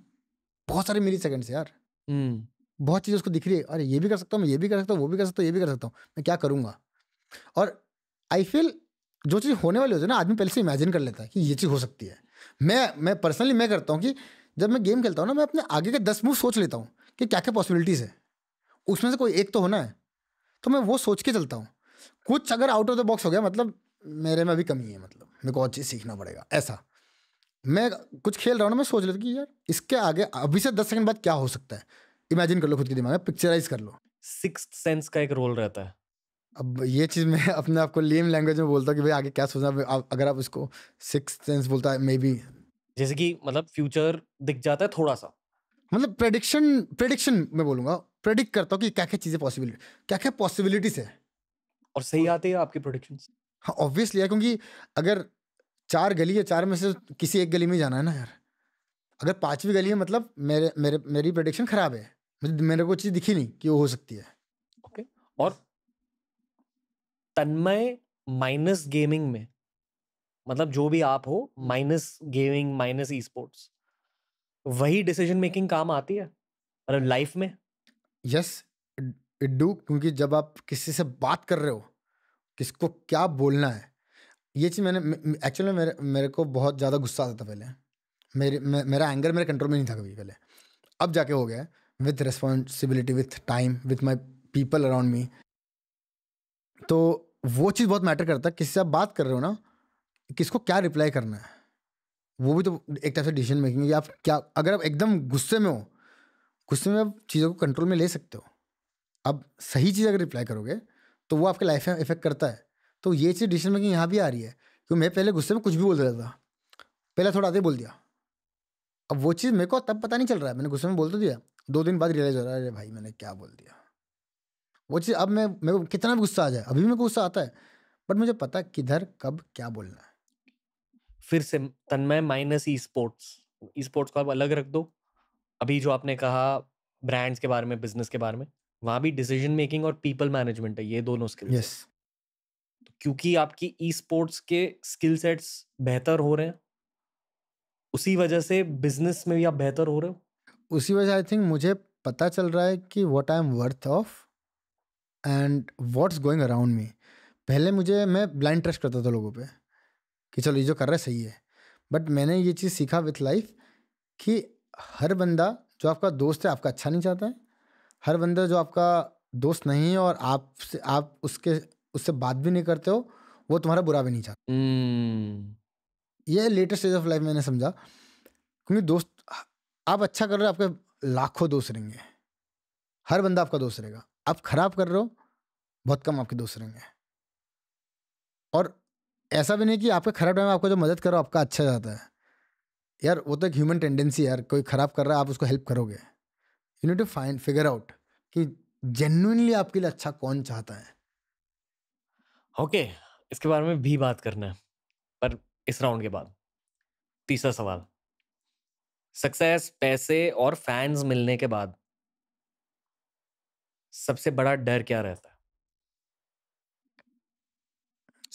बहुत सारे मिली सेकेंड्स यार हम्म। बहुत चीज़ उसको दिख रही है अरे ये भी कर सकता हूँ मैं ये भी कर सकता हूँ वो भी कर सकता हूँ ये भी कर सकता हूँ मैं क्या करूँगा और आई फील जो चीज़ होने वाली होती है ना आदमी पहले से इमेजिन कर लेता है कि ये चीज़ हो सकती है मैं मैं पर्सनली मैं करता हूँ कि जब मैं गेम खेलता हूँ ना मैं अपने आगे के दस मूव सोच लेता हूँ कि क्या क्या पॉसिबिलिटीज़ है उसमें से कोई एक तो होना है तो मैं वो सोच के चलता हूँ कुछ अगर आउट ऑफ द बॉक्स हो गया मतलब मेरे में अभी कमी है मतलब मेरे को और चीज़ सीखना पड़ेगा ऐसा मैं कुछ खेल रहा हूँ ना मैं सोच लेता कि यार इसके आगे अभी से दस सेकंड बाद क्या हो सकता है इमेजिन कर लो खुद के दिमाग में पिक्चराइज कर लो सिक्स सेंस का एक रोल रहता है अब ये चीज़ मैं अपने आप को लेम लैंग्वेज में बोलता हूँ कि भाई आगे क्या सोचना अगर आप इसको सिक्स सेंस बोलता है मे बी जैसे कि मतलब फ्यूचर दिख जाता है थोड़ा सा मतलब प्रेडिक्शन प्रेडिक्शन मैं बोलूँगा प्रेडिक्ट करता हूँ कि क्या क्या चीज़ें पॉसिबिल क्या क्या पॉसिबिलिटीज है और सही आते हैं आपके प्रोडिक्शन हाँ ऑब्वियसली है क्योंकि अगर चार गली है चार में से किसी एक गली में जाना है ना यार अगर पांचवी गली है मतलब मेरे मेरे मेरी प्रडिक्शन खराब है मुझे मेरे को चीज़ दिखी नहीं कि वो हो सकती है ओके okay. और तन्मय माइनस गेमिंग में मतलब जो भी आप हो minus gaming minus esports वही डिसीजन मेकिंग काम आती है मतलब लाइफ में यस yes, डू क्योंकि जब आप किसी से बात कर रहे हो किसको क्या बोलना है ये चीज़ मैंने एक्चुअल में मेरे मेरे को बहुत ज़्यादा गुस्सा आता था पहले मेरे मे, मेरा एंगर मेरे कंट्रोल में नहीं था कभी पहले अब जाके हो गया with responsibility with time with my people around me तो वो चीज़ बहुत मैटर करता है किससे आप बात कर रहे हो ना किसको क्या रिप्लाई करना है वो भी तो एक टाइप से डिसीजन मेकिंग आप क्या अगर आप एकदम गुस्से में हो गुस्से में आप चीज़ों को कंट्रोल में ले सकते हो अब सही चीज़ अगर रिप्लाई करोगे तो वो आपके लाइफ में इफेक्ट करता है तो ये चीज़ डिसीजन मेकिंग यहाँ भी आ रही है क्योंकि मैं पहले गुस्से में कुछ भी बोल देता था पहले थोड़ा आते बोल दिया अब वो चीज़ मेरे को तब पता नहीं चल रहा है मैंने गुस्से में बोल तो दिया दो दिन बाद रियलाइज हो रहा है अरे भाई मैंने क्या बोल दिया वो चीज़ अब मैं मेरे को कितना भी गुस्सा आ जाए अभी मेरे को गुस्सा आता है बट मुझे पता है किधर कब क्या बोलना है फिर से Tanmay minus esports esports को आप अलग रख दो अभी जो आपने कहा ब्रांड्स के बारे में बिजनेस के बारे में वहाँ भी डिसीजन मेकिंग और पीपल मैनेजमेंट है ये दोनों स्किल्स yes. क्योंकि आपकी ई स्पोर्ट्स के स्किल सेट्स बेहतर हो रहे हैं उसी वजह से बिजनेस में भी आप बेहतर हो रहे हो उसी वजह आई थिंक मुझे पता चल रहा है कि what I am worth of and what's going around me पहले मुझे मैं ब्लाइंड ट्रस्ट करता था लोगों पे कि चलो ये जो कर रहा है सही है बट मैंने ये चीज़ सीखा विथ लाइफ कि हर बंदा जो आपका दोस्त है आपका अच्छा नहीं चाहता है हर बंदा जो आपका दोस्त नहीं है और आप आप उसके उससे बात भी नहीं करते हो वो तुम्हारा बुरा भी नहीं चाहता mm. हम्म। ये लेटेस्ट स्टेज ऑफ लाइफ मैंने समझा क्योंकि दोस्त आप अच्छा कर रहे हो आपके लाखों दोस्त रहेंगे हर बंदा आपका दोस्त रहेगा आप खराब कर रहे हो बहुत कम आपके दोस्त रहेंगे और ऐसा भी नहीं कि आपके खराब टाइम में आपको जो मदद करो आपका अच्छा जाता है यार वो तो एक ह्यूमन टेंडेंसी यार कोई ख़राब कर रहा है आप उसको हेल्प करोगे you need to find figure out कि जेन्यूनली आपके लिए अच्छा कौन चाहता है ओके इसके बारे में भी बात करना है पर इस राउंड के बाद तीसरा सवाल सक्सेस पैसे और फैंस मिलने के बाद सबसे बड़ा डर क्या रहता है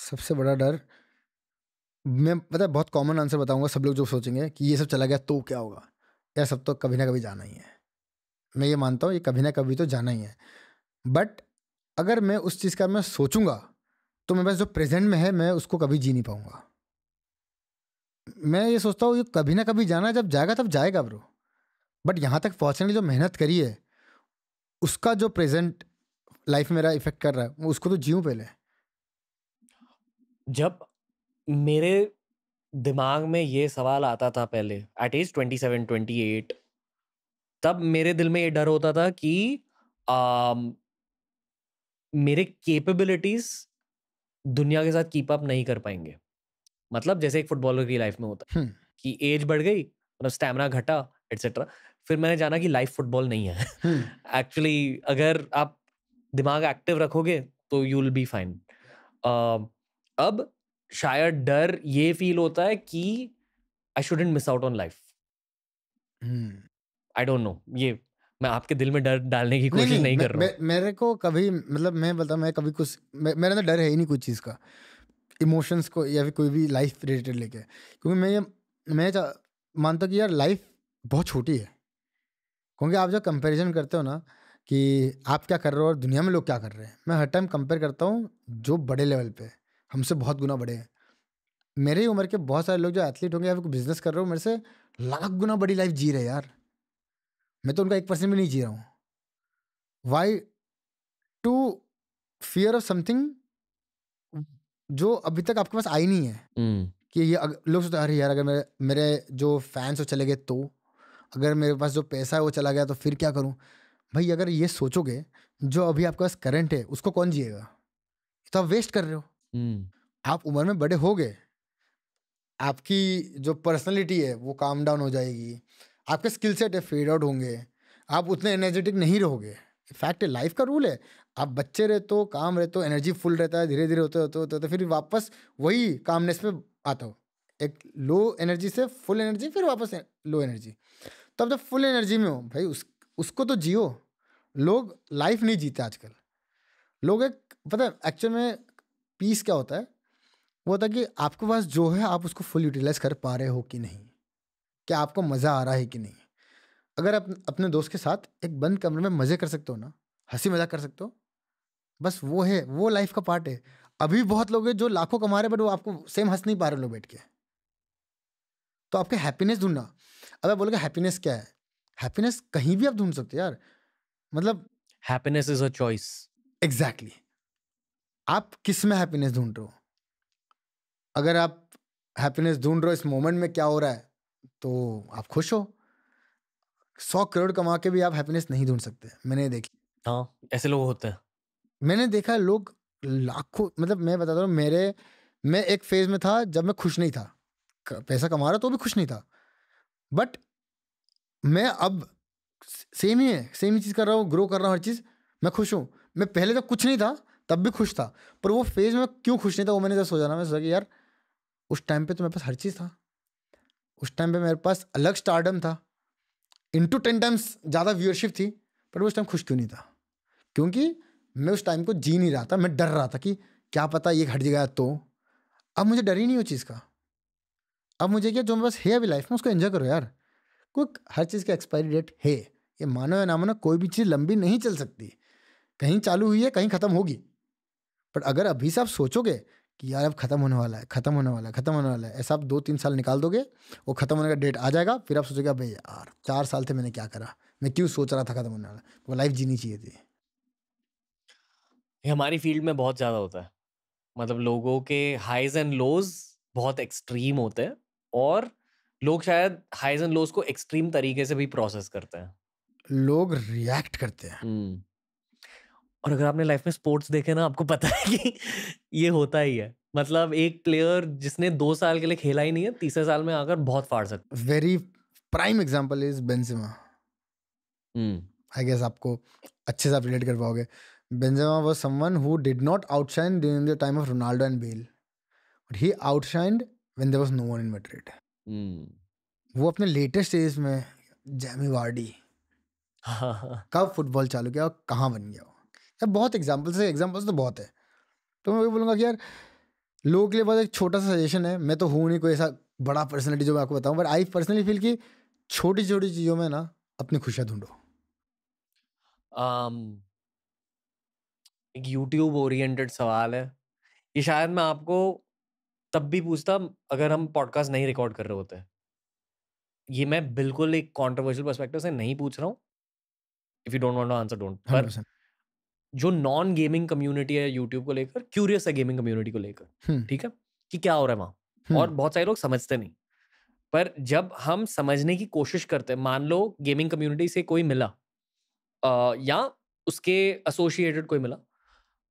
सबसे बड़ा डर मैं पता है बहुत कॉमन आंसर बताऊंगा सब लोग जो सोचेंगे कि ये सब चला गया तो क्या होगा यह सब तो कभी ना कभी जाना ही है मैं ये मानता हूँ ये कभी ना कभी तो जाना ही है बट अगर मैं उस चीज़ का मैं सोचूंगा तो मैं बस जो प्रेजेंट में है मैं उसको कभी जी नहीं पाऊंगा मैं ये सोचता हूँ कभी ना कभी जाना जब जाएगा तब जाएगा ब्रो बट यहाँ तक पहुँचने की जो मेहनत करी है उसका जो प्रेजेंट लाइफ मेरा इफेक्ट कर रहा है उसको तो जीऊँ पहले जब मेरे दिमाग में ये सवाल आता था पहले at age twenty seven twenty eight तब मेरे दिल में ये डर होता था कि आ, मेरे कैपेबिलिटीज़ दुनिया के साथ कीप अप नहीं कर पाएंगे मतलब जैसे एक फुटबॉलर की लाइफ में होता है हम्म। कि एज बढ़ गई मतलब स्टैमिना घटा एटसेट्रा फिर मैंने जाना कि लाइफ फुटबॉल नहीं है एक्चुअली हम्म। अगर आप दिमाग एक्टिव रखोगे तो यू विल बी फाइन अब शायद डर ये फील होता है कि I shouldn't miss out on life I don't know ये मैं आपके दिल में डर डालने की कोशिश नहीं, नहीं, नहीं कर रहा हूँ मेरे को कभी मतलब मैं बता मैं कभी कुछ मे, मेरे अंदर डर है ही नहीं कोई चीज़ का इमोशंस को या फिर कोई भी लाइफ रिलेटेड लेके क्योंकि मैं ये मैं मानता कि यार लाइफ बहुत छोटी है क्योंकि आप जब कंपैरिजन करते हो ना कि आप क्या कर रहे हो और दुनिया में लोग क्या कर रहे हैं मैं हर टाइम कंपेयर करता हूँ जो बड़े लेवल पे हमसे बहुत गुना बड़े हैं मेरे उम्र के बहुत सारे लोग जो एथलीट होंगे या फिर बिजनेस कर रहे हो मेरे से लाख गुना बड़ी लाइफ जी रहे यार मैं तो उनका एक परसेंट भी नहीं जी रहा हूँ why to fear of something जो अभी तक आपके पास आई नहीं है mm. कि ये लोग सोचते अरे यार अगर मेरे मेरे जो फैंस वो चले गए तो अगर मेरे पास जो पैसा है वो चला गया तो फिर क्या करूँ भाई अगर ये सोचोगे जो अभी आपके पास करंट है उसको कौन जिएगा तो आप वेस्ट कर रहे हो mm. आप उम्र में बड़े हो गए आपकी जो पर्सनैलिटी है वो काम डाउन हो जाएगी आपके स्किल सेट फेड आउट होंगे आप उतने एनर्जेटिक नहीं रहोगे फैक्ट है लाइफ का रूल है आप बच्चे रहते हो काम रहते हो एनर्जी फुल रहता है धीरे धीरे होते होते होते तो फिर वापस वही कामनेस पे आता हो एक लो एनर्जी से फुल एनर्जी फिर वापस लो एनर्जी तो आप जब फुल एनर्जी में हो भाई उस उसको तो जियो लोग लाइफ नहीं जीते आजकल लोग एक पता है एक्चुअल में पीस क्या होता है वो होता है कि आपके पास जो है आप उसको फुल यूटिलाइज कर पा रहे हो कि नहीं कि आपको मज़ा आ रहा है कि नहीं अगर आप अपने दोस्त के साथ एक बंद कमरे में मज़े कर सकते हो ना हंसी मजाक कर सकते हो बस वो है वो लाइफ का पार्ट है अभी बहुत लोग हैं जो लाखों कमा रहे हैं बट वो आपको सेम हंस नहीं पा रहे लोग बैठ के तो आपके हैप्पीनेस ढूंढना अब आप बोलोगे हैप्पीनेस क्या है हैप्पीनेस कहीं भी आप ढूंढ सकते हो यार मतलब happiness is a choice exactly आप किस में हैप्पीनेस ढूंढ रहे हो अगर आप हैप्पीनेस ढूंढ रहे हो इस मोमेंट में क्या हो रहा है तो आप खुश हो सौ करोड़ कमा के भी आप हैप्पीनेस नहीं ढूंढ सकते मैंने देखी हाँ ऐसे लोग होते हैं मैंने देखा लोग लाखों मतलब मैं बता रहा मेरे मैं एक फेज में था जब मैं खुश नहीं था पैसा कमा रहा तो भी खुश नहीं था बट मैं अब सेम ही है सेम ही चीज़ कर रहा हूँ ग्रो कर रहा हूँ हर चीज़ मैं खुश हूँ मैं पहले जब तो कुछ नहीं था तब भी खुश था पर वो फेज में क्यों खुश नहीं था वो मैंने जब सोचा ना मैं सोचा कि यार उस टाइम पे तो मेरे पास हर चीज़ था उस टाइम पे मेरे पास अलग स्टार्डम था टू टेन टाइम्स ज़्यादा व्यूअरशिप थी पर उस टाइम खुश क्यों नहीं था क्योंकि मैं उस टाइम को जी नहीं रहा था मैं डर रहा था कि क्या पता ये घट गया तो अब मुझे डर ही नहीं उस चीज़ का अब मुझे क्या जो मेरे पास है अभी लाइफ में उसको एंजॉय करो यार कोई हर चीज़ का एक्सपायरी डेट है ये मानो या ना मानो कोई भी चीज़ लंबी नहीं चल सकती कहीं चालू हुई है कहीं ख़त्म होगी पर अगर अभी से आप सोचोगे कि यार अब खत्म होने वाला है खत्म होने वाला है खत्म होने वाला है ऐसा आप दो तीन साल निकाल दोगे वो खत्म होने का डेट आ जाएगा फिर आप सोचोगे भाई यार चार साल थे मैंने क्या करा मैं क्यों सोच रहा था खत्म होने वाला वो लाइफ जीनी चाहिए थी ये हमारी फील्ड में बहुत ज़्यादा होता है मतलब लोगों के हाइज एंड लोज बहुत एक्सट्रीम होते हैं और लोग शायद हाइज एंड लोज को एक्सट्रीम तरीके से भी प्रोसेस करते हैं लोग रिएक्ट करते हैं हम्म। और अगर आपने लाइफ में स्पोर्ट्स देखे ना आपको पता है कि ये होता ही है मतलब एक प्लेयर जिसने दो साल के लिए खेला ही नहीं है तीसरे साल में आकर बहुत फाड़ सकता very prime example is Benzema I guess आपको अच्छे से आप रिलेट कर पाओगे Benzema was someone who did not outshine during the time of Ronaldo and Bale but he outshined when there was no one in Madrid वो अपने latest age में Jamie Vardy कब फुटबॉल चालू किया और कहाँ बन गया वो यार बहुत एग्जाम्पल्स है एग्जाम्पल्स तो बहुत है तो मैं वही बोलूँगा कि यार लोगों के लिए बहुत एक छोटा सा सजेशन है मैं तो हूँ नहीं कोई ऐसा बड़ा पर्सनलिटी जो मैं आपको बताऊँ बट आई पर्सनली फील की छोटी छोटी चीज़ों में ना अपनी खुशियाँ ढूंढो एक यूट्यूब ओरिएंटेड सवाल है ये शायद मैं आपको तब भी पूछता अगर हम पॉडकास्ट नहीं रिकॉर्ड कर रहे होते ये मैं बिल्कुल एक कॉन्ट्रोवर्शियल पर्सपेक्टिव से नहीं पूछ रहा हूँ if you don't want to answer don't पर जो नॉन गेमिंग कम्युनिटी है यूट्यूब को लेकर क्यूरियस है गेमिंग कम्युनिटी को लेकर हम्म। ठीक है कि क्या हो रहा है वहाँ हम्म। और बहुत सारे लोग समझते नहीं पर जब हम समझने की कोशिश करते हैं मान लो गेमिंग कम्युनिटी से कोई मिला आ, या उसके एसोसिएटेड कोई मिला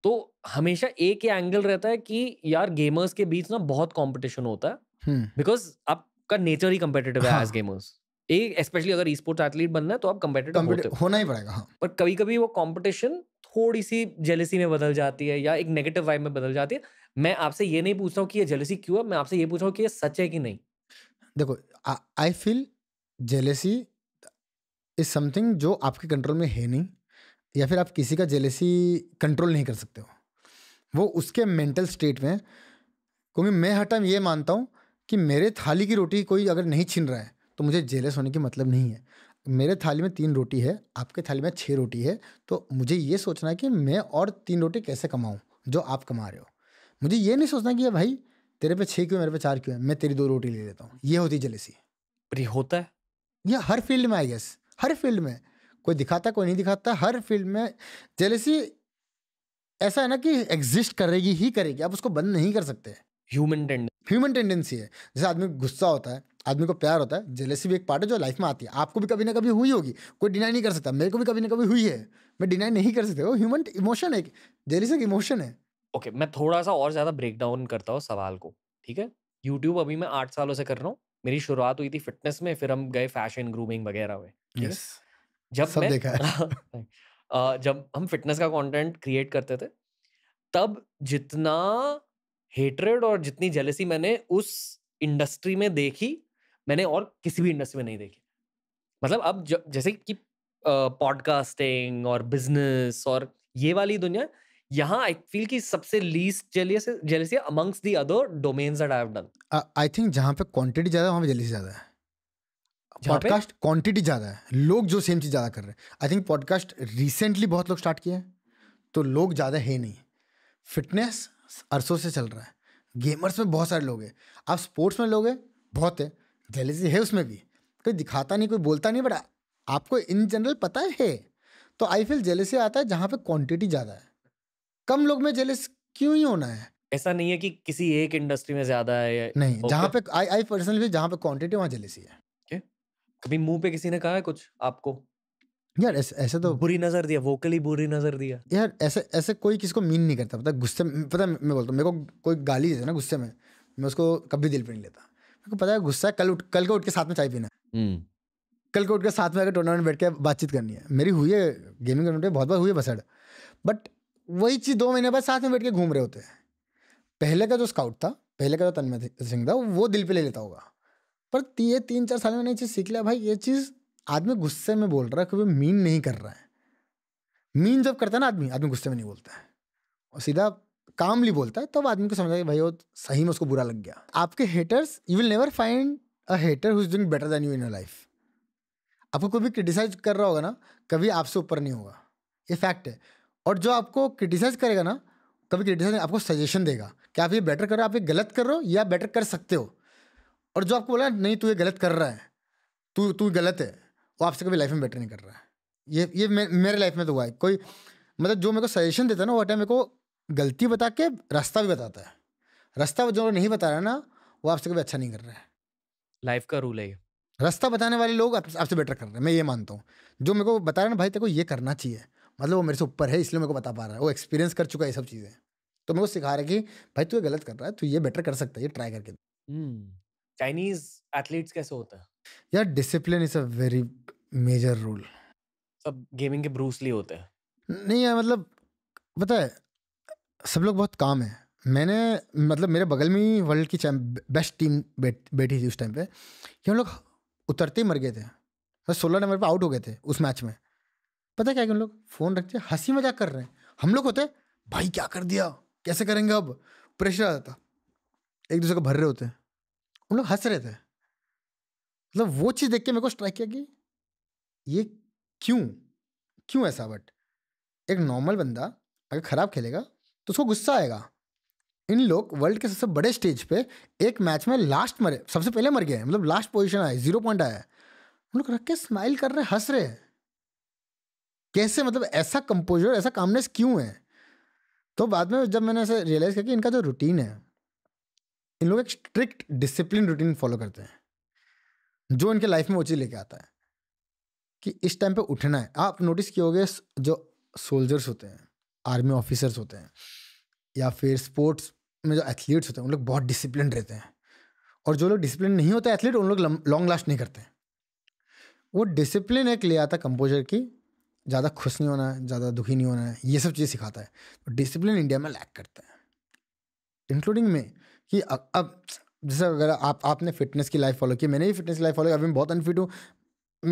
तो हमेशा एक ही एंगल रहता है कि यार गेमर्स के बीच ना बहुत कंपटीशन होता है बिकॉज हम्म। आपका नेचर ही कम्पिटेटिव है एज हाँ। गेमर्स एक स्पेशली अगर स्पोर्ट्स एथलीट बनना है तो आप कम्पेटेटिव होते हो होना ही पड़ेगा हाँ। पर कभी कभी वो कॉम्पिटिशन थोड़ी सी जेलसी में बदल जाती है या एक नेगेटिव वाइब में बदल जाती है मैं आपसे ये नहीं पूछ रहा हूँ कि ये जेलसी क्यों है मैं आपसे ये पूछ रहा हूँ कि ये सच है कि नहीं देखो I feel jealousy is something जो आपके कंट्रोल में है नहीं या फिर आप किसी का जेलसी कंट्रोल नहीं कर सकते हो वो उसके मेंटल स्टेट में क्योंकि मैं हर टाइम ये मानता हूँ कि मेरे थाली की रोटी कोई अगर नहीं छीन रहा है तो मुझे जेलस होने की मतलब नहीं है मेरे थाली में तीन रोटी है आपके थाली में छः रोटी है तो मुझे ये सोचना है कि मैं और तीन रोटी कैसे कमाऊँ जो आप कमा रहे हो मुझे ये नहीं सोचना कि भाई तेरे पे छः क्यों मेरे पे चार क्यों है मैं तेरी दो रोटी ले लेता हूँ ये होती जलेसी पर ये होता है यह हर फील्ड में आई गेस हर फील्ड में कोई दिखाता कोई नहीं दिखाता हर फील्ड में जलेसी ऐसा है ना कि एग्जिस्ट करेगी ही करेगी आप उसको बंद नहीं कर सकते ह्यूमन टेंडेंसी ह्यूमन टेंडेंसी है जैसे आदमी गुस्सा होता है आदमी को प्यार होता है जेलेसी भी एक पार्ट है जो लाइफ में आती है आपको भी कभी ना कभी हुई होगी कोई डिनाई नहीं कर सकता मेरे को भी कभी ना कभी हुई है मैं डिनाई नहीं कर सकते वो ह्यूमन इमोशन है जेलेसी एक इमोशन है ओके okay, मैं थोड़ा सा और ज़्यादा ब्रेक डाउन करता हूँ सवाल को ठीक है यूट्यूब अभी मैं आठ सालों से कर रहा हूँ मेरी शुरुआत हुई थी फिटनेस में फिर हम गए फैशन ग्रूमिंग वगैरह में yes. जब सब मैं देखा है। जब हम फिटनेस का कंटेंट क्रिएट करते थे तब जितना हेटरेड और जितनी जेलेसी मैंने उस इंडस्ट्री में देखी मैंने और किसी भी इंडस्ट्री में नहीं देखी मतलब अब ज, जैसे कि पॉडकास्टिंग और बिजनेस और ये वाली दुनिया यहाँ आई फील कि सबसे least jealous jealous amongst the other domain I done I think जहाँ पे क्वांटिटी ज़्यादा वहाँ पे जेलिस ज़्यादा है पॉडकास्ट क्वांटिटी ज़्यादा है लोग जो सेम चीज़ ज़्यादा कर रहे हैं आई थिंक पॉडकास्ट रिसेंटली बहुत लोग स्टार्ट किए हैं तो लोग ज़्यादा है नहीं फिटनेस अरसों से चल रहा है गेमर्स में बहुत सारे लोग हैं आप स्पोर्ट्स में लोग हैं बहुत है जेलेसी है उसमें भी कोई दिखाता नहीं कोई बोलता नहीं बट आपको इन जनरल पता है तो आई फील जेलेसी आता है जहाँ पे क्वांटिटी ज़्यादा है कम लोग में जेलेस क्यों ही होना है ऐसा नहीं है कि किसी एक इंडस्ट्री में ज्यादा है नहीं okay. जहाँ पे आई आई पर्सनली जहाँ पे क्वांटिटी वहाँ जेलेसी है okay. कभी मुंह पे किसी ने कहा है कुछ आपको यार ऐसे ऐसे तो बुरी नजर दिया वोकली बुरी नजर दिया यार ऐसे ऐसे कोई को मीन नहीं करता पता गुस्से में पता मैं बोलता हूँ मेरे को कोई गाली देता ना गुस्से में मैं उसको कभी दिल पे नहीं लेता आपको पता है गुस्सा कल उठ कल को उठ के साथ में चाय पीना हम्म। कल को उठ के साथ में अगर टूर्नामेंट बैठ के बातचीत करनी है मेरी हुई है गेमिंग टूर्नामेंट बहुत बार हुई है बसड़ बट वही चीज़ दो महीने बाद साथ में बैठ के घूम रहे होते हैं पहले का जो स्काउट था पहले का जो तन्मय सिंह था वो दिल पे ले लेता होगा पर ये तीन चार साल में मैंने ये चीज़ सीख लिया भाई ये चीज़ आदमी गुस्से में बोल रहा है क्योंकि मीन नहीं कर रहा है मीन जब करता है ना आदमी आदमी गुस्से में नहीं बोलता है और सीधा कामली बोलता है तब तो आदमी को समझता है भाई वो सही में उसको बुरा लग गया आपके haters you will never find a hater who is doing better than you in life आपको कोई भी क्रिटिसाइज कर रहा होगा ना कभी आपसे ऊपर नहीं होगा ये फैक्ट है और जो आपको क्रिटिसाइज करेगा ना कभी क्रिटिसाइज आपको सजेशन देगा कि आप ये बेटर करो आप ये गलत कर रहे हो या बेटर कर सकते हो और जो आपको बोला नहीं तू ये गलत कर रहा है तू तू गलत है वो आपसे कभी लाइफ में बेटर नहीं कर रहा है ये ये मे, मेरे लाइफ में तो हुआ है कोई मतलब जो मेरे को सजेशन देता है ना वो टाइम मेरे को गलती बता के रास्ता भी बताता है रास्ता जो नहीं बता रहा ना वो आपसे कभी अच्छा नहीं कर रहा है लाइफ का रूल है ये रास्ता बताने वाले लोग आपसे बेटर कर रहे हैं मैं ये मानता हूँ जो मेरे को बता रहे ना भाई तेरे को ये करना चाहिए मतलब वो मेरे से ऊपर है इसलिए मेरे को बता पा रहा है वो एक्सपीरियंस कर चुका है ये सब चीज़ें तो मेरे को सिखा रहा है कि भाई तू ये गलत कर रहा है तू ये बेटर कर सकता है ये ट्राई करके चाइनीज एथलीट्स हम्म, कैसे होता है यार discipline is a very major rule सब गेमिंग के ब्रूसली होते हैं नहीं यार मतलब पता है सब लोग बहुत काम है मैंने मतलब मेरे बगल में ही वर्ल्ड की बेस्ट टीम बैठी थी उस टाइम पे कि हम लोग उतरते ही मर गए थे बस मतलब सोलह नंबर पर आउट हो गए थे उस मैच में पता क्या कि उन लोग फ़ोन रखते हंसी मजाक कर रहे हैं हम लोग होते भाई क्या कर दिया कैसे करेंगे अब प्रेशर आ जाता एक दूसरे को भर रहे होते उन लोग हंस रहे थे मतलब वो चीज़ देख के मेरे को स्ट्राइक किया कि ये क्यों क्यों ऐसा बट एक नॉर्मल बंदा अगर ख़राब खेलेगा तो उसको गुस्सा आएगा इन लोग वर्ल्ड के सबसे बड़े स्टेज पे एक मैच में लास्ट मरे सबसे पहले मर गए मतलब लास्ट पोजीशन आए जीरो पॉइंट आया हम लोग रख के स्माइल कर रहे हंस रहे हैं कैसे मतलब ऐसा कंपोजर ऐसा कामनेस क्यों है तो बाद में जब मैंने ऐसे रियलाइज़ किया कि इनका जो रूटीन है इन लोग एक स्ट्रिक्ट डिसिप्लिन रूटीन फॉलो करते हैं जो इनके लाइफ में वो चीज़ लेके आता है कि इस टाइम पे उठना है आप नोटिस किए होगे जो सोल्जर्स होते हैं आर्मी ऑफिसर्स होते हैं या फिर स्पोर्ट्स में जो एथलीट्स होते हैं उन लोग बहुत डिसिप्लिन रहते हैं और जो लोग डिसिप्लिन नहीं होते एथलीट उन लोग लॉन्ग लास्ट नहीं करते वो डिसिप्लिन एक ले आता कंपोजर की ज़्यादा खुश नहीं होना है ज़्यादा दुखी नहीं होना है ये सब चीज़ सिखाता है तो डिसिप्लिन इंडिया में लैक करता है इंक्लूडिंग में कि अब, अब जैसे अगर आप आपने फिटनेस की लाइफ फॉलो की मैंने भी फिटनेस की लाइफ फॉलो की अभी मैं बहुत अनफिट हूँ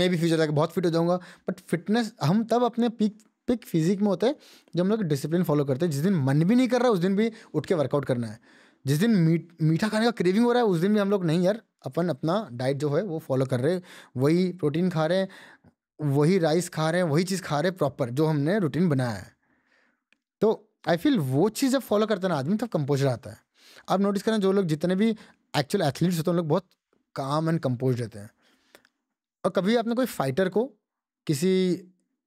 मैं भी फ्यूचर लाइक बहुत फिट हो जाऊँगा बट फिटनेस हम तब अपने पीक पिक फिजिक में होता है जब हम लोग डिसिप्लिन फॉलो करते हैं जिस दिन मन भी नहीं कर रहा उस दिन भी उठ के वर्कआउट करना है जिस दिन मीठ मीठा खाने का क्रेविंग हो रहा है उस दिन भी हम लोग नहीं यार अपन अपना डाइट जो है वो फॉलो कर रहे हैं वही प्रोटीन खा रहे हैं वही राइस खा रहे हैं वही चीज़ खा रहे हैं प्रॉपर जो हमने रूटीन बनाया है तो आई फील वो चीज़ जब फॉलो करता है ना आदमी तब कम्पोज रहता है आप नोटिस करें जो लोग जितने भी एक्चुअल एथलीट्स होते हैं उन लोग बहुत काम एंड कंपोज रहते हैं और कभी आपने कोई फाइटर को किसी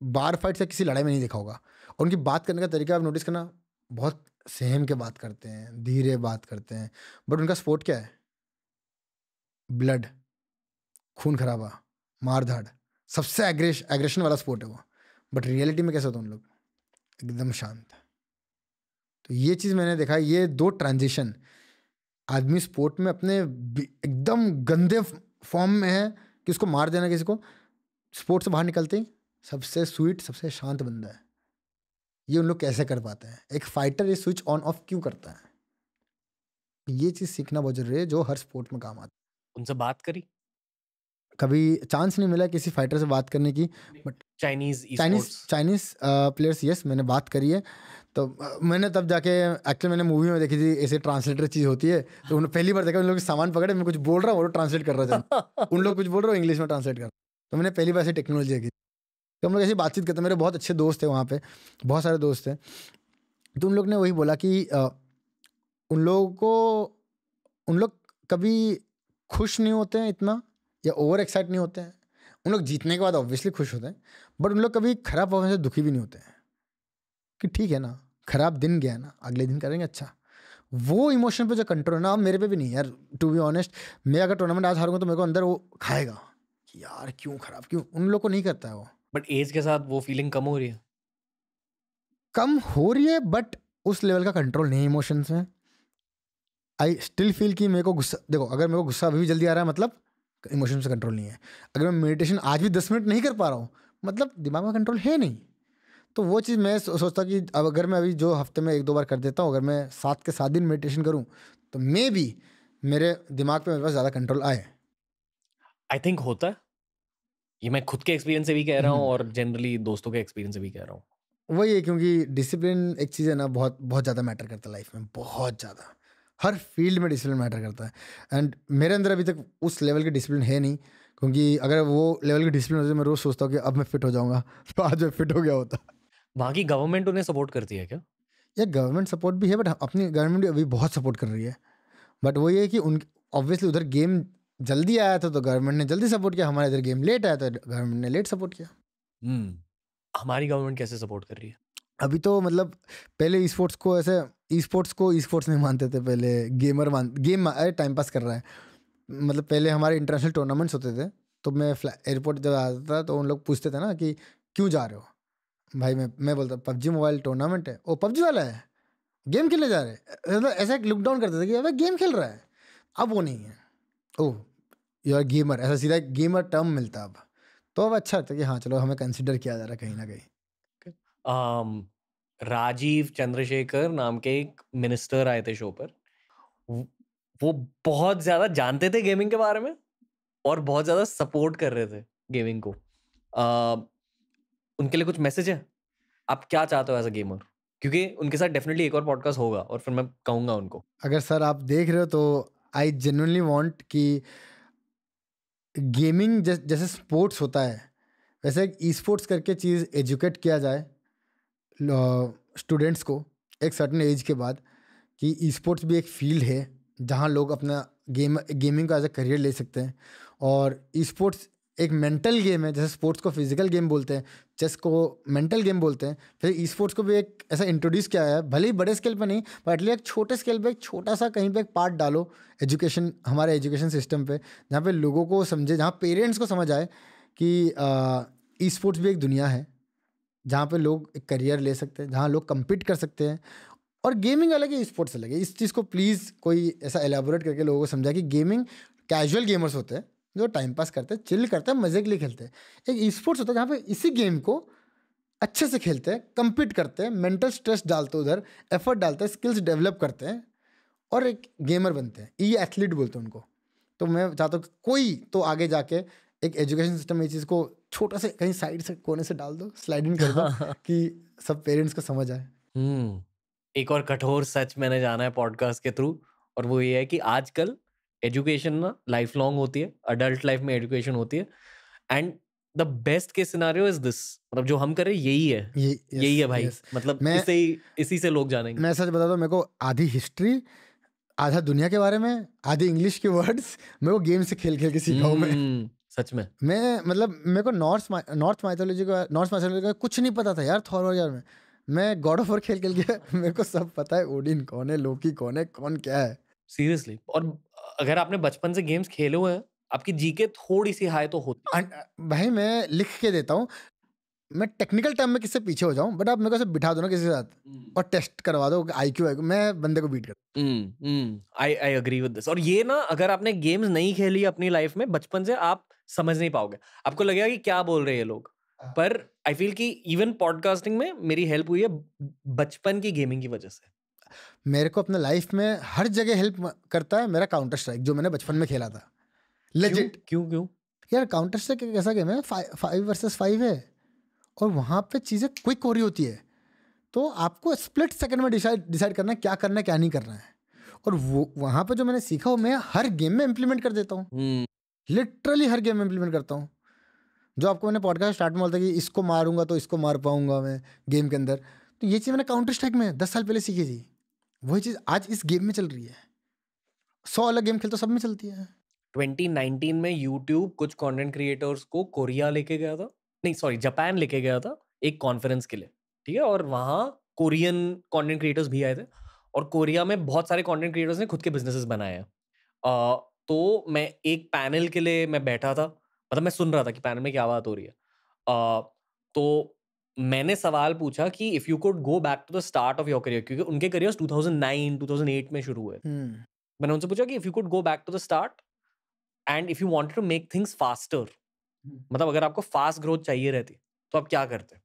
बार फाइट से किसी लड़ाई में नहीं देखा होगा और उनकी बात करने का तरीका आप नोटिस करना बहुत सहम के बात करते हैं धीरे बात करते हैं बट उनका स्पोर्ट क्या है ब्लड खून खराबा मार धाड़ सबसे एग्रेश एग्रेशन वाला स्पोर्ट है वो बट रियलिटी में कैसे होता उन लोग एकदम शांत तो ये चीज़ मैंने देखा ये दो ट्रांजिशन आदमी स्पोर्ट में अपने एकदम गंदे फॉर्म में है कि उसको मार देना किसी को स्पोर्ट से बाहर निकलते ही सबसे स्वीट सबसे शांत बंदा है ये उन लोग कैसे कर पाते हैं एक फाइटर ये स्विच ऑन ऑफ क्यों करता है ये चीज़ सीखना बहुत जरूरी है जो हर स्पोर्ट में काम आता है उनसे बात करी कभी चांस नहीं मिला किसी फाइटर से बात करने की but Chinese Chinese Chinese players yes मैंने बात करी है तो uh, मैंने तब जाके एक्चुअली मैंने मूवी में देखी थी ऐसे ट्रांसलेटर चीज़ होती है तो उन्होंने पहली बार देखा उन लोग सामान पकड़े मैं कुछ बोल रहा हूँ वो ट्रांसलेट कर रहा था उन लोग कुछ बोल रहे हो इंग्लिश में ट्रांसलेट कर तो मैंने पहली बार ऐसी टेक्नोलॉजी देखी तो हम लोग ऐसी बातचीत करते मेरे बहुत अच्छे दोस्त थे वहाँ पे बहुत सारे दोस्त थे तो उन लोग ने वही बोला कि आ, उन लोगों को उन लोग कभी खुश नहीं होते हैं इतना या ओवर एक्साइट नहीं होते हैं उन लोग जीतने के बाद ऑब्वियसली खुश होते हैं बट उन लोग कभी खराब परफॉर्मेंस से दुखी भी नहीं होते हैं कि ठीक है ना खराब दिन गया ना अगले दिन करेंगे अच्छा वो इमोशन पे जो कंट्रोल है ना मेरे पे भी नहीं यार टू बी ऑनेस्ट मैं अगर टूर्नामेंट आज हारूंगा तो मेरे को अंदर वो खाएगा यार क्यों खराब क्यों उन लोग को नहीं करता है वो बट एज के साथ वो फीलिंग कम हो रही है कम हो रही है बट उस लेवल का कंट्रोल नहीं इमोशंस में आई स्टिल फील कि मेरे को गुस्सा देखो अगर मेरे को गुस्सा अभी भी जल्दी आ रहा है मतलब इमोशन से कंट्रोल नहीं है अगर मैं मेडिटेशन आज भी दस मिनट नहीं कर पा रहा हूँ मतलब दिमाग में कंट्रोल है नहीं तो वो चीज़ मैं सोचता कि अब अगर मैं अभी जो हफ्ते में एक दो बार कर देता हूँ अगर मैं सात के सात दिन मेडिटेशन करूँ तो मे भी मेरे दिमाग पे मेरे पास ज़्यादा कंट्रोल आए आई थिंक होता है ये मैं खुद के एक्सपीरियंस से भी कह रहा हूँ हम्म। और जनरली दोस्तों के एक्सपीरियंस से भी कह रहा हूँ वही है क्योंकि डिसिप्लिन एक चीज़ है ना बहुत बहुत ज़्यादा मैटर करता है लाइफ में बहुत ज़्यादा हर फील्ड में डिसिप्लिन मैटर करता है एंड मेरे अंदर अभी तक उस लेवल की डिसिप्लिन है नहीं क्योंकि अगर वो लेवल की डिसिप्लिन होती मैं रोज़ सोचता हूँ कि अब मैं फिट हो जाऊँगा तो आज मैं फिट हो गया होता वहाँ की गवर्नमेंट उन्हें सपोर्ट करती है क्या या गवर्नमेंट सपोर्ट भी है बट अपनी गवर्नमेंट अभी बहुत सपोर्ट कर रही है बट वही है कि उन ऑब्वियसली उधर गेम जल्दी आया था तो गवर्नमेंट ने जल्दी सपोर्ट किया हमारे इधर गेम लेट आया था गवर्नमेंट ने लेट सपोर्ट किया हम्म। हमारी गवर्नमेंट कैसे सपोर्ट कर रही है अभी तो मतलब पहले ई स्पोर्ट्स को ऐसे ई स्पोर्ट्स को ई स्पोर्ट्स नहीं मानते थे पहले गेमर मान गेम अरे टाइम पास कर रहा है मतलब पहले हमारे इंटरनेशनल टूर्नामेंट्स होते थे तो मैं एयरपोर्ट जब आता था तो उन लोग पूछते थे ना कि क्यों जा रहे हो भाई मैं मैं बोलता पबजी मोबाइल टूर्नामेंट है वो पबजी वाला है गेम खेलने जा रहे हैं मतलब ऐसा लुकडाउन करते थे कि अब गेम खेल रहा है अब वो नहीं है ओह यू आर गेमर ऐसा सीधा गेमर टर्म मिलता अब तो अब अच्छा लगता कि हाँ चलो हमें कंसिडर किया जा रहा कहीं ना कहीं um, राजीव चंद्रशेखर नाम के एक मिनिस्टर आए थे शो पर वो बहुत ज़्यादा जानते थे गेमिंग के बारे में और बहुत ज़्यादा सपोर्ट कर रहे थे गेमिंग को uh, उनके लिए कुछ मैसेज है आप क्या चाहते हो एज अ गेमर क्योंकि उनके साथ डेफिनेटली एक और पॉडकास्ट होगा और फिर मैं कहूँगा उनको अगर सर आप देख रहे हो तो आई जेनवनली वॉन्ट की गेमिंग जैसे स्पोर्ट्स होता है वैसे एक ई स्पोर्ट्स करके चीज़ एजुकेट किया जाए स्टूडेंट्स को एक सर्टन एज के बाद कि ई स्पोर्ट्स भी एक फील्ड है जहाँ लोग अपना गेम गेमिंग का एज ए करियर ले सकते हैं और ई स्पोर्ट्स एक मेंटल गेम है जैसे स्पोर्ट्स को फिजिकल गेम बोलते हैं चेस को मेंटल गेम बोलते हैं फिर ई स्पोर्ट्स को भी एक ऐसा इंट्रोड्यूस किया है भले ही बड़े स्केल पर नहीं पर एटलीस्ट एक छोटे स्केल पर एक छोटा सा कहीं पर एक पार्ट डालो एजुकेशन हमारे एजुकेशन सिस्टम पर जहाँ पर लोगों को समझे जहाँ पेरेंट्स को समझ आए कि ई स्पोर्ट्स भी एक दुनिया है जहाँ पे लोग एक करियर ले सकते हैं जहाँ लोग कम्पीट कर सकते हैं और गेमिंग अलग है स्पोर्ट्स अलग है इस चीज़ को प्लीज़ कोई ऐसा एलेबोरेट करके लोगों को समझा कि गेमिंग कैजुअल गेमर्स होते हैं जो टाइम पास करते हैं चिल करते हैं मजे के लिए खेलते हैं एक स्पोर्ट्स होता है जहाँ पे इसी गेम को अच्छे से खेलते हैं कंपीट करते हैं मेंटल स्ट्रेस डालते उधर एफर्ट डालते हैं स्किल्स डेवलप करते हैं और एक गेमर बनते हैं ई e एथलीट बोलते हैं उनको तो मैं चाहता हूँ कोई तो आगे जाके एक एजुकेशन सिस्टम में इस चीज़ को छोटा से कहीं साइड से कोने से डाल दो स्लाइड इन कर दो कि सब पेरेंट्स को समझ आए हम्म, एक और कठोर सच मैंने जाना है पॉडकास्ट के थ्रू और वो ये है कि आजकल एजुकेशन ना लाइफ लॉन्ग होती है अडल्ट लाइफ में एजुकेशन होती है and the best case scenario is this मतलब जो हम करें यही है ये, यही है भाई मतलब मैं इसे ही इसी से लोग जानेंगे मैं सच बता दो तो मेरे को आधी हिस्ट्री आधा दुनिया के बारे में आधी इंग्लिश के वर्ड्स मेरे को गेम से खेल खेल के सीखा हूँ मैं हम्म, सच में मैं मतलब मेरे को नॉर्थ नॉर्थ माइथोलॉजी का नॉर्थ माइथोलॉजी का कुछ नहीं पता था यार थॉर यार में मैं गॉड ऑफ वॉर खेल खेल के मेरे को सब पता है ओडिन कौन है लोकी कौन है कौन क्या है सीरियसली और अगर आपने बचपन से गेम्स खेले हुए हैं आपकी जीके थोड़ी सी हाई तो होती भाई मैं लिख के देता हूँ मैं टेक्निकल टाइम में किससे पीछे हो जाऊं बट आप मेरे को बिठा दो ना किसी के साथ हम्म। और टेस्ट करवा दो आई क्यू मैं बंदे को बीट कर I I agree with this और ये ना अगर आपने गेम्स नहीं खेली अपनी लाइफ में बचपन से आप समझ नहीं पाओगे आपको लगेगा कि क्या बोल रहे हैं लोग हाँ। पर आई फील कि इवन पॉडकास्टिंग में मेरी हेल्प हुई है बचपन की गेमिंग की वजह से मेरे को अपने लाइफ में हर जगह हेल्प करता है मेरा काउंटर स्ट्राइक जो मैंने बचपन में खेला था लेजिट क्यों क्यों यार काउंटर स्ट्राइक एक ऐसा गेम है फाइव वर्सेस फाइव है और वहाँ पे चीज़ें क्विक हो रही होती है तो आपको स्प्लिट सेकंड में डिसाइड डिसाइड करना है क्या करना है क्या नहीं करना है और वो वहाँ पर जो मैंने सीखा वो मैं हर गेम में इम्प्लीमेंट कर देता हूँ लिटरली हम्म। हर गेम में इम्प्लीमेंट करता हूँ जो आपको मैंने पॉडकास्ट स्टार्ट में बोलता कि इसको मारूंगा तो इसको मार पाऊंगा मैं गेम के अंदर तो ये चीज़ मैंने काउंटर स्ट्राइक में दस साल पहले सीखी थी वही चीज आज इस गेम में चल रही है सौ अलग गेम खेल तो सब में चलती है 2019 में YouTube कुछ कंटेंट क्रिएटर्स को कोरिया लेके गया था नहीं सॉरी जापान लेके गया था एक कॉन्फ्रेंस के लिए ठीक है और वहाँ कोरियन कंटेंट क्रिएटर्स भी आए थे और कोरिया में बहुत सारे कंटेंट क्रिएटर्स ने खुद के बिजनेसेस बनाए हैं तो मैं एक पैनल के लिए मैं बैठा था मतलब मैं सुन रहा था कि पैनल में क्या बात हो रही है आ, तो मैंने सवाल पूछा कि if you could go back to the start of your career क्योंकि उनके करियर्स 2009 2008 में शुरू हुए hmm. मैंने उनसे पूछा कि if you could go back to the start and if you wanted to make things faster मतलब अगर आपको फास्ट ग्रोथ चाहिए रहती तो आप क्या करते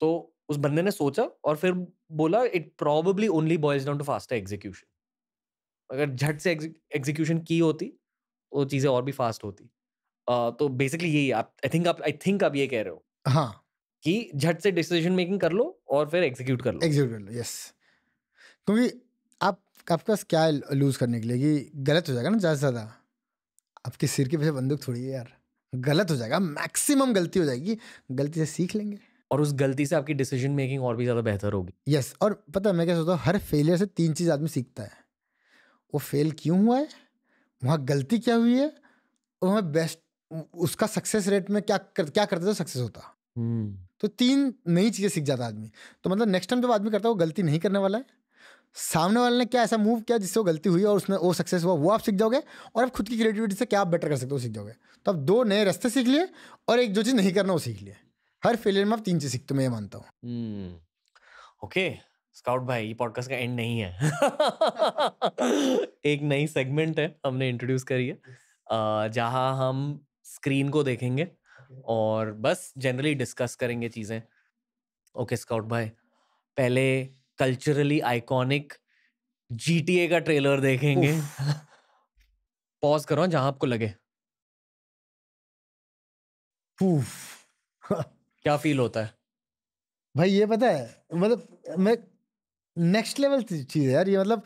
तो उस बंदे ने सोचा और फिर बोला it probably only boils down to faster execution अगर झट से एग्जीक्यूशन की होती तो चीज़ें और भी फास्ट होती uh, तो बेसिकली यही आप आई थिंक आप आई थिंक आप ये कह रहे हो हाँ कि झट से डिसीजन मेकिंग कर लो और फिर एग्जीक्यूट कर लो एग्जीक्यूट कर लो यस क्योंकि आप आपके पास क्या लूज करने के लिए कि गलत हो जाएगा ना ज़्यादा से ज़्यादा आपके सिर के पीछे बंदूक थोड़ी है यार गलत हो जाएगा मैक्सिमम गलती हो जाएगी गलती से सीख लेंगे और उस गलती से आपकी डिसीजन मेकिंग और भी ज़्यादा बेहतर होगी यस yes, और पता है मैं क्या सोचता हूँ हर फेलियर से तीन चीज़ आदमी सीखता है वो फेल क्यों हुआ है वहाँ गलती क्या हुई है और वहाँ बेस्ट उसका सक्सेस रेट में क्या कर, क्या करते थे सक्सेस तो होता hmm. तो तीन नई चीज़ें सीख जाता आदमी तो मतलब नेक्स्ट टाइम जब आदमी करता है वो गलती नहीं करने वाला है सामने वाले ने क्या ऐसा मूव किया जिससे वो गलती हुई और उसने वो सक्सेस हुआ वो आप सीख जाओगे और आप खुद की क्रिएटिविटी से क्या आप बेटर कर सकते हो सीख जाओगे तो आप दो नए रास्ते सीख लिए और एक जो चीज़ नहीं करना वो सीख लिए हर फेलियर में आप तीन चीज़ सीखते हो मैं ये मानता हूँ हम्म, ओके स्काउट भाई ये पॉडकास्ट का एंड नहीं है एक नई सेगमेंट है हमने इंट्रोड्यूस करी है जहाँ हम स्क्रीन को देखेंगे और बस जनरली डिस्कस करेंगे चीज़ें ओके स्काउट भाई पहले कल्चरली आइकॉनिक जी का ट्रेलर देखेंगे पॉज करो जहां आपको लगे क्या फील होता है भाई ये पता है मतलब मैं नेक्स्ट लेवल चीज़ है यार ये मतलब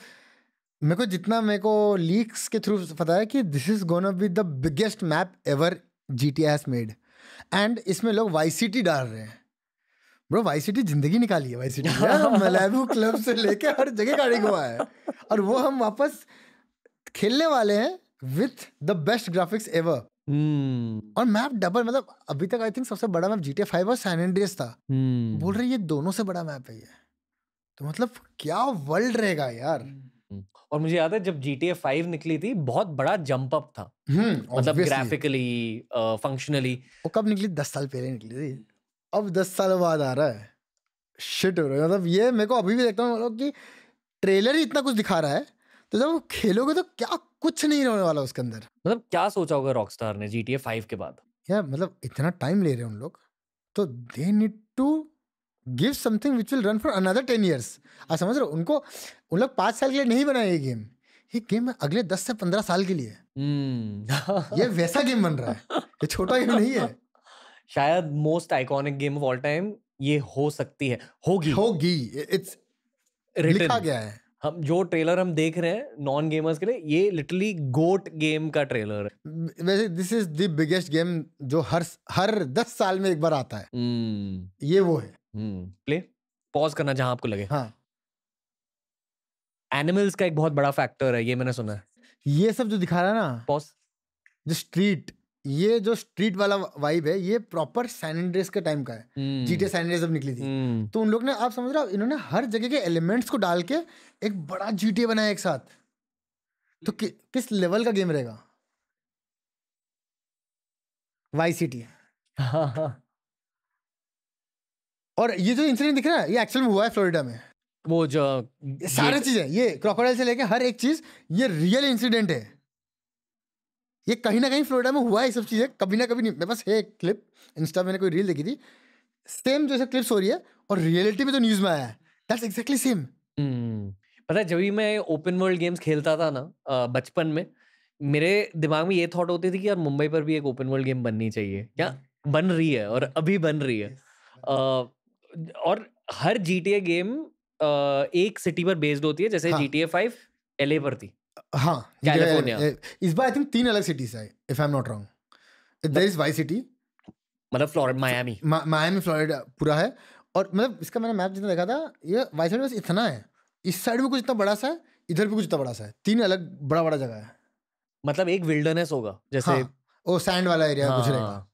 मेरे को जितना मेरे को लीक्स के थ्रू पता है कि this is gonna be the biggest map ever G T S made and इसमें लोग वाई डाल रहे हैं ब्रो वाई सिटी जिंदगी निकाली है वाई सिटी मलैबू क्लब से लेके हर जगह गाड़ी घुमा है और वो हम वापस खेलने वाले हैं with the best graphics ever Hmm. और मैप डबल मतलब अभी तक आई थिंक सबसे बड़ा मैप जी टी फाइव और सैन एंड्रियस था hmm. बोल रहे ये दोनों से बड़ा मैप है ये तो मतलब क्या वर्ल्ड रहेगा यार hmm. हम्म, और मुझे याद है जब जी टी ए फाइव निकली थी बहुत बड़ा जंप अप था हम्म, मतलब ग्राफिकली फंक्शनली वो कब निकली दस साल पहले निकली थी अब दस साल बाद आ रहा है शिट हो रहा है मतलब ये मेरे को अभी भी देखता हूँ मतलब कि ट्रेलर ही इतना कुछ दिखा रहा है तो जब खेलोगे तो क्या कुछ नहीं रहने वाला उसके अंदर मतलब क्या सोचा होगा रॉकस्टार ने जी टी ए फाइव के बाद यार मतलब इतना टाइम ले रहे हैं उन लोग तो they need to give something which will run for another ten years आप समझ रहे हो उनको उन लोग पाँच साल के लिए नहीं बनाए ये गेम ये गेम अगले दस से पंद्रह साल के लिए हम्म। ये वैसा गेम बन रहा है ये छोटा गेम नहीं है शायद most iconic game of all time ये हो सकती है होगी होगी इट्स लिखा गया है हम जो ट्रेलर हम देख रहे हैं नॉन गेमर्स के लिए ये लिटरली गोट गेम का ट्रेलर है वैसे this is the biggest game जो हर हर दस साल में एक बार आता है mm. ये वो है हम्म। प्ले पॉज करना जहां आपको लगे हाँ एनिमल्स का एक बहुत बड़ा फैक्टर है ये मैंने सुना है ये सब जो दिखा रहा है ना पॉज जो स्ट्रीट ये जो स्ट्रीट वाला वाइब है ये प्रॉपर सैनड्रेस का टाइम का है जीटे सैनड्रेस अब निकली थी हम्म। तो उन लोग ने आप समझ रहे हो इन्होंने हर जगह के एलिमेंट्स को डाल के एक बड़ा जीटे बनाया एक साथ तो कि, किस लेवल का गेम रहेगा वाई सी टी और ये जो इंसिडेंट दिख रहा है ये एक्चुअल में हुआ है फ्लोरिडा में वो जो सारी चीजें ये क्रोकोडाइल से लेके हर एक चीज ये रियल इंसिडेंट है ये कहीं ना कहीं फ्लोरिडा में हुआ है सब चीज़ें कभी ना कभी नहीं मेरे पास है एक क्लिप इंस्टा मैंने कोई रील देखी थी सेम जैसे क्लिप्स हो रही है और रियलिटी में तो न्यूज़ में आया है दैट्स एग्जैक्टली सेम पता है जब भी मैं ओपन वर्ल्ड गेम्स खेलता था ना बचपन में मेरे दिमाग में ये थॉट होती थी कि यार मुंबई पर भी एक ओपन वर्ल्ड गेम बननी चाहिए या हम्म। बन रही है और अभी बन रही है yes. uh, और हर जीटीए गेम एक सिटी पर बेस्ड होती है जैसे जीटीए फाइव एलए पर थी हाँ कैलिफोर्निया हाँ, इस बार आई थिंक तीन अलग सिटीज है if I am not wrong there is Vice city मतलब फ्लोरिड मायामी मायामी फ्लोरिडा पूरा है और मतलब इसका मैंने मैप जितना देखा था ये वाई साइड बस इतना है इस साइड भी कुछ इतना बड़ा सा है इधर भी कुछ इतना बड़ा सा है तीन अलग बड़ा बड़ा जगह है मतलब एक विल्डरनेस होगा जैसे हाँ, ओ सैंड वाला एरिया हाँ, कुछ रहेगा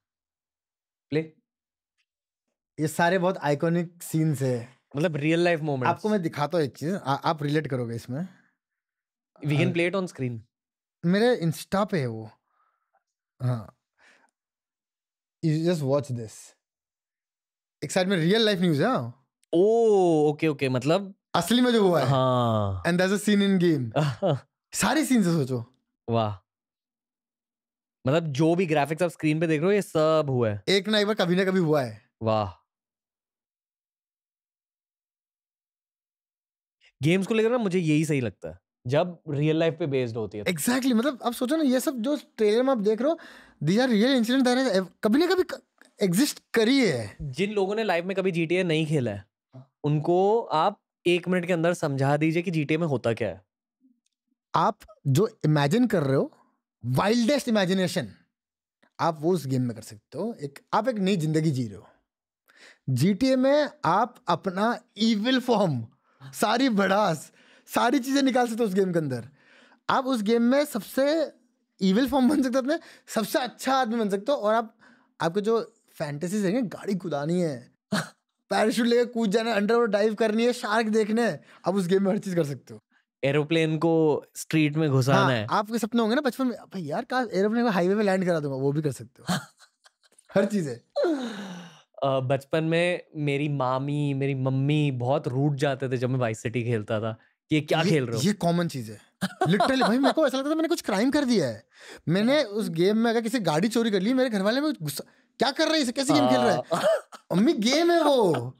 प्ले हाँ। ये सारे बहुत आइकॉनिक सीन्स है मतलब रियल लाइफ मोमेंट आपको मैं दिखाता हूँ एक चीज आप रिलेट करोगे इसमें we can play it on screen मेरे इंस्टा पे है वो हाँ यू जस्ट वॉच दिस एक साइड में रियल लाइफ न्यूज है ओ ओके ओके मतलब असली में जो हुआ है हाँ and that's a scene in game सारे सीन से सोचो वाह मतलब जो भी ग्राफिक्स आप स्क्रीन पे देख रहे हो ये सब हुआ है एक ना एक बार कभी ना कभी हुआ है वाह गेम्स को लेकर ना मुझे यही सही लगता है जब रियल लाइफ पे बेस्ड होती है एग्जैक्टली तो। exactly, मतलब आप सोचो ना ये सब जो ट्रेलर में आप देख रहे हो दीज आर रियल इंसिडेंट कभी ना कभी एग्जिस्ट करी है जिन लोगों ने लाइफ में कभी जी नहीं खेला है हाँ। उनको आप एक मिनट के अंदर समझा दीजिए कि जी में होता क्या है आप जो इमेजिन कर रहे हो वाइल्डेस्ट इमेजिनेशन आप वो उस गेम में कर सकते हो एक आप एक नई जिंदगी जी रहे हो जी में आप अपना इविल फॉर्म सारी भड़ास सारी चीज़ें निकाल सकते उस गेम के अंदर आप उस गेम में सबसे इविल फॉर्म बन सकते हो अपने सबसे अच्छा आदमी बन सकते हो और आप आपके जो फैंटेसीज है गाड़ी कुदानी है पैराशूट लेकर कूद जाना अंडर वाटर डाइव करनी है शार्क देखने आप उस गेम में हर चीज़ कर सकते हो एरोप्लेन को स्ट्रीट में घुसाना हाँ, है आपके सपने होंगे ना बचपन में भाई यार का एरोप्लेन को हाईवे में लैंड करा दूंगा वो भी कर सकते हो हर चीज़ है बचपन में मेरी मामी मेरी मम्मी बहुत रूट जाते थे जब मैं वाइस सिटी खेलता था कि ये क्या ये, खेल रहे हो ये कॉमन चीज है लिटरली भाई मेरे को ऐसा लगता था मैंने कुछ क्राइम कर दिया है मैंने उस गेम में अगर किसी गाड़ी चोरी कर ली मेरे घर वाले में गुस्सा क्या कर हैं इसे कैसे गेम खेल रहा है मम्मी हाँ। गेम है वो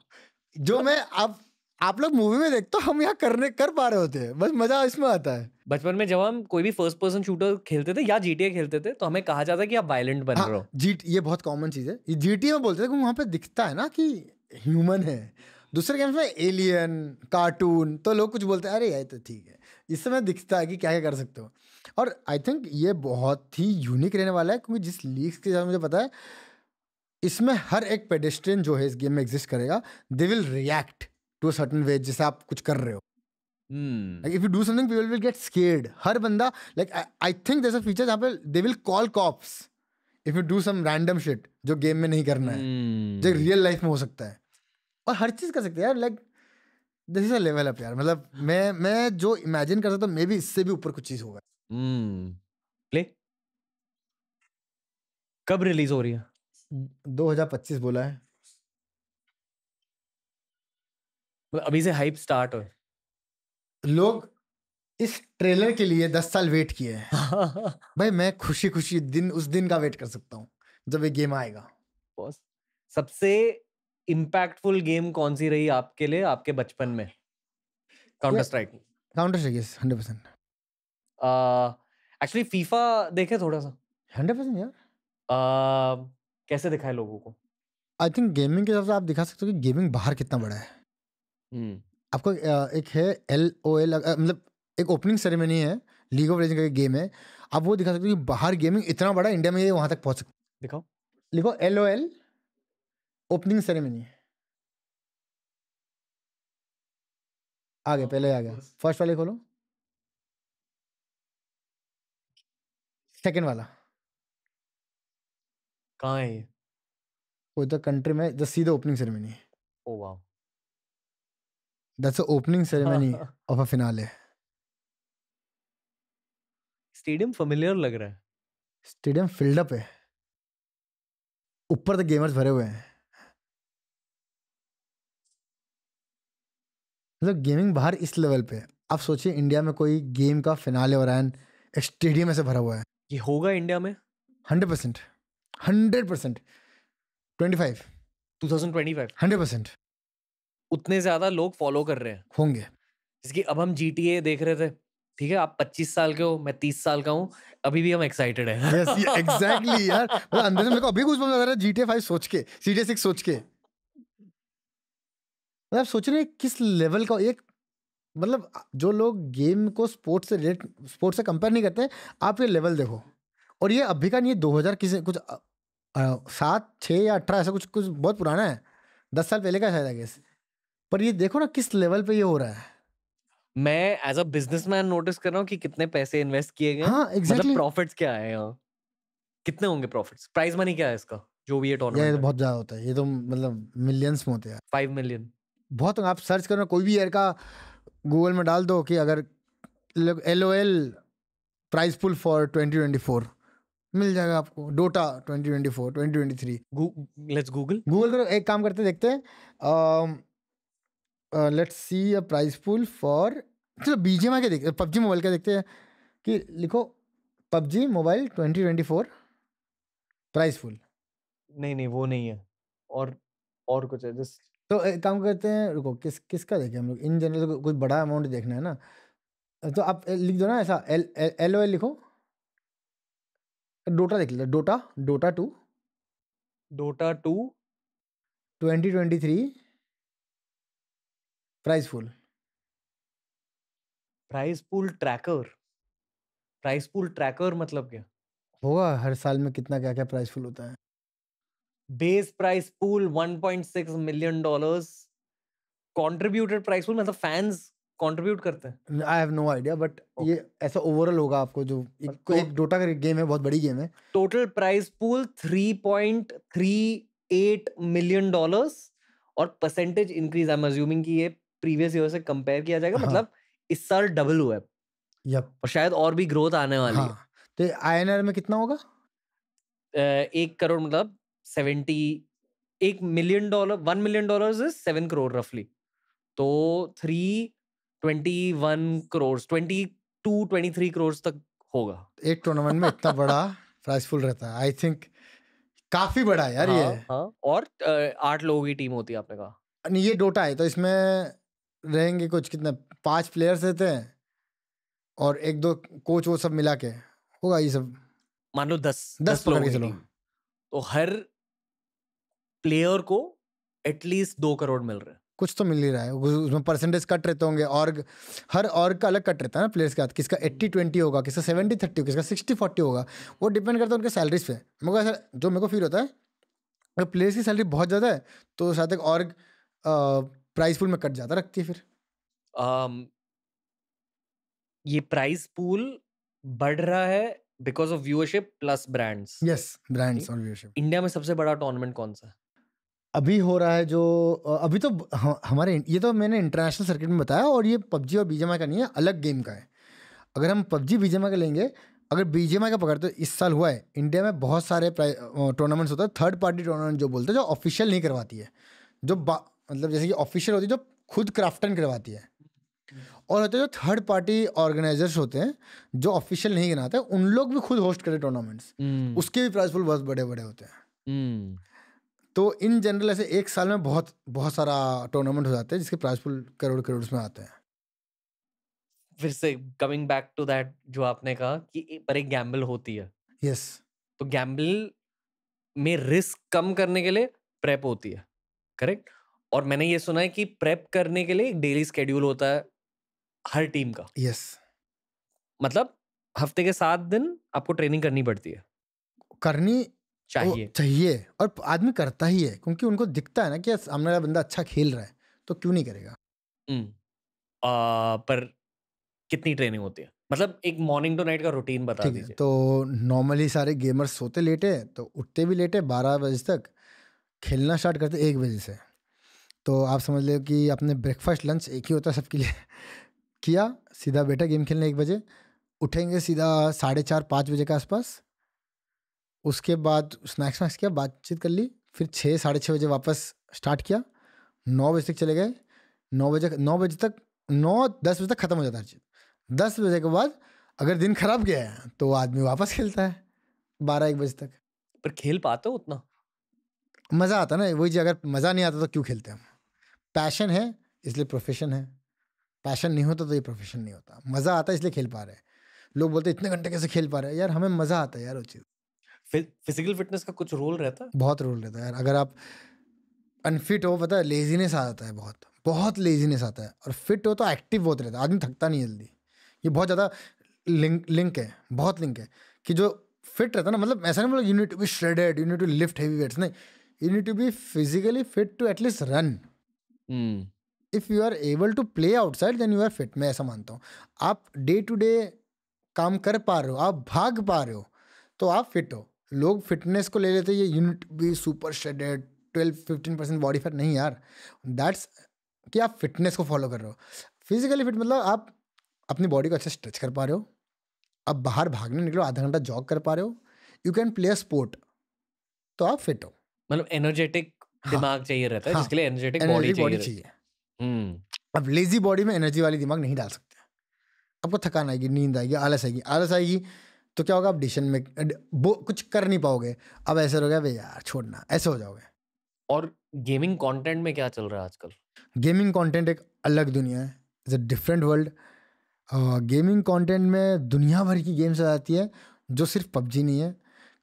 जो मैं आप आप लोग मूवी में देखते हो हम यहाँ करने कर पा रहे होते हैं बस मजा इसमें आता है बचपन में जब हम कोई भी फर्स्ट पर्सन शूटर खेलते थे या जीटीए खेलते थे तो हमें कहा जाता है कि आप वायलेंट बन हाँ, रहे हो जीट ये बहुत कॉमन चीज़ है जीटीए में बोलते थे वहाँ पे दिखता है ना कि ह्यूमन है दूसरे गेम्स में एलियन कार्टून तो लोग कुछ बोलते हैं अरे ये तो ठीक है इस समय दिखता है कि क्या क्या कर सकते हो और आई थिंक ये बहुत ही यूनिक रहने वाला है क्योंकि जिस लीक्स के साथ मुझे पता है इसमें हर एक पेडेस्ट्रियन जो है इस गेम में एग्जिस्ट करेगा they will react to certain way जैसे आप कुछ कर रहे हो if you do something people will get scared हर बंदा लाइक आई थिंक जैसा फीचर जहाँ पे they will call cops if you do some random shit जो गेम में नहीं करना है hmm. जो रियल लाइफ में हो सकता है और हर चीज़ कर सकते हैं यार like this is a level up यार मतलब मैं मैं जो इमेजिन कर सकता हूं मे बी इससे भी ऊपर कुछ चीज़ होगा प्ले hmm. कब रिलीज हो रही है 2025 बोला है अभी से हाइप स्टार्ट हो लोग इस ट्रेलर के लिए दस साल वेट किए हैं भाई मैं खुशी खुशी दिन उस दिन का वेट कर सकता हूँ जब ये गेम आएगा बॉस सबसे इम्पैक्टफुल गेम कौन सी रही आपके लिए आपके बचपन में Counter Strike Counter Strike yes hundred percent actually FIFA देखे थोड़ा सा हंड्रेड परसेंट यार कैसे दिखाए लोगों को आई थिंक गेमिंग के हिसाब से आप दिखा सकते हो कि गेमिंग बाहर कितना बड़ा है हम्म। आपको एक है एल ओ एल मतलब एक ओपनिंग सेरेमनी है लीग ऑफ लेजेंड का गेम है आप वो दिखा सकते हो कि बाहर गेमिंग इतना बड़ा इंडिया में ये वहाँ तक पहुँच सकते दिखाओ लिखो L O L opening ceremony आगे हाँ, पहले आ गया फर्स्ट वाले खोलो सेकेंड वाला कहाँ है ये कोई तो कंट्री में जो सीधे ओपनिंग सेरेमनी ओ वाह That's the opening ceremony of a finale. Stadium familiar लग रहा है Stadium filled up है ऊपर तक gamers भरे हुए हैं मतलब गेमिंग बाहर इस लेवल पे आप सोचिए इंडिया में कोई गेम का फिनाले हो रहा है एक स्टेडियम ऐसे भरा हुआ है ये होगा इंडिया में hundred percent hundred percent twenty five two thousand twenty five hundred percent उतने ज्यादा लोग फॉलो कर रहे हैं होंगे जिसकी अब हम जी देख रहे थे ठीक है आप 25 साल के हो मैं 30 साल का हूँ अभी भी हम एक्साइटेड हैं yes, exactly, यार मतलब अंदर से मेरे को अभी कुछ लग रहा है जी टी सोच के सी टी सिक्स सोच के मतलब सोच रहे किस लेवल का एक मतलब जो लोग गेम को स्पोर्ट से रिलेट स्पोर्ट से कंपेयर नहीं करते आप ये लेवल देखो और ये अभी का नहीं दो हज़ार किसी कुछ सात छः या अठारह ऐसा कुछ कुछ बहुत पुराना है दस साल पहले का शायद आई गेस पर ये देखो ना किस लेवल पे ये हो रहा है मैं एज अ बिजनेसमैन नोटिस कर रहा हूँ कि कितने पैसे इन्वेस्ट किए गए हाँ, मतलब exactly. मतलब प्रॉफिट्स क्या है यहाँ कितने होंगे प्रॉफिट्स प्राइस मनी क्या है इसका जो भी ये टोर्नामेंट ये तो बहुत ज्यादा होता है ये तो मतलब मिलियंस में होते हैं फाइव मिलियन बहुत तो आप सर्च करो कोई भी एयर का गूगल में डाल दो कि अगर L O L prize pool for twenty twenty four मिल जाएगा आपको Dota twenty twenty four twenty 2023 let's Google Google करो एक काम करते देखते हैं let's see a price pool for चलो बी जी बीजेमा के देखते पबजी मोबाइल का देखते हैं कि लिखो PUBG mobile twenty twenty four price pool नहीं नहीं वो नहीं है और और कुछ है जस्ट तो एक काम करते हैं रुको किस किसका देखें हम लोग इन जनरल कुछ कोई बड़ा अमाउंट देखना है ना तो आप लिख दो ना ऐसा एल एल ओ एल लिखो डोटा देख लेते Dota Dota two Dota two twenty twenty three price pool price pool tracker price pool tracker मतलब क्या होगा हर साल में कितना क्या क्या प्राइस पूल होता है base price pool 1.6 million dollars contributed price pool मतलब फैंस कंट्रीब्यूट करते हैं I have no idea but ये ऐसा ओवरऑल होगा आपको जो एक, एक डोटा का गेम है बहुत बड़ी गेम है total price pool 3.38 million dollars और percentage increase I am assuming कि ये प्रीवियस ईयर से कंपेयर किया जाएगा हाँ. मतलब इस साल डबल हुआ है यप और शायद और भी ग्रोथ आने वाली हाँ. है तो आईएनआर में कितना होगा एक करोड़ मतलब सेवेंटी एक million dollar one million dollar seven crore रफली तो three twenty one crore twenty two twenty three crore तक होगा एक टूर्नामेंट में इतना बड़ा प्राइसफुल रहता है आई थिंक काफी बड़ा यार हाँ, ये हाँ, हाँ। और आठ लोगों की टीम होती है आपने कहा ये डोटा है तो इसमें रहेंगे कुछ कितने पांच प्लेयर्स रहते हैं और एक दो कोच वो सब मिला के होगा ये सब मान लो दस दस, दस लोग चलो तो हर प्लेयर को एटलीस्ट दो करोड़ मिल रहे हैं कुछ तो मिल ही रहा है उसमें परसेंटेज कट रहते होंगे और हर और का अलग कट रहता है ना प्लेयर्स के साथ किसका एट्टी ट्वेंटी होगा किसका सेवेंटी थर्टी होगा किसका सिक्सटी फोर्टी होगा वो डिपेंड करता है उनके सैलरीज पे मगर ऐसा जो मेरे को फील होता है अगर प्लेयर्स की सैलरी बहुत ज़्यादा है तो शायद एक और प्राइस पूल में कट ज्यादा रखती है फिर um, ये प्राइस पूल बढ़ रहा है because of viewership plus brands yes brands और व्यूअरशिप इंडिया में सबसे बड़ा टूर्नामेंट कौन सा है अभी हो रहा है जो अभी तो हमारे ये तो मैंने इंटरनेशनल सर्किट में बताया और ये पबजी और बीजेमा का नहीं है अलग गेम का है अगर हम पबजी बीजेमा का लेंगे अगर बीजेमा का पकड़ते तो इस साल हुआ है इंडिया में बहुत सारे टूर्नामेंट्स होते हैं थर्ड पार्टी टूर्नामेंट जो बोलते हैं जो ऑफिशियल नहीं करवाती है जो मतलब जैसे कि ऑफिशियल होती है जो खुद क्राफ्टन करवाती है और होते जो थर्ड पार्टी ऑर्गेनाइजर्स होते हैं जो ऑफिशियल नहीं गिनाते उन लोग भी खुद होस्ट करते टूर्नामेंट्स हम्म। उसके भी प्राइज पूल बहुत बड़े बड़े होते हैं हम्म। तो इन जनरल ऐसे एक साल में बहुत बहुत सारा टूर्नामेंट हो जाते हैं जिसके प्राइज पूल करोड़ करोड़ में आते हैं फिर से कमिंग बैक टू दैट जो आपने कहा कि पर एक गैम्बल होती है यस yes. तो गैम्बल में रिस्क कम करने के लिए प्रेप होती है करेक्ट और मैंने ये सुना है कि प्रेप करने के लिए एक डेली स्केड्यूल होता है हर टीम का यस मतलब हफ्ते के सात दिन आपको ट्रेनिंग करनी पड़ती है करनी चाहिए चाहिए और आदमी करता ही है क्योंकि उनको दिखता है ना कि सामने वाला बंदा अच्छा खेल रहा है तो क्यों नहीं करेगा हम्म, आ, पर कितनी ट्रेनिंग होती है मतलब एक मॉर्निंग टू नाइट का रूटीन बता दीजिए तो नॉर्मली सारे गेमर्स सोते लेटे तो उठते भी लेटे बारह बजे तक खेलना स्टार्ट करते एक बजे से तो आप समझ लो कि अपने ब्रेकफास्ट लंच एक ही होता है सबके लिए किया सीधा बेटा गेम खेलने एक बजे उठेंगे सीधा साढ़े चार पाँच बजे के आसपास उसके बाद स्नैक्स वैक्स किया बातचीत कर ली फिर छः साढ़े छः बजे वापस स्टार्ट किया नौ बजे तक चले गए नौ बजे नौ बजे तक नौ दस बजे तक ख़त्म हो जाता है दस बजे के बाद अगर दिन खराब गया है तो आदमी वापस खेलता है बारह एक बजे तक पर खेल पाते हो उतना मज़ा आता ना वही जी अगर मज़ा नहीं आता तो क्यों खेलते हैं पैशन है इसलिए प्रोफेशन है पैशन नहीं होता तो ये प्रोफेशन नहीं होता मज़ा आता है इसलिए खेल पा रहे हैं लोग बोलते हैं इतने घंटे कैसे खेल पा रहे हैं यार हमें मज़ा आता है यार वो चीज़ फिजिकल फिटनेस का कुछ रोल रहता है बहुत रोल रहता है यार अगर आप अनफिट हो पता है लेजीनेस आ जाता है बहुत बहुत लेजीनेस आता है और फिट हो तो एक्टिव बहुत रहता है आदमी थकता नहीं जल्दी ये बहुत ज़्यादा लिंक लिंक है बहुत लिंक है कि जो फिट रहता है ना मतलब ऐसा नहीं मतलब you need to be shredded you need to lift heavy weights नहीं you need to be physically fit to at least run if you are able to play outside then you are fit मैं ऐसा मानता हूँ आप डे टू डे काम कर पा रहे हो आप भाग पा रहे हो तो आप फिट हो लोग फिटनेस को ले लेते ये यूनिट भी super shredded twelve fifteen percent body fat नहीं यार दैट्स कि आप फिटनेस को फॉलो कर रहे हो फिजिकली फिट मतलब आप अपनी बॉडी को अच्छा स्ट्रेच कर पा रहे हो आप बाहर भागने निकलो आधा घंटा जॉग कर पा रहे हो you can play a sport तो आप फिट हो मतलब एनर्जेटिक हाँ। दिमाग चाहिए रहता है हाँ। जिसके लिए एनर्जेटिक बॉडी चाहिए हम्म। अब लेजी बॉडी में एनर्जी वाली दिमाग नहीं डाल सकते आपको थकान आएगी नींद आएगी आलस आएगी आलस आएगी तो क्या होगा आप डिसीजन में वो कुछ कर नहीं पाओगे अब ऐसे हो गया भाई यार छोड़ना ऐसे हो जाओगे और गेमिंग कंटेंट में क्या चल रहा है आजकल गेमिंग कंटेंट एक अलग दुनिया है is a different world gaming content में दुनिया भर की गेम्स आ जाती है जो सिर्फ पबजी नहीं है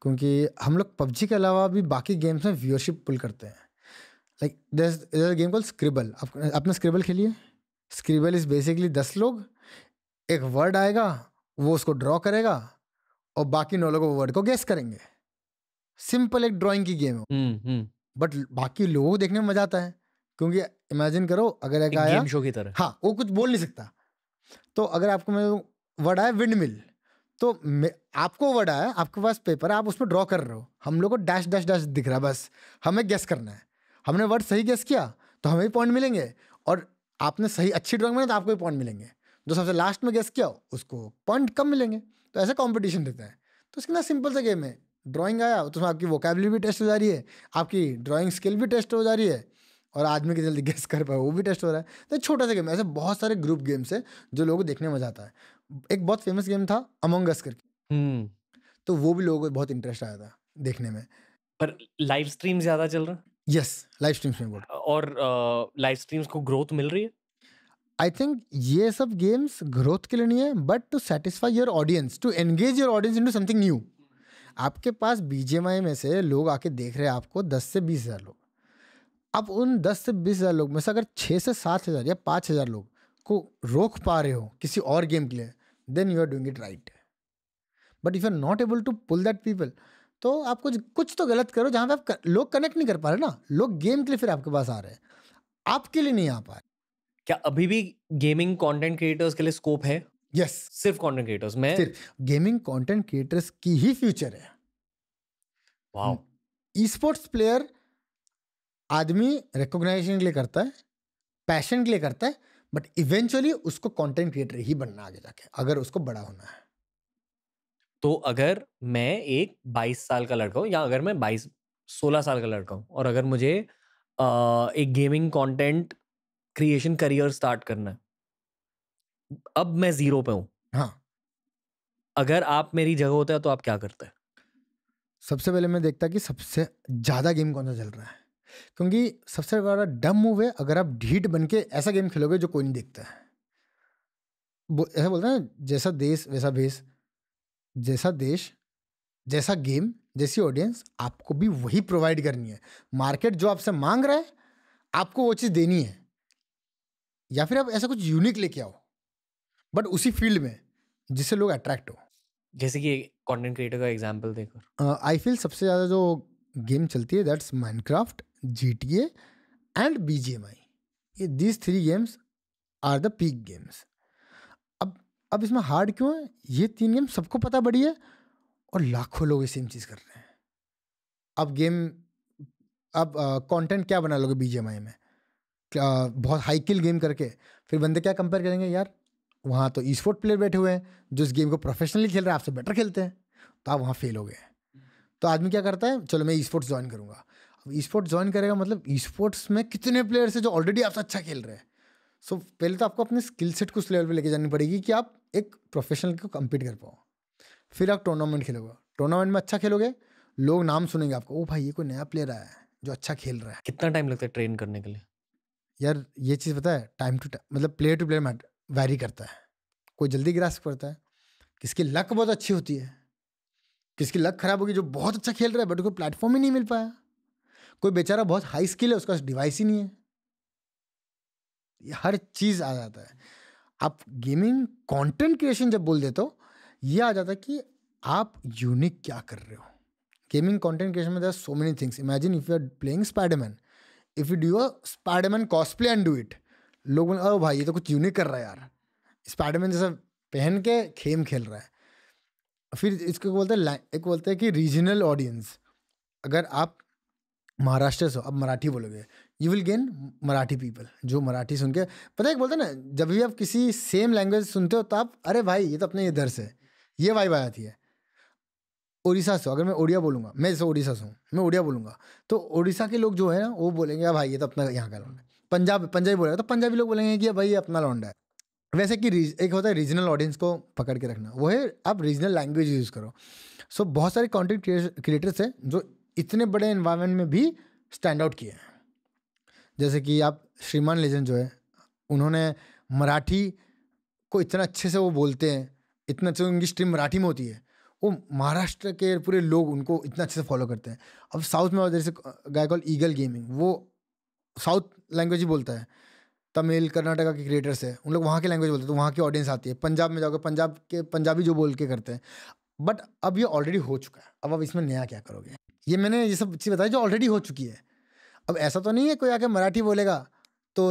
क्योंकि हम लोग पबजी के अलावा भी बाकी गेम्स में व्यूअरशिप पुल करते हैं लाइक गेम कॉल स्क्रिबल आपने स्क्रिबल खेली है स्क्रिबल इज बेसिकली दस लोग एक वर्ड आएगा वो उसको ड्रॉ करेगा और बाकी नौ लोग वो वर्ड को गेस करेंगे सिंपल एक ड्राइंग की गेम है बट हम्म, हम्म। बाकी लोगों को देखने में मजा आता है क्योंकि इमेजिन करो अगर एक, एक आया गेम शो की तरह हाँ वो कुछ बोल नहीं सकता तो अगर आपको मैं वर्ड आया विंड मिल तो आपको वर्ड आया आपके पास पेपर है आप उसमें ड्रॉ कर रहे हो हम लोग को डैश डैश डैश दिख रहा है बस हमें गेस करना है हमने वर्ड सही गेस किया तो हमें भी पॉइंट मिलेंगे और आपने सही अच्छी ड्राइंग बनाई तो आपको भी पॉइंट मिलेंगे जो सबसे लास्ट में गेस किया उसको पॉइंट कम मिलेंगे तो ऐसा कॉम्पिटिशन रहता है तो इसके ना सिंपल सा गेम है ड्राइंग आया तो उसमें आपकी वोकेबली भी टेस्ट हो जा रही है आपकी ड्राइंग स्किल भी टेस्ट हो जा रही है और आदमी की जल्दी गेस कर पाए वो भी टेस्ट हो रहा है तो छोटा सा गेम ऐसे बहुत सारे ग्रुप गेम्स है जो लोगों को देखने मजा आता है एक बहुत फेमस गेम था अमोंग अस करके हम्म। तो वो भी लोगों को बहुत इंटरेस्ट आया था देखने में पर लाइव स्ट्रीम ज्यादा चल रहा यस लाइव स्ट्रीम्स में बोर्ड और लाइव uh, स्ट्रीम्स को ग्रोथ मिल रही है आई थिंक ये सब गेम्स ग्रोथ के लिए नहीं है but to satisfy your audience to engage your audience into something new आपके पास बीजेएमआई में से लोग आके देख रहे हैं आपको दस से बीस हज़ार लोग अब उन दस से बीस हज़ार लोग में से अगर छः से सात हज़ार या पाँच हज़ार लोग को रोक पा रहे हो किसी और गेम के लिए then you are doing it right but if you are not able to pull that people तो आप कुछ कुछ तो गलत करो जहाँ पे आप कर, लोग कनेक्ट नहीं कर पा रहे ना लोग गेम के लिए फिर आपके पास आ रहे हैं आपके लिए नहीं आ पा रहे क्या अभी भी गेमिंग कंटेंट क्रिएटर्स के लिए स्कोप है यस yes. सिर्फ कंटेंट क्रिएटर्स में सिर्फ गेमिंग कंटेंट क्रिएटर्स की ही फ्यूचर है वाओ ई स्पोर्ट्स प्लेयर आदमी रिकॉग्नाइजेशन के लिए करता है पैशन के लिए करता है बट इवेंचुअली उसको कंटेंट क्रिएटर ही बनना आगे जाके अगर उसको बड़ा होना है तो अगर मैं एक 22 साल का लड़का हूँ या अगर मैं 22 16 साल का लड़का हूँ और अगर मुझे आ, एक gaming content creation career start करना है अब मैं जीरो पे हूँ हाँ अगर आप मेरी जगह होता है तो आप क्या करते हैं सबसे पहले मैं देखता कि सबसे ज़्यादा गेम कौन सा चल रहा है क्योंकि सबसे बड़ा डम मूव है अगर आप ढीठ बन के ऐसा गेम खेलोगे जो कोई नहीं देखता है वो ऐसा बोलते हैं जैसा देश वैसा भेस जैसा देश जैसा गेम जैसी ऑडियंस आपको भी वही प्रोवाइड करनी है मार्केट जो आपसे मांग रहा है आपको वो चीज़ देनी है या फिर आप ऐसा कुछ यूनिक लेके आओ बट उसी फील्ड में जिससे लोग अट्रैक्ट हो जैसे कि कंटेंट क्रिएटर का एग्जांपल देखो आई फील सबसे ज़्यादा जो गेम चलती है that's Minecraft G T and B G M I ये these three games are the peak games अब इसमें हार्ड क्यों है ये तीन गेम सबको पता बड़ी है और लाखों लोग सेम चीज़ कर रहे हैं अब गेम अब कंटेंट क्या बना लोगे बीजेएमआई में आ, बहुत हाई किल गेम करके फिर बंदे क्या कंपेयर करेंगे यार वहाँ तो ई स्पोर्ट प्लेयर बैठे हुए हैं जो इस गेम को प्रोफेशनली खेल रहे हैं आपसे बेटर खेलते हैं तो आप वहाँ फेल हो गए तो आदमी क्या करता है चलो मैं ई स्पोर्ट्स ज्वाइन करूँगा अब ई स्पोर्ट्स ज्वाइन करेगा मतलब ई स्पोर्ट्स में कितने प्लेयर्स हैं जो ऑलरेडी आपसे अच्छा खेल रहे हैं सो so, पहले तो आपको अपने स्किल सेट कुछ लेवल पर लेके जानी पड़ेगी कि आप एक प्रोफेशनल को कम्पीट कर पाओ फिर आप टूर्नामेंट खेलोगे टूर्नामेंट में अच्छा खेलोगे लोग नाम सुनेंगे आपको ओ भाई ये कोई नया प्लेयर आया है जो अच्छा खेल रहा है कितना टाइम लगता है ट्रेन करने के लिए यार ये चीज़ पता है टाइम टू टाइम मतलब player to player matter vary करता है कोई जल्दी गिरास पड़ता है किसकी लक बहुत अच्छी होती है किसकी लक खराब होगी जो बहुत अच्छा खेल रहा है बट उसको प्लेटफॉर्म ही नहीं मिल पाया कोई बेचारा बहुत हाई स्किल है उसका डिवाइस ही नहीं है हर चीज़ आ जाता है आप गेमिंग कंटेंट क्रिएशन जब बोल देते हो ये आ जाता है कि आप यूनिक क्या कर रहे हो गेमिंग कंटेंट क्रिएशन में there so many things imagine if you are playing Spiderman if you do a Spiderman cosplay and do it लोग बोले अरे भाई ये तो कुछ यूनिक कर रहा है यार स्पाइडरमैन जैसा पहन के खेम खेल रहा है फिर इसको बोलते हैं एक बोलते हैं कि रीजनल ऑडियंस अगर आप महाराष्ट्र से हो आप मराठी बोलोगे you will gain Marathi people जो मराठी सुन के पता एक बोलते ना जब भी आप किसी सेम लैंग्वेज सुनते हो तो आप अरे भाई ये तो अपने इधर से ये भाई भाई आती है उड़ीसा से अगर मैं उड़िया बोलूँगा मैं जैसे उड़ीसा से हूँ मैं उड़िया बोलूँगा तो उड़ीसा के लोग जो है ना वो बोलेंगे भाई ये तो अपना यहाँ का लौंडा है पंजाब पंजाबी बोलेगा तो पंजाबी लोग बोलेंगे कि भाई ये अपना लौंडा है वैसे कि एक होता है रीजनल ऑडियंस को पकड़ के रखना वो है आप रीजनल लैंग्वेज यूज़ करो सो बहुत सारे कॉन्टेंट क्रिएटर्स हैं जो इतने बड़े इन्वायरमेंट में भी स्टैंड आउट किए हैं जैसे कि आप श्रीमान लेजन जो है उन्होंने मराठी को इतना अच्छे से वो बोलते हैं इतना अच्छे उनकी स्ट्रीम मराठी में होती है वो महाराष्ट्र के पूरे लोग उनको इतना अच्छे से फॉलो करते हैं अब साउथ में जैसे गाय कॉल ईगल गेमिंग वो साउथ लैंग्वेज ही बोलता है तमिल कर्नाटका के क्रिएटर्स है उन लोग वहाँ की लैंग्वेज बोलते हैं तो वहाँ की ऑडियंस आती है पंजाब में जाओगे पंजाब के पंजाबी जो बोल के करते हैं बट अब ये ऑलरेडी हो चुका है अब आप इसमें नया क्या करोगे ये मैंने ये सब चीज़ बताई जो ऑलरेडी हो चुकी है अब ऐसा तो नहीं है कोई आके मराठी बोलेगा तो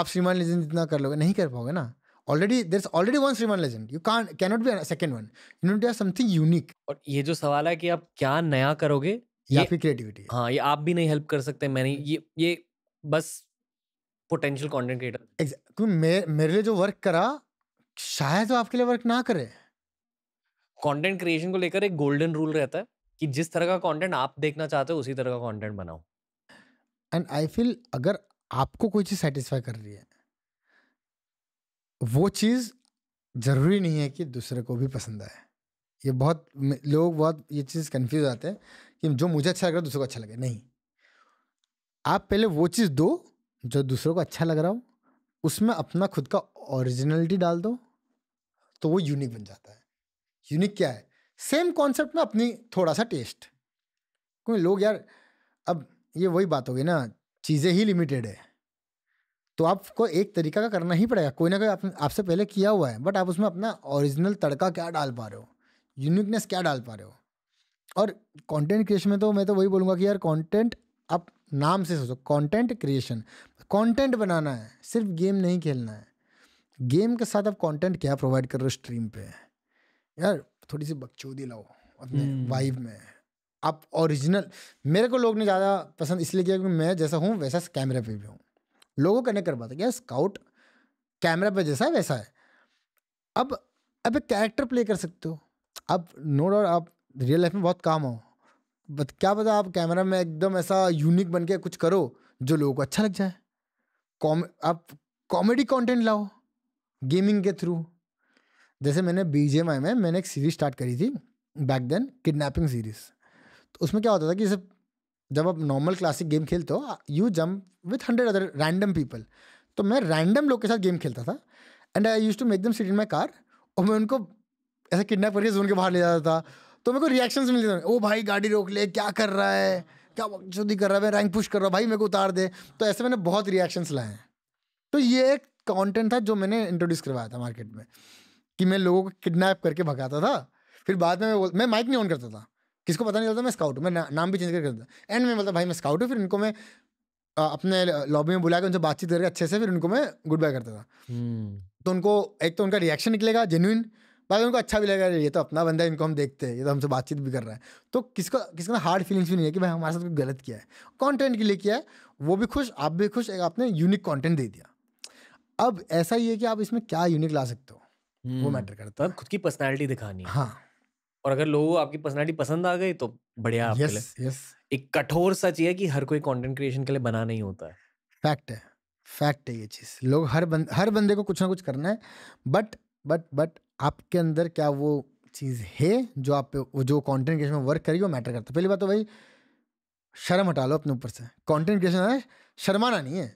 आप श्रीमान लेजेंड जितना कर लोगे नहीं कर पाओगे ना already there is already one Shriman legend you can not be second one you not have something unique और ये जो सवाल है कि आप क्या नया करोगे ये आपकी क्रिएटिविटी हाँ ये आप भी नहीं हेल्प कर सकते मैं नहीं ये ये बस पोटेंशियल कॉन्टेंट क्रिएटर क्योंकि मेरे लिए जो वर्क करा शायद वो आपके लिए वर्क ना करे कंटेंट क्रिएशन को लेकर एक गोल्डन रूल रहता है कि जिस तरह का कंटेंट आप देखना चाहते हो उसी तरह का कंटेंट बनाओ एंड आई फील अगर आपको कोई चीज़ सेटिस्फाई कर रही है वो चीज़ ज़रूरी नहीं है कि दूसरे को भी पसंद आए ये बहुत लोग बहुत ये चीज़ कन्फ्यूज आते हैं कि जो मुझे अच्छा लग रहा है दूसरे को अच्छा लगे नहीं आप पहले वो चीज़ दो जो दूसरों को अच्छा लग रहा हो उसमें अपना खुद का ओरिजिनलिटी डाल दो तो वो यूनिक बन जाता है यूनिक क्या है सेम कॉन्सेप्ट में अपनी थोड़ा सा टेस्ट क्योंकि लोग यार अब ये वही बात होगी ना चीज़ें ही लिमिटेड है तो आपको एक तरीका का करना ही पड़ेगा कोई ना कोई आप, आपसे पहले किया हुआ है बट आप उसमें अपना ओरिजिनल तड़का क्या डाल पा रहे हो यूनिकनेस क्या डाल पा रहे हो और कंटेंट क्रिएशन में तो मैं तो वही बोलूँगा कि यार कंटेंट आप नाम से सोचो कंटेंट क्रिएशन कंटेंट बनाना है सिर्फ गेम नहीं खेलना है गेम के साथ आप कंटेंट क्या प्रोवाइड कर रहे हो स्ट्रीम पे यार थोड़ी सी बकचोदी लाओ अपने वाइब हम्म। में आप ओरिजिनल मेरे को लोग ने ज़्यादा पसंद इसलिए किया क्योंकि मैं जैसा हूँ वैसा कैमरे पे भी हूँ लोगों कनेक्ट कर पाते क्या स्काउट कैमरा पे जैसा है वैसा है अब अब एक कैरेक्टर प्ले कर सकते हो अब नो डाउट आप रियल लाइफ में बहुत काम हो बट क्या पता आप कैमरा में एकदम ऐसा यूनिक बन के कुछ करो जो लोगों को अच्छा लग जाए कॉम आप कॉमेडी कंटेंट लाओ गेमिंग के थ्रू जैसे मैंने बी में मैंने एक सीरीज स्टार्ट करी थी बैक देन किडनैपिंग सीरीज़ तो उसमें क्या होता था कि जैसे जब आप नॉर्मल क्लासिक गेम खेलते हो you jump with hundred other random people तो मैं रैंडम लोग के साथ गेम खेलता था and I use to make them sit in my car और मैं उनको ऐसा किडनैप करके जोन के बाहर ले जाता था तो मेरे को रिएक्शंस मिलते थे ओ भाई गाड़ी रोक ले क्या कर रहा है क्या बकचोदी कर रहा है मैं रैंक पुश कर रहा हूँ भाई मेरे को उतार दे तो ऐसे मैंने बहुत रिएक्शंस लाए हैं तो ये एक कॉन्टेंट था जो मैंने इंट्रोड्यूस करवाया था मार्केट में कि मैं लोगों को किडनैप करके भगाता था फिर बाद में मैं मैं माइक नहीं ऑन करता था किसको पता नहीं चलता मैं स्काउट हूँ मैं ना, नाम भी चेंज करके करता एंड में मतलब भाई मैं स्काउट हूँ फिर इनको मैं आ, अपने लॉबी में बुला के उनसे बातचीत करके अच्छे से फिर उनको मैं गुड बाय करता था hmm. तो उनको एक तो उनका रिएक्शन निकलेगा जेन्यून बाकी उनको अच्छा भी लगेगा ये तो अपना बंदा है इनको हम देखते हैं ये तो हमसे बातचीत भी कर रहा है तो किसको किसका हार्ड फीलिंग्स भी नहीं है कि भाई हमारे साथ कुछ गलत किया है कॉन्टेंट के लिए किया है वो भी खुश आप भी खुश एक आपने यूनिक कॉन्टेंट दे दिया अब ऐसा ही है कि आप इसमें क्या यूनिक ला सकते हो वो मैटर हम्म। करता है खुद की पर्सनैलिटी दिखानी हाँ और अगर लोगों को आपकी पर्सनैलिटी पसंद आ गई तो बढ़िया आपके yes, लिए yes. एक कठोर सच ये है कि हर कोई कंटेंट क्रिएशन के लिए बना नहीं होता है फैक्ट है फैक्ट है ये चीज़ लोग हर बंद हर बंदे को कुछ ना कुछ करना है बट बट बट आपके अंदर क्या वो चीज़ है जो आप जो कॉन्टेंट क्रिएशन में वर्क करिए वो मैटर करता है पहली बात तो भाई शर्म हटा लो अपने ऊपर से कॉन्टेंट क्रिएशन है शर्माना नहीं है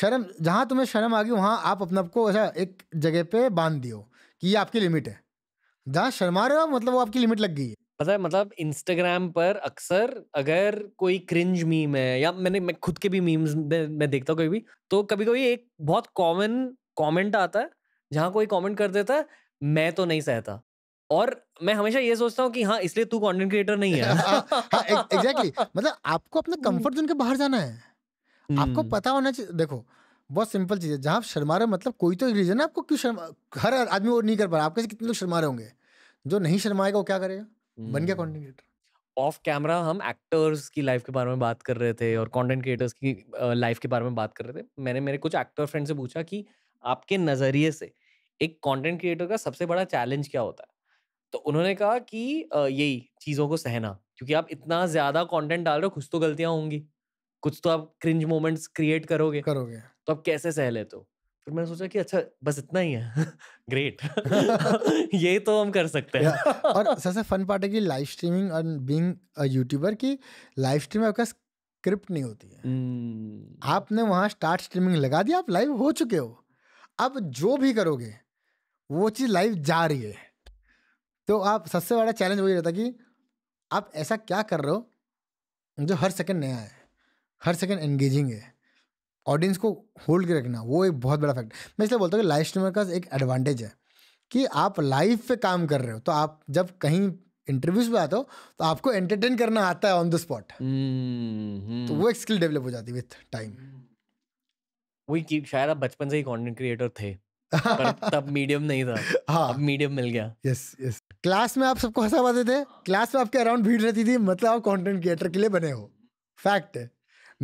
शर्म जहाँ तुम्हें शर्म आ गई वहाँ आप अपने आपको ऐसा एक जगह पे बांध दियो कि ये आपकी लिमिट है जहाँ शर्मा रहे हो मतलब वो आपकी लिमिट लग गई है पता है मतलब इंस्टाग्राम पर अक्सर अगर कोई क्रिंज मीम है या मैंने मैं खुद के भी मीम्स में मैं देखता हूँ कभी भी तो कभी कभी एक बहुत कॉमन कमेंट आता है जहाँ कोई कमेंट कर देता है मैं तो नहीं सहता और मैं हमेशा ये सोचता हूँ कि हाँ इसलिए तू कंटेंट क्रिएटर नहीं है एग्जैक्टली हाँ, हाँ, exactly. मतलब आपको अपने कंफर्ट जोन के बाहर जाना है आपको हम्म। पता होना चाहिए देखो बहुत सिंपल चीज़ है जहाँ शर्मा रहे मतलब कोई तो रीज़न है आपको क्यों शर्मा हर आदमी वो नहीं कर पा रहा आपके से कितने लोग शर्मा रहे होंगे जो नहीं शर्माएगा वो क्या करेगा बन गया कॉन्टेंट क्रिएटर ऑफ कैमरा हम एक्टर्स की लाइफ के बारे में बात कर रहे थे और कंटेंट क्रिएटर्स की लाइफ के बारे में बात कर रहे थे मैंने मेरे कुछ एक्टर फ्रेंड से पूछा कि आपके नज़रिए से एक कंटेंट क्रिएटर का सबसे बड़ा चैलेंज क्या होता है तो उन्होंने कहा कि यही चीज़ों को सहना क्योंकि आप इतना ज़्यादा कंटेंट डाल रहे हो कुछ तो गलतियाँ होंगी कुछ तो आप क्रिंज मोमेंट्स क्रिएट करोगे करोगे तो आप कैसे सह लेते हो फिर मैंने सोचा कि अच्छा बस इतना ही है ग्रेट ये तो हम कर सकते हैं और सबसे फन पार्ट है कि लाइव स्ट्रीमिंग और बीइंग यूट्यूबर की लाइव स्ट्रीम आपका स्क्रिप्ट नहीं होती है hmm. आपने वहाँ स्टार्ट स्ट्रीमिंग लगा दिया आप लाइव हो चुके हो अब जो भी करोगे वो चीज़ लाइव जा रही है तो आप सबसे बड़ा चैलेंज वही रहता कि आप ऐसा क्या कर रहे हो जो हर सेकंड नया है हर सेकंड एंगेजिंग है ऑडियंस को होल्ड के रखना वो एक बहुत बड़ा फैक्ट मैं इसलिए बोलता हूँ कि लाइव स्ट्रीमर का एक एडवांटेज है कि आप लाइव पे काम कर रहे हो तो आप जब कहीं इंटरव्यूज पे आते हो तो आपको एंटरटेन करना आता है ऑन द स्पॉट तो हम्म। वो एक स्किल डेवलप हो जाती है विथ टाइम वही की शायद आप बचपन से ही कंटेंट क्रिएटर थे पर तब मीडियम नहीं था हाँ अब मीडियम मिल गया यस यस क्लास में आप सबको हंसा पाते थे क्लास में आपके अराउंड भीड़ रहती थी मतलब आप कंटेंट क्रिएटर के लिए बने हो फैक्ट है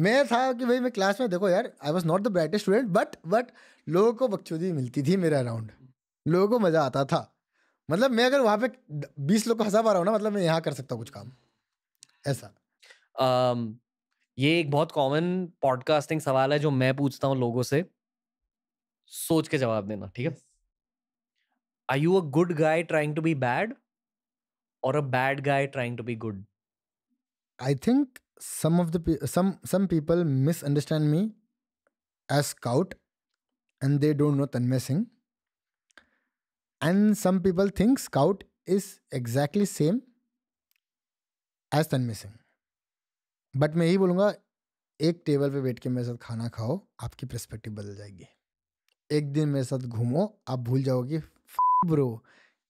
मैं था कि भाई मैं क्लास में देखो यार I was not the brightest student but but लोगों को बकचोदी मिलती थी मेरे अराउंड लोगों को मज़ा आता था मतलब मैं अगर वहाँ पे बीस लोग को हंसा पा रहा हूँ ना मतलब मैं यहाँ कर सकता हूँ कुछ काम ऐसा um, ये एक बहुत कॉमन पॉडकास्टिंग सवाल है जो मैं पूछता हूँ लोगों से सोच के जवाब देना ठीक है are you a good guy trying to be bad और a bad guy trying to be good I think some of the some some people misunderstand me as scout and they don't know Tanmay Singh. And some people think scout is exactly same as Tanmay Singh. But मैं यही बोलूँगा एक table पे बैठ के मेरे साथ खाना खाओ आपकी पर्सपेक्टिव बदल जाएगी एक दिन मेरे साथ घूमो आप भूल जाओगे ब्रो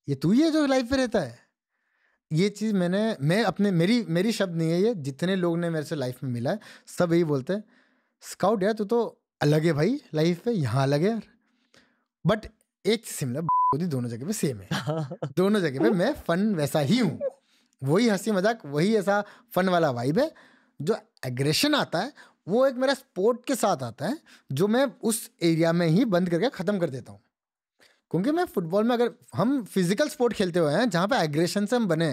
ये तू ही है जो लाइफ पे रहता है ये चीज़ मैंने मैं अपने मेरी मेरी शब्द नहीं है ये जितने लोग ने मेरे से लाइफ में मिला है सब यही बोलते हैं स्काउट यार तू तो अलग है भाई लाइफ में यहाँ अलग है यार बट एक सिमिलर दोनों जगह पे सेम है दोनों जगह पे मैं फन वैसा ही हूँ वही हंसी मजाक वही ऐसा फन वाला वाइब है जो एग्रेशन आता है वो एक मेरा स्पोर्ट के साथ आता है जो मैं उस एरिया में ही बंद करके ख़त्म कर देता हूँ क्योंकि मैं फुटबॉल में अगर हम फिजिकल स्पोर्ट खेलते हुए हैं जहाँ पे एग्रेशन से हम बने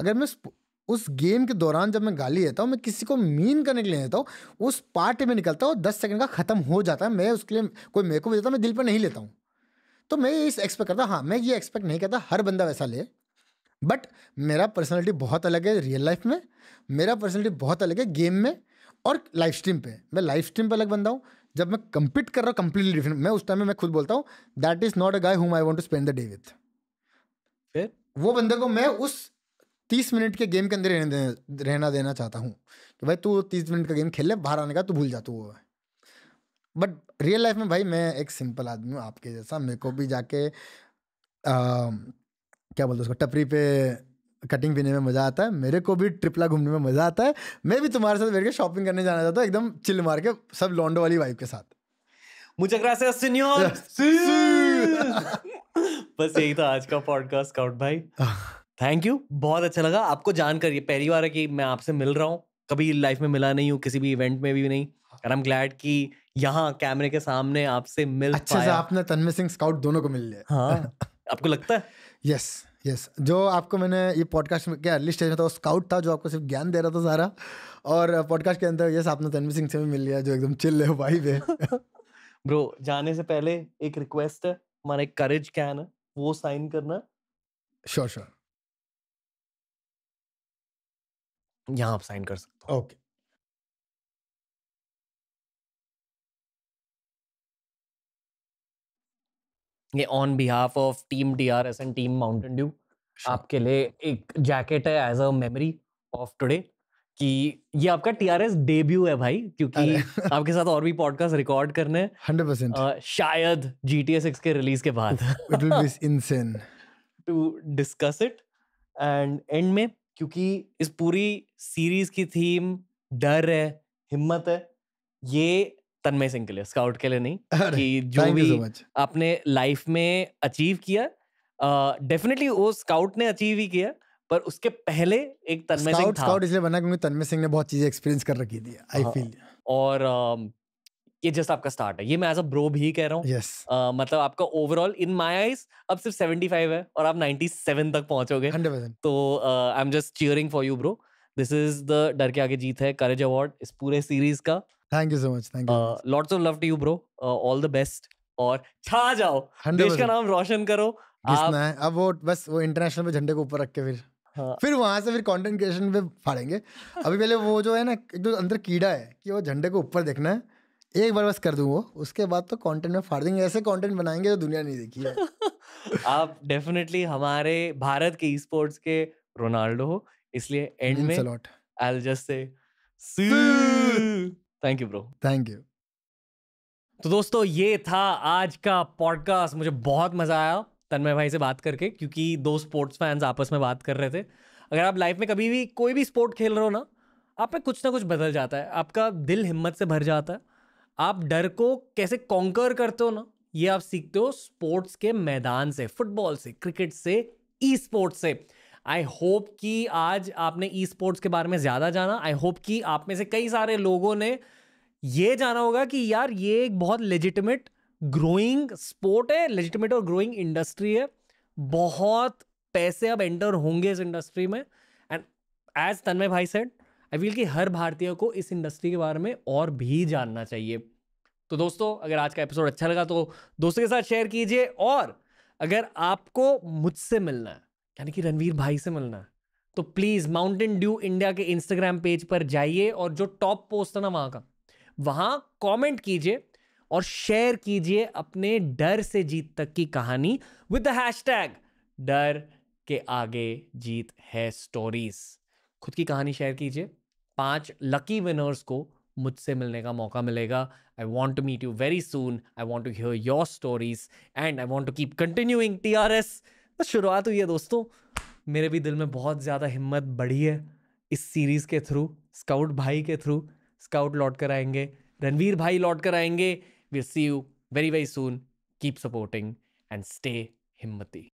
अगर मैं उस गेम के दौरान जब मैं गाली देता हूँ मैं किसी को मीन करने के लिए देता हूँ उस पार्ट में निकलता हूँ दस सेकंड का ख़त्म हो जाता है मैं उसके लिए कोई मेरे को भी देता मैं दिल पर नहीं लेता हूँ तो मैं इस एक्सपेक्ट करता हाँ मैं ये एक्सपेक्ट नहीं करता हर बंदा वैसा ले बट मेरा पर्सनैलिटी बहुत अलग है रियल लाइफ में मेरा पर्सनैलिटी बहुत अलग है गेम में और लाइव स्ट्रीम पे मैं लाइव स्ट्रीम पे अलग बंदा हूँ जब मैं कंपीट कर रहा हूँ कम्प्लीटली डिफरेंट मैं उस टाइम में मैं खुद बोलता हूँ that is not a guy whom I want to spend the day with फिर वो बंदे को मैं उस तीस मिनट के गेम के अंदर रहने देना रहना देना चाहता हूँ कि भाई तू तीस मिनट का गेम खेल ले बाहर आने का तू भूल जाता वो है बट रियल लाइफ में भाई मैं एक सिंपल आदमी हूँ आपके जैसा मेरे को भी जाके आ, क्या बोलते उसको टपरी पे कटिंग पीने में मज़ा आता है मेरे को भी ट्रिपला घूमने में मज़ा आता है मैं भी तुम्हारे साथ बैठ के शॉपिंग करने जाना चाहता हूँ एकदम चिल मार के सब लॉन्डो वाली वाइफ के साथ मुझे बस यही था आज का पॉडकास्ट काउट भाई थैंक यू बहुत अच्छा लगा आपको जानकर ये पहली बार है कि मैं आपसे मिल रहा हूँ कभी लाइफ में मिला नहीं हूँ किसी भी इवेंट में भी नहीं और आई एम ग्लैड कि यहाँ कैमरे के सामने आपसे मिल अच्छा पाया। आपने तन्मय सिंह स्काउट दोनों को मिल लिया हाँ आपको लगता है यस yes. यस yes, जो आपको मैंने ये पॉडकास्ट में क्या अर्ली स्टेज में था वो स्काउट था जो आपको सिर्फ ज्ञान दे रहा था सारा और पॉडकास्ट के अंदर यस आपने तनवीर सिंह से भी मिल लिया जो एकदम चिल्ले हो भाई पे ब्रो जाने से पहले एक रिक्वेस्ट है हमारा एक करेज कैन है वो साइन करना श्योर श्योर यहाँ आप साइन कर सकते हो ओके okay. ये on behalf of team D R S and team Mountain Dew आपके लिए एक जैकेट है as a memory of today कि ये आपका टी आर एस डेब्यू है भाई क्योंकि आपके साथ और भी पॉडकास्ट रिकॉर्ड करने हंड्रेड परसेंट शायद जी टी एस सिक्स के रिलीज के बाद to discuss it and and में क्योंकि इस पूरी सीरीज की थीम डर है हिम्मत है ये तन्मय सिंह के लिए स्काउट के लिए नहीं कि जो भी so आपने लाइफ में अचीव किया डेफिनेटली uh, वो स्काउट ने अचीव ही किया पर उसके पहले एक तन्मय सिंह था स्काउट इसलिए बना क्योंकि तन्मय सिंह ने बहुत चीजें एक्सपीरियंस कर रखी थी आई फील हाँ। और uh, ये जस्ट आपका स्टार्ट है ये मैं एज अ ब्रो भी कह रहा हूँ yes. uh, मतलब आपका ओवरऑल इन माय आईज अब सिर्फ 75 है और आप 97 तक पहुंचोगे 100%. तो I am just cheering for you bro this is the डर के आगे जीत है करेज अवार्ड इस पूरे सीरीज का thank you so much thank you lots of love to you bro all the best और छा जाओ देश का नाम रोशन करो आप... है अब वो बस वो इंटरनेशनल पे झंडे को ऊपर रख के फिर हाँ। फिर वहां से फिर कंटेंट क्रिएशन पे फाड़ेंगे अभी पहले वो जो है ना एक जो अंदर कीड़ा है कि वो झंडे को ऊपर देखना है एक बार बस कर दूं वो उसके बाद तो कंटेंट में फाड़ देंगे ऐसे कंटेंट बनाएंगे जो दुनिया नहीं देखी है आप डेफिनेटली हमारे भारत के ई स्पोर्ट्स के रोनाल्डो हो इसलिए एंड में आई will just say see thank you bro thank you तो दोस्तों ये था आज का पॉडकास्ट मुझे बहुत मज़ा आया तन्मय भाई से बात करके क्योंकि दो स्पोर्ट्स फैंस आपस में बात कर रहे थे अगर आप लाइफ में कभी भी कोई भी स्पोर्ट खेल रहे हो ना आप में कुछ ना कुछ बदल जाता है आपका दिल हिम्मत से भर जाता है आप डर को कैसे कॉन्कर करते हो ना ये आप सीखते हो स्पोर्ट्स के मैदान से फुटबॉल से क्रिकेट से ई स्पोर्ट्स से आई होप कि आज आपने ई स्पोर्ट्स के बारे में ज़्यादा जाना आई होप कि आप में से कई सारे लोगों ने ये जाना होगा कि यार ये एक बहुत लेजिटमेट ग्रोइंग स्पोर्ट है लेजिटमेट और ग्रोइंग इंडस्ट्री है बहुत पैसे अब एंटर होंगे इस इंडस्ट्री में एंड एज तन्मय भाई सेड आई फील कि हर भारतीय को इस इंडस्ट्री के बारे में और भी जानना चाहिए तो दोस्तों अगर आज का एपिसोड अच्छा लगा तो दोस्तों के साथ शेयर कीजिए और अगर आपको मुझसे मिलना है यानी कि रणवीर भाई से मिलना तो प्लीज़ माउंटेन ड्यू इंडिया के इंस्टाग्राम पेज पर जाइए और जो टॉप पोस्ट है ना वहां का वहां कमेंट कीजिए और शेयर कीजिए अपने डर से जीत तक की कहानी विद द हैशटैग डर के आगे जीत है स्टोरीज खुद की कहानी शेयर कीजिए पांच लकी विनर्स को मुझसे मिलने का मौका मिलेगा I want to meet you very soon I want to hear your stories and I want to keep continuing T R S बस तो शुरुआत हुई है दोस्तों मेरे भी दिल में बहुत ज़्यादा हिम्मत बढ़ी है इस सीरीज़ के थ्रू स्काउट भाई के थ्रू स्काउट लौट कर आएंगे रणवीर भाई लौट कर आएंगे we see you very very soon keep supporting and stay हिम्मती